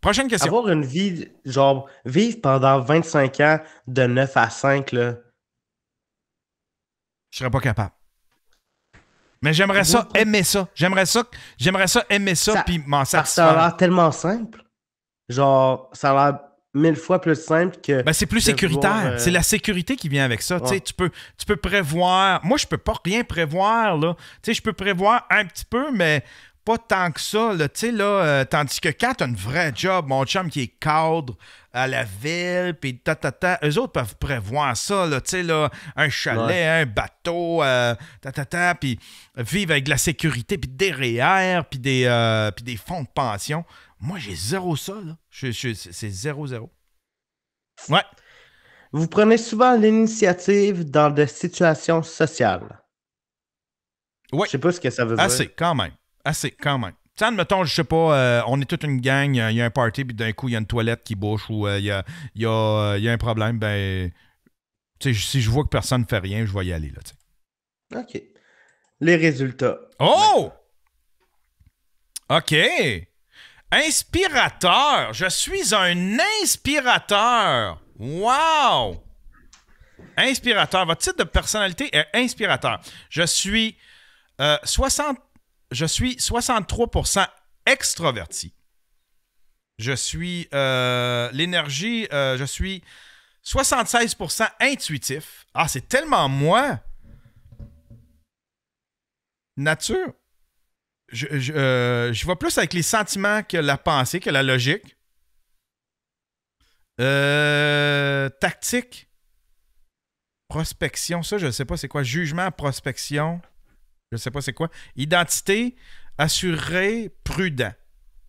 Prochaine question. Avoir une vie, genre, vivre pendant 25 ans de 9 à 5, là. Je serais pas capable. Mais j'aimerais ça, aimer ça. J'aimerais ça, j'aimerais ça, aimer ça, puis m'en satisfaire. Ça a l'air tellement simple. Genre, ça a l'air mille fois plus simple que. Ben, c'est plus sécuritaire. Euh, c'est la sécurité qui vient avec ça. Tu, sais, tu, peux, tu peux prévoir. Moi, je peux pas rien prévoir. Là. Tu sais, je peux prévoir un petit peu, mais pas tant que ça. Euh, tandis que quand tu as une vraie job, mon chum qui est cadre à la ville, puis ta, eux autres peuvent prévoir ça. un chalet, un bateau, euh, puis vivre avec de la sécurité, puis des REER, e puis des, euh, des fonds de pension. Moi, j'ai zéro ça. c'est zéro, zéro. Ouais. Vous prenez souvent l'initiative dans des situations sociales. Ouais. Je sais pas ce que ça veut ah, dire. c'est quand même. Assez, quand même. tiens mettons, je sais pas, euh, on est toute une gang, il y a un party, puis d'un coup, il y a une toilette qui bouche ou euh, il y a, y, euh, un problème, ben. si je vois que personne ne fait rien, je vais y aller, là, OK. Les résultats. Oh! OK. Inspirateur. Je suis un inspirateur. Wow! Inspirateur. Votre titre de personnalité est inspirateur. Je suis euh, 60 je suis 63% extroverti. Je suis euh, l'énergie, euh, je suis 76% intuitif. Ah, c'est tellement moi. Nature. Je, je, euh, je, vois plus avec les sentiments que la pensée, que la logique. tactique. Prospection, ça, je ne sais pas c'est quoi. Jugement, prospection. Je sais pas c'est quoi. Identité, assuré, prudent.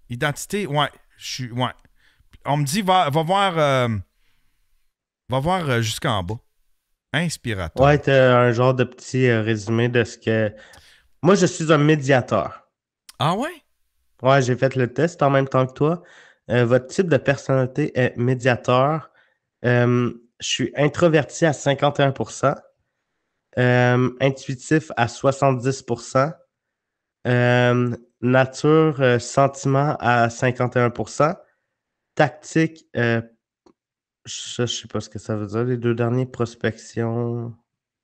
Identité, ouais. Je suis, ouais. On me dit, va, voir. va voir euh, euh, jusqu'en bas. Inspirateur. Ouais, c'est un genre de petit euh, résumé de ce que. Moi, je suis un médiateur. Ah ouais? Ouais, j'ai fait le test en même temps que toi. votre type de personnalité est médiateur. je suis introverti à 51 euh, intuitif à 70 euh, nature, euh, sentiment à 51 tactique, je, ne sais pas ce que ça veut dire, les deux derniers, prospection.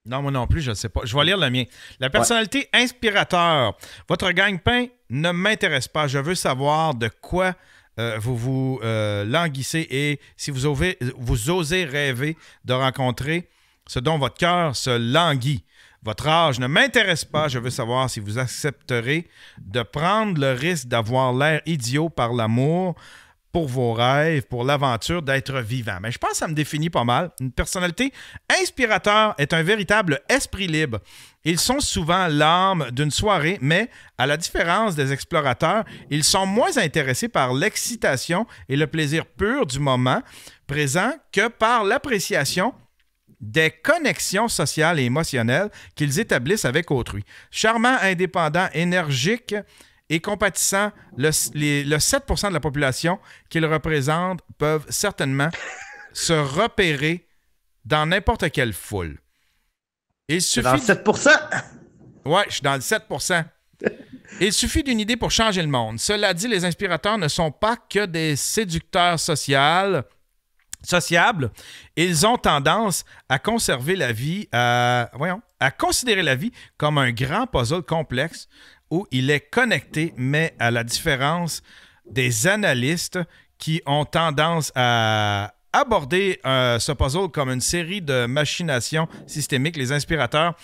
Non, moi non plus, je ne sais pas. Je vais lire le mien. La personnalité inspirateur. Votre gagne-pain ne m'intéresse pas. Je veux savoir de quoi vous vous languissez et si vous, vous osez rêver de rencontrer ce dont votre cœur se languit. Votre âge ne m'intéresse pas, je veux savoir si vous accepterez de prendre le risque d'avoir l'air idiot par l'amour, pour vos rêves, pour l'aventure d'être vivant. Mais je pense que ça me définit pas mal. Une personnalité inspirateur est un véritable esprit libre. Ils sont souvent l'âme d'une soirée, mais à la différence des explorateurs, ils sont moins intéressés par l'excitation et le plaisir pur du moment présent que par l'appréciation des connexions sociales et émotionnelles qu'ils établissent avec autrui. Charmant, indépendant, énergique et compatissant, le, 7 de la population qu'ils représentent peuvent certainement se repérer dans n'importe quelle foule. Il suffit dans le 7 Ouais, je suis dans le 7 Il suffit d'une idée pour changer le monde. Cela dit, les inspirateurs ne sont pas que des séducteurs sociaux sociables, ils ont tendance à conserver la vie, à, à considérer la vie comme un grand puzzle complexe où il est connecté, mais à la différence des analystes qui ont tendance à aborder euh, ce puzzle comme une série de machinations systémiques, les inspirateurs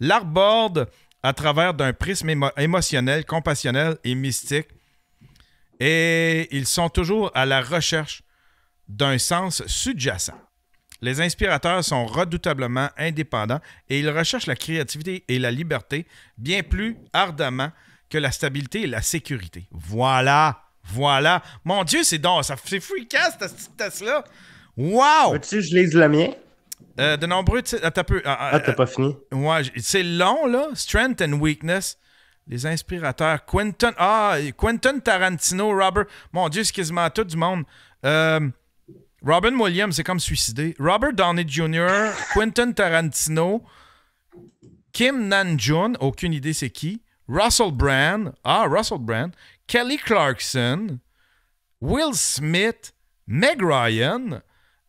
l'abordent à travers d'un prisme émotionnel, compassionnel et mystique. Et ils sont toujours à la recherche d'un sens sous-jacent. Les inspirateurs sont redoutablement indépendants et ils recherchent la créativité et la liberté bien plus ardemment que la stabilité et la sécurité. Voilà, voilà. Mon Dieu, c'est donc, c'est freakant cette là Wow! Veux-tu je lise le mien? Euh, de nombreux... Euh, ah, t'as euh, pas fini. c'est long, là. Strength and Weakness. Les inspirateurs. Quentin... Ah, Quentin Tarantino, Robert... Mon Dieu, excuse-moi, tout du monde. Euh... Robin Williams, c'est comme suicidé. Robert Downey Jr., Quentin Tarantino, Kim Nanjoon, aucune idée c'est qui. Russell Brand, ah, Russell Brand, Kelly Clarkson, Will Smith, Meg Ryan,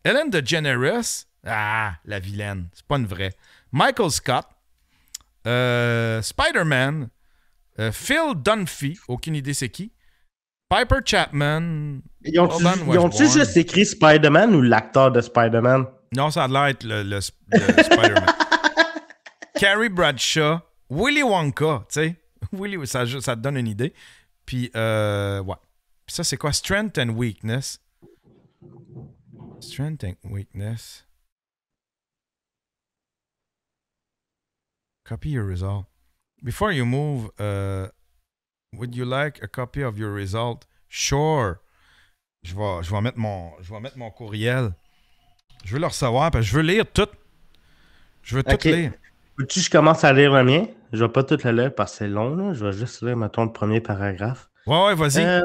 Ellen DeGeneres, ah, la vilaine, c'est pas une vraie. Michael Scott, euh, Spider-Man, euh, Phil Dunphy, aucune idée c'est qui. Piper Chapman. Ils ont-tu juste écrit Spider-Man ou l'acteur de Spider-Man? Non, ça a l'air être le, Spider-Man. Carrie Bradshaw, Willy Wonka, tu sais. Willy, ça, te donne une idée. Puis, euh, ouais. Puis ça, c'est quoi? Strength and Weakness. Strength and Weakness. Copy your result. Before you move, euh, Would you like a copy of your result? Sure. Je vais, je vais, mettre, mon, je mettre mon courriel. Je veux leur savoir, parce que je veux lire tout. Je veux tout lire. tu je commence à lire le mien? Je vais pas tout le lire parce que c'est long. Là. Je vais juste lire, mettons, le premier paragraphe. Ouais, ouais, vas-y. Euh,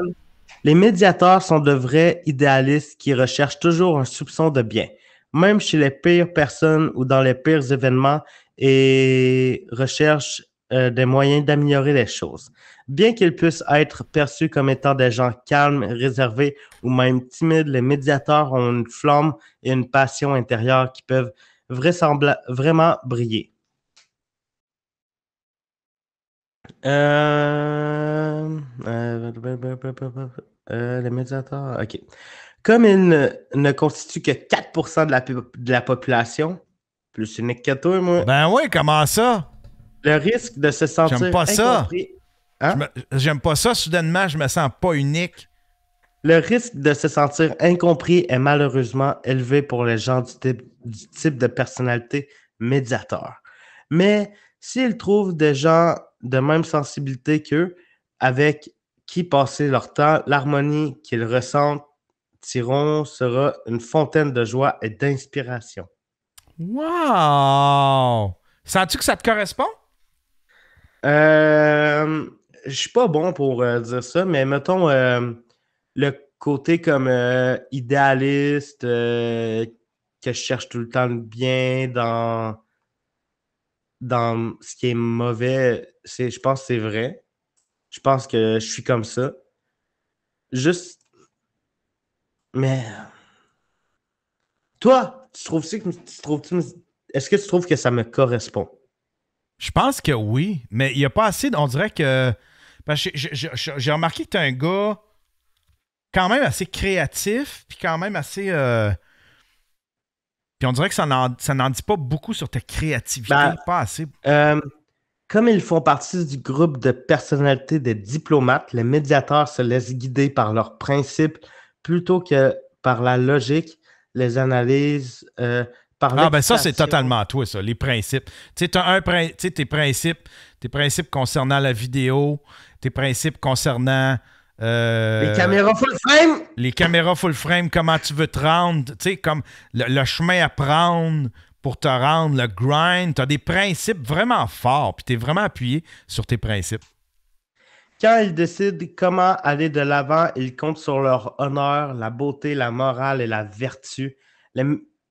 les médiateurs sont de vrais idéalistes qui recherchent toujours un soupçon de bien, même chez les pires personnes ou dans les pires événements, et recherchent euh, des moyens d'améliorer les choses. Bien qu'ils puissent être perçus comme étant des gens calmes, réservés ou même timides, les médiateurs ont une flamme et une passion intérieure qui peuvent vraiment briller. Euh, euh, les médiateurs, ok. Comme ils ne, constituent que 4% de la, de la population, plus une que toi, moi. Ben oui, comment ça? Le risque de se sentir. J'aime pas ça. Hein? J'aime pas ça. Soudainement, je me sens pas unique. Le risque de se sentir incompris est malheureusement élevé pour les gens du type, de personnalité médiateur. Mais s'ils trouvent des gens de même sensibilité qu'eux, avec qui passer leur temps, l'harmonie qu'ils ressentent sera une fontaine de joie et d'inspiration. Wow! Sens-tu que ça te correspond? Euh, je suis pas bon pour euh, dire ça, mais mettons euh, le côté comme idéaliste, que je cherche tout le temps le bien dans, dans ce qui est mauvais, c'est, je pense que c'est vrai. Je pense que je suis comme ça. Juste. Mais. Toi, tu trouves que tu trouves. Est-ce que tu trouves que ça me correspond? Je pense que oui, mais il n'y a pas assez. On dirait que. j'ai remarqué que tu es un gars quand même assez créatif, puis quand même assez. Euh, puis on dirait que ça n'en dit pas beaucoup sur ta créativité, ben, pas assez. Euh, comme ils font partie du groupe de personnalités des diplomates, les médiateurs se laissent guider par leurs principes plutôt que par la logique, les analyses, euh, ah, ben ça, c'est totalement toi, ça, les principes. Tu sais, tes, principes, tes principes concernant la vidéo, tes principes concernant. Euh, les caméras full frame. Les caméras full frame, comment tu veux te rendre, tu sais, comme le, chemin à prendre pour te rendre, le grind. Tu as des principes vraiment forts, puis tu es vraiment appuyé sur tes principes. Quand ils décident comment aller de l'avant, ils comptent sur leur honneur, la beauté, la morale et la vertu. Les,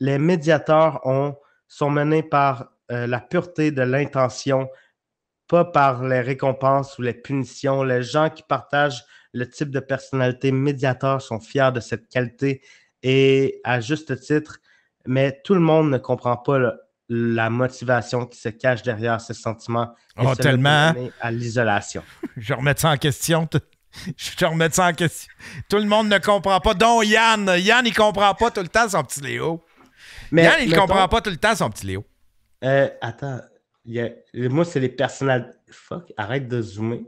les médiateurs sont menés par euh, la pureté de l'intention, pas par les récompenses ou les punitions. Les gens qui partagent le type de personnalité médiateur sont fiers de cette qualité et à juste titre, mais tout le monde ne comprend pas la motivation qui se cache derrière ce sentiment et ah, tellement hein? à l'isolation. Je remets ça en question. Je remets ça en question. Tout le monde ne comprend pas. Dont Yann, Yann, il comprend pas tout le temps son petit Léo. Mais, il comprend pas tout le temps son petit Léo. Euh, attends. Moi, c'est les personnages. Fuck, arrête de zoomer.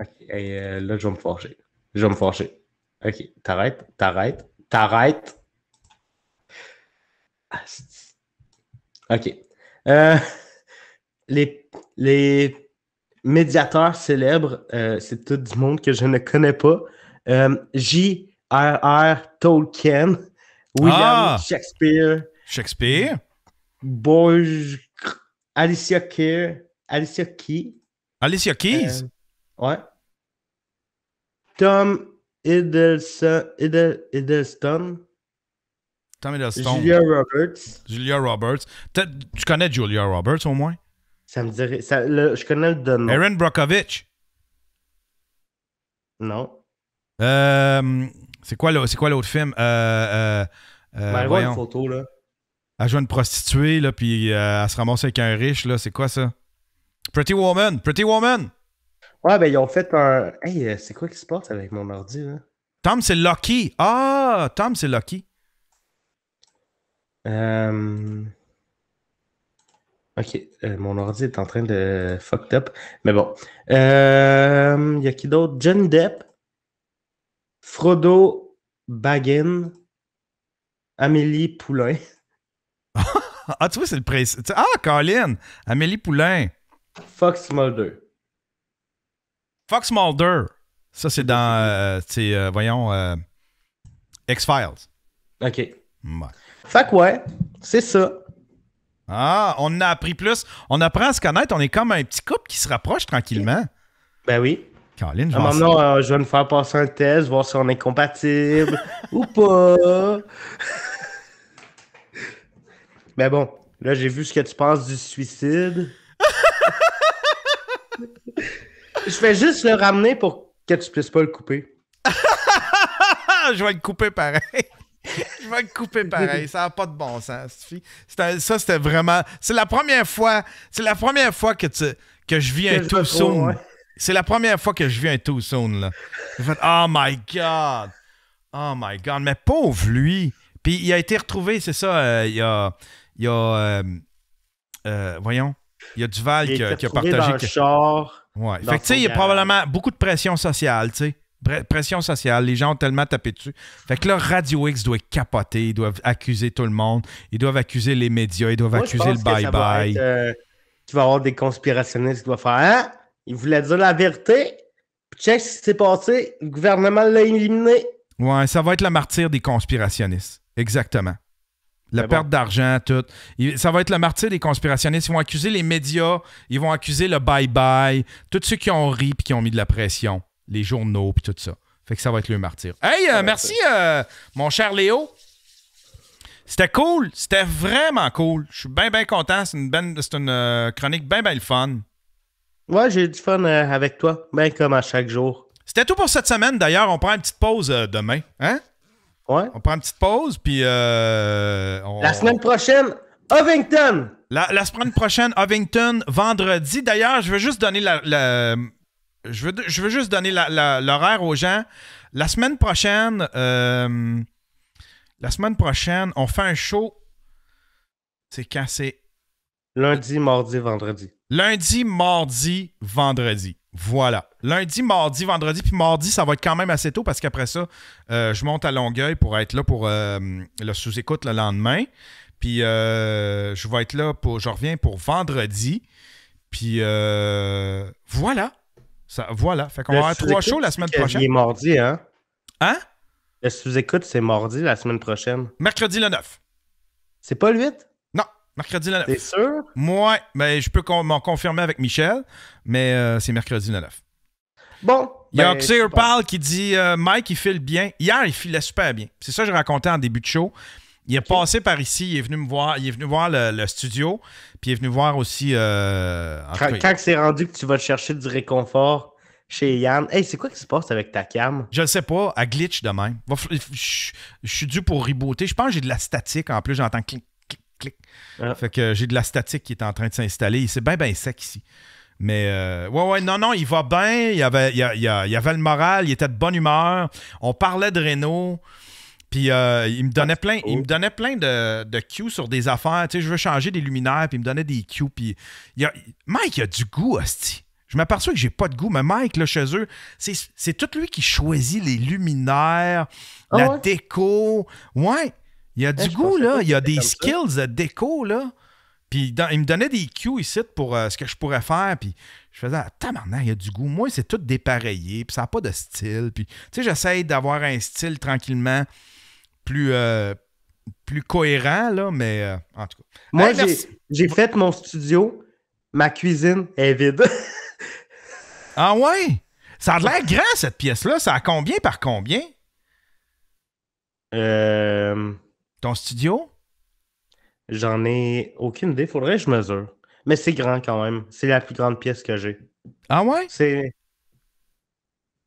Ok, euh, là, je vais me forger. Je vais me forger. Ok, t'arrêtes, t'arrêtes, t'arrêtes. Ah, ok. Euh, les, les médiateurs célèbres, euh, c'est tout du monde que je ne connais pas. J. R.R. Tolkien, William ah! Shakespeare, Shakespeare, Borges, Alicia Keys, Alicia Keys, Alicia Keys, euh, ouais, Tom Hiddleston, Tom Hiddleston, Julia Roberts, Julia Roberts. Tu connais Julia Roberts au moins? Ça me dirait, ça, je connais le nom. Aaron Brockovich. Non. Euh, c'est quoi l'autre film? Euh, euh, euh ben, une photo, là. Elle joue une prostituée, là, puis euh, elle se ramasse avec un riche, là. C'est quoi ça? Pretty Woman! Pretty Woman! Ouais, ben ils ont fait un. Hey, euh, c'est quoi qui se passe avec mon ordi, là? Tom, c'est Lucky! Ah! Tom, c'est Lucky! Ok, mon ordi est en train de fucked up. Mais bon. Il y a qui d'autre? Jen Depp. Frodo Baggin, Amélie Poulain. ah, tu vois, c'est le précis. Ah, Colin! Amélie Poulain. Fox Mulder. Fox Mulder. Ça, c'est dans, euh, euh, voyons, euh, X-Files. OK. Ouais. Fait ouais, c'est ça. Ah, on a appris plus. On apprend à se connaître. On est comme un petit couple qui se rapproche tranquillement. Ben oui. Caroline, Maintenant, euh, je vais me faire passer un test, voir si on est compatible ou pas. Mais bon, là, j'ai vu ce que tu penses du suicide. je vais juste le ramener pour que tu puisses pas le couper. je vais le couper pareil. je vais le couper pareil. Ça n'a pas de bon sens. Ça, c'était vraiment. C'est la première fois. C'est la première fois que tu que je vis un tout saumon. C'est la première fois que je vis un Tucson, là. fait, oh my God! Oh my God! Mais pauvre lui! Puis il a été retrouvé, c'est ça, euh, il y a. Euh, euh, voyons. Il y a Duval qui, a, partagé. ouais. fait que tu sais, il y a probablement beaucoup de pression sociale, tu sais. Pression sociale, les gens ont tellement tapé dessus. Fait que là, Radio X doit capoter, ils doivent accuser tout le monde, ils doivent accuser les médias, ils doivent accuser le bye-bye. tu vas avoir des conspirationnistes qui doivent faire Hein? Il voulait dire la vérité. Puis check ce qui s'est passé. Le gouvernement l'a éliminé. Ouais, ça va être le martyr des conspirationnistes. Exactement. La perte d'argent, tout. Ça va être le martyr des conspirationnistes. Ils vont accuser les médias, ils vont accuser le bye-bye, tous ceux qui ont ri puis qui ont mis de la pression, les journaux puis tout ça. Fait que ça va être le martyr. Hey, euh, merci, euh, mon cher Léo. C'était cool. C'était vraiment cool. Je suis bien, bien content. C'est une, ben, euh, chronique bien, bien le fun. Ouais, j'ai du fun euh, avec toi, bien comme à chaque jour. C'était tout pour cette semaine d'ailleurs. On prend une petite pause euh, demain. Hein? Ouais. On prend une petite pause, puis. Euh, la semaine prochaine, Ovington! La, semaine prochaine, Ovington, vendredi. D'ailleurs, je veux juste donner la. je, veux, je veux juste donner l'horaire aux gens. La semaine prochaine, la semaine prochaine, on fait un show. C'est quand c'est. Lundi, mardi, vendredi. Lundi, mardi, vendredi. Voilà. Lundi, mardi, vendredi, puis mardi, ça va être quand même assez tôt parce qu'après ça, euh, je monte à Longueuil pour être là pour euh, le sous-écoute le lendemain. Puis euh, je vais être là pour. Je reviens pour vendredi. Puis voilà. Ça, voilà. Fait qu'on va trois shows la semaine prochaine. mardi, hein? Hein? Le sous-écoute, c'est mardi la semaine prochaine. Mercredi le 9. C'est pas le 8? Mercredi le 9. T'es sûr? Moi, mais ben, je peux m'en confirmer avec Michel, mais euh, c'est mercredi le 9. Bon. Il y a ben, Oxir Pal qui dit euh, Mike, il file bien. Hier, il filait super bien. C'est ça que je racontais en début de show. Il est passé par ici, il est venu me voir, il est venu voir le, studio, puis il est venu voir aussi. Euh, quand, c'est rendu que tu vas chercher du réconfort chez Yann, hey, c'est quoi qui se passe avec ta cam Je ne sais pas, à glitch de même. Je suis dû pour rebooter. Je pense que j'ai de la statique en plus, j'entends clic, ah. Fait que j'ai de la statique qui est en train de s'installer. C'est bien, ben sec ici. Mais euh, ouais, ouais, non, non, il va bien. Il avait, il, avait le moral, il était de bonne humeur. On parlait de Renault. Puis euh, il me donnait plein, il me donnait plein de, de cues sur des affaires. Tu sais, je veux changer des luminaires, puis il me donnait des cues. Puis il a, Mike, il a du goût, hostie. Je m'aperçois que j'ai pas de goût, mais Mike, là, chez eux, c'est tout lui qui choisit les luminaires, ah la déco. Ouais, il y a du goût, là. Il y a des skills de euh, déco, là. Puis il me donnait des cues ici pour euh, ce que je pourrais faire. Puis je faisais, Attends maintenant, il y a du goût. Moi, c'est tout dépareillé. Puis ça n'a pas de style. Puis, tu sais, j'essaye d'avoir un style tranquillement plus, euh, plus cohérent, là. Mais en tout cas. Moi, j'ai fait mon studio. Ma cuisine est vide. ah ouais? Ça a l'air grand, cette pièce-là. Ça a combien par combien? Euh. Ton studio? J'en ai aucune idée. Faudrait que je mesure. Mais c'est grand quand même. C'est la plus grande pièce que j'ai. Ah ouais? C'est.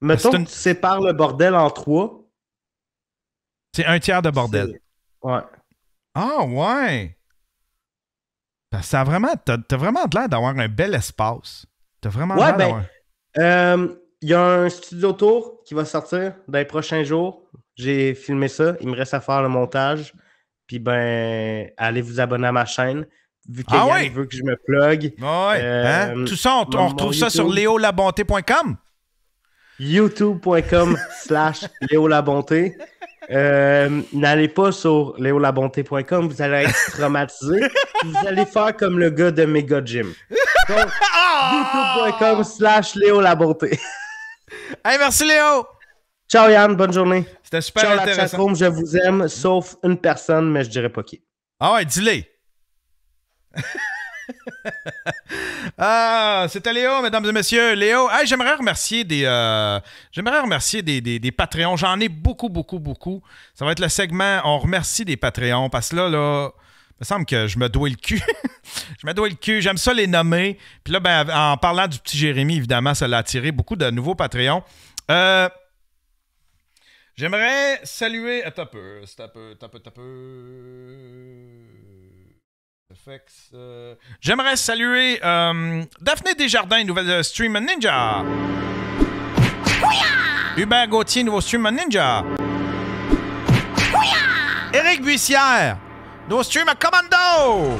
Mettons tu sépares le bordel en trois. C'est un tiers de bordel. Ouais. Ah ouais! Ça, vraiment. T'as as vraiment l'air d'avoir un bel espace. T'as vraiment ouais, ben, euh, Il y a un studio tour qui va sortir dans les prochains jours. J'ai filmé ça. Il me reste à faire le montage ben, allez vous abonner à ma chaîne. Vu que ah veut que je me plug. Ah euh, hein? Tout ça, on, retrouve ça sur léolabonté.com. YouTube.com slash léolabonté. Euh, n'allez pas sur léolabonté.com, vous allez être traumatisé. vous allez faire comme le gars de Mega Gym. Ah! youtube.com slash Léo hey, merci Léo! Ciao Yann, bonne journée. C'était super intéressant. je vous aime, sauf une personne, mais je dirais pas qui. Ah ouais, dis-les. ah, c'était Léo, mesdames et messieurs. Léo, j'aimerais remercier des, euh, j'aimerais remercier des, des, des Patreons. J'en ai beaucoup, beaucoup, beaucoup. Ça va être le segment On remercie des Patreons parce que là, là, il me semble que je me dois le cul. je me dois le cul. J'aime ça les nommer. Puis là, ben, en parlant du petit Jérémy, évidemment, ça l'a attiré beaucoup de nouveaux Patreons. Euh, J'aimerais saluer. un peu, J'aimerais saluer euh, Daphné Desjardins, nouvelle euh, streamer ninja. Hubert Gauthier, nouveau streamer ninja. Eric Éric Buissière, nouveau streamer commando.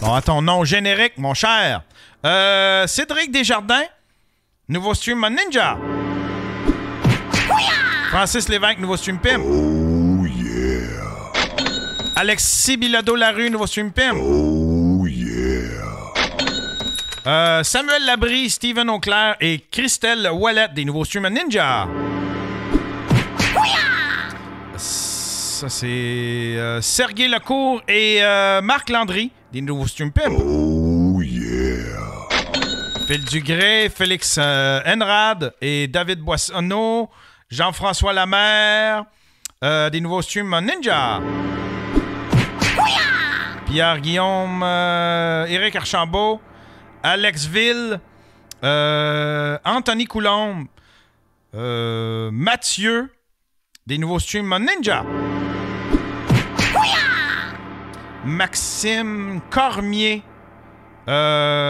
Bon, attends, générique, mon cher. Euh, Cédric Desjardins, nouveau streamer ninja. Francis Lévesque, nouveau stream Pim. Oh yeah. Alexis Bilado Larue, nouveau stream Pim. Oh yeah. Euh, Samuel Labrie, Steven Auclair et Christelle Wallet des nouveaux streamers Ninja. Ça, c'est euh, Sergué et euh, Marc Landry des nouveaux stream Pim. Oh yeah. Phil Dugré, Félix euh, Enrad et David Boissonneau. Jean-François Lamère, euh, des nouveaux streams Ninja. Pierre Guillaume, Eric euh, Éric Archambault, Alex Ville, euh, Anthony Coulombe, euh, Mathieu, des nouveaux streams Ninja. Maxime Cormier,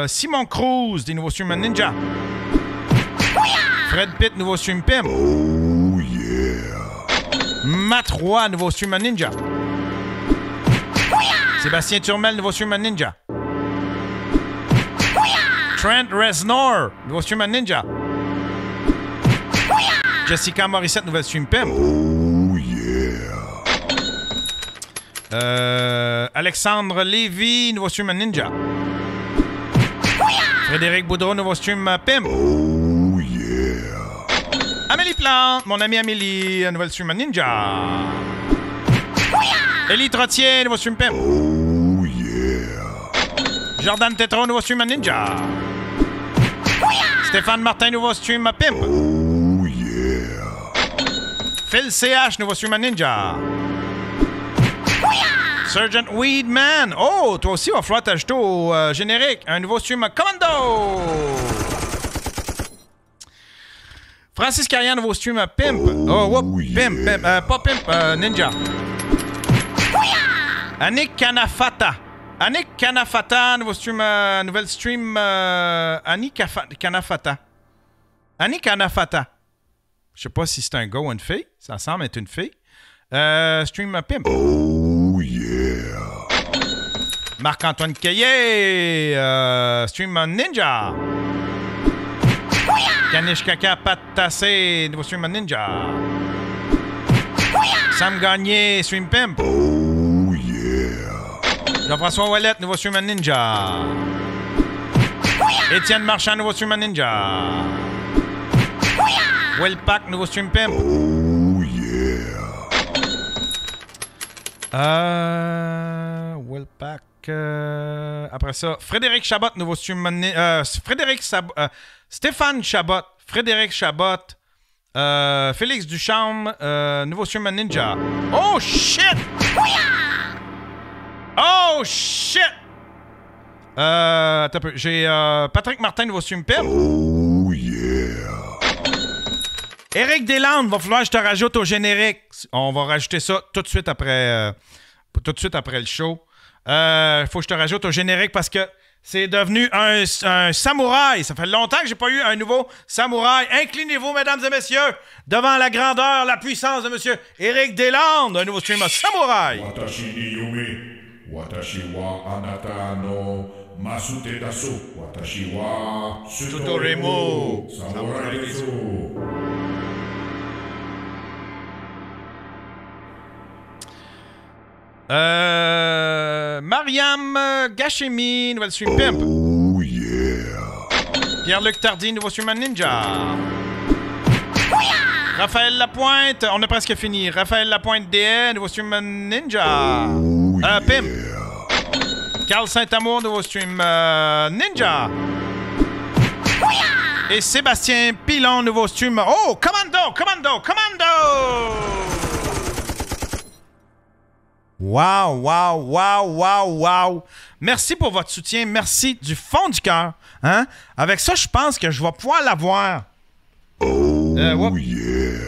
Simon Cruz, des nouveaux streams Ninja. Fred Pitt, nouveau stream Pimp. Roy, nouveau stream à Ninja. Sébastien Turmel, nouveau stream à Ninja. Trent Reznor, nouveau stream à Ninja. Jessica Morissette, nouvelle stream PEM. Oh yeah. Euh, Alexandre Lévy, nouveau stream à Ninja. Frédéric Boudreau, nouveau stream à PEM. Oh, Amélie Plante, mon amie Amélie, un nouvel stream Ninja. Elie Trottier, nouveau stream Pimp. Oh yeah. Jordan Tetron, nouveau stream Ninja. Stéphane Martin, nouveau stream à Pimp. Oh yeah. Phil CH, nouveau stream Ninja. Sergeant Weedman. Oh, toi aussi, on va falloir t'ajouter au euh, générique. Un nouveau stream à Commando. Francis Carrière, nouveau stream à euh, Pimp. Oh, oh whoop. Pimp, Pimp. Euh, pas Pimp, euh, Ninja. Anik Kanafata. Annick Canafata, nouveau stream, nouvelle stream. Annick Kanafata. Annick Kanafata. Je sais pas si c'est un gars ou une fille. Ça semble être une fille. stream à Pimp. Oh, yeah. Marc-Antoine Euh, stream Ninja. Caniche Kaka, Pat nouveau stream Ninja. Sam Gagné, Stream Pimp. Oh yeah. Jean-François Wallet, nouveau stream Ninja. Étienne Marchand, nouveau stream Ninja. Will Pack, nouveau stream Pimp. Oh yeah. Euh. Will Pack. Euh, après ça, Frédéric Chabot, nouveau stream. Euh, Frédéric euh, Stéphane Chabot, Frédéric Chabot, Félix Duchamp, nouveau stream Ninja. Oh shit! Oh shit! J'ai Patrick Martin, nouveau stream Pep. Oh yeah! Eric Deslandes, va falloir que je te rajoute au générique. On va rajouter ça tout de suite après, tout de suite après le show. Euh, faut que je te rajoute au générique parce que c'est devenu un, samouraï. Ça fait longtemps que j'ai pas eu un nouveau samouraï. Inclinez-vous, mesdames et messieurs, devant la grandeur, la puissance de monsieur Eric Deslandes, un nouveau stream samouraï. Watashi Euh, Mariam Gachemi, nouvelle stream pimp. Oh yeah. Pierre-Luc Tardy, nouveau stream ninja. Raphaël Lapointe, on a presque fini. Raphaël Lapointe DN, nouveau stream ninja. Oh euh, pimp. Carl Saint-Amour, nouveau stream euh, ninja. Et Sébastien Pilon, nouveau stream. Oh, commando, commando, commando! Wow, wow, wow, wow, wow. Merci pour votre soutien. Merci du fond du cœur. Hein? Avec ça, je pense que je vais pouvoir l'avoir. Oh, euh, yeah.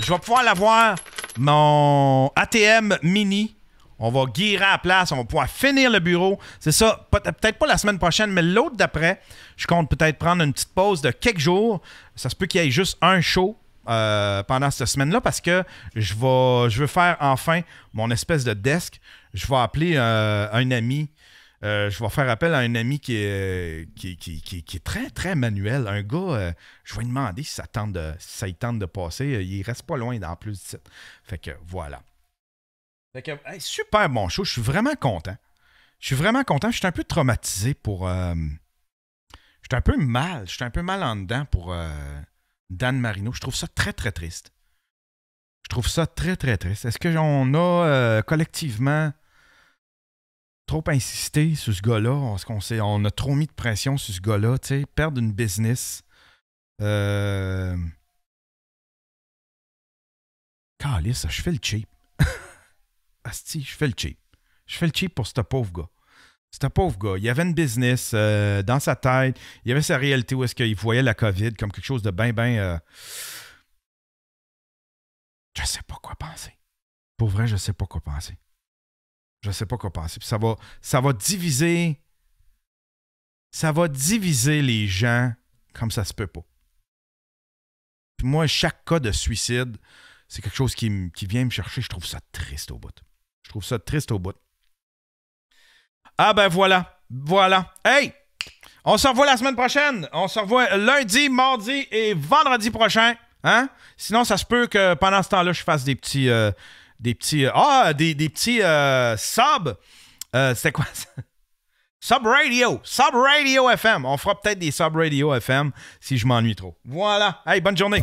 Je vais pouvoir l'avoir, mon ATM mini. On va guérir à la place, on va pouvoir finir le bureau. C'est ça, peut-être pas la semaine prochaine, mais l'autre d'après. Je compte peut-être prendre une petite pause de quelques jours. Ça se peut qu'il y ait juste un show euh, pendant cette semaine-là parce que je, vais, je veux faire enfin mon espèce de desk. Je vais appeler euh, un ami. Euh, je vais faire appel à un ami qui est, qui, est très, très manuel. Un gars, je vais lui demander si ça, tente de, ça tente de passer. Il reste pas loin en plus de Fait que voilà. Fait que, super bon show. Je suis vraiment content. Je suis vraiment content. Je suis un peu traumatisé pour. je suis un peu mal. Je suis un peu mal en dedans pour Dan Marino. Je trouve ça très, très triste. Je trouve ça très, très triste. Est-ce qu'on a euh, collectivement trop insisté sur ce gars-là? Est-ce qu'on on a trop mis de pression sur ce gars-là? Perdre une business. Euh... Calice, je fais le cheap. Asti, je fais le cheap. Je fais le cheap pour ce pauvre gars. C'est un pauvre gars. Il avait une business euh, dans sa tête. Il avait sa réalité où est-ce qu'il voyait la COVID comme quelque chose de ben, ben... Je sais pas quoi penser. Pour vrai, je sais pas quoi penser. Je sais pas quoi penser. ça va, ça va diviser... Ça va diviser les gens comme ça se peut pas. moi, chaque cas de suicide, c'est quelque chose qui, qui vient me chercher. Je trouve ça triste au bout. Je trouve ça triste au bout. Ah ben voilà, voilà. Hey, on se revoit la semaine prochaine. On se revoit lundi, mardi et vendredi prochain. Hein? Sinon, ça se peut que pendant ce temps-là, je fasse des petits... des petits... ah, des, petits euh, ah, euh subs. Euh, C'était quoi ça? Sub Radio, Sub Radio FM. On fera peut-être des Sub Radio FM si je m'ennuie trop. Voilà. Hey, bonne journée.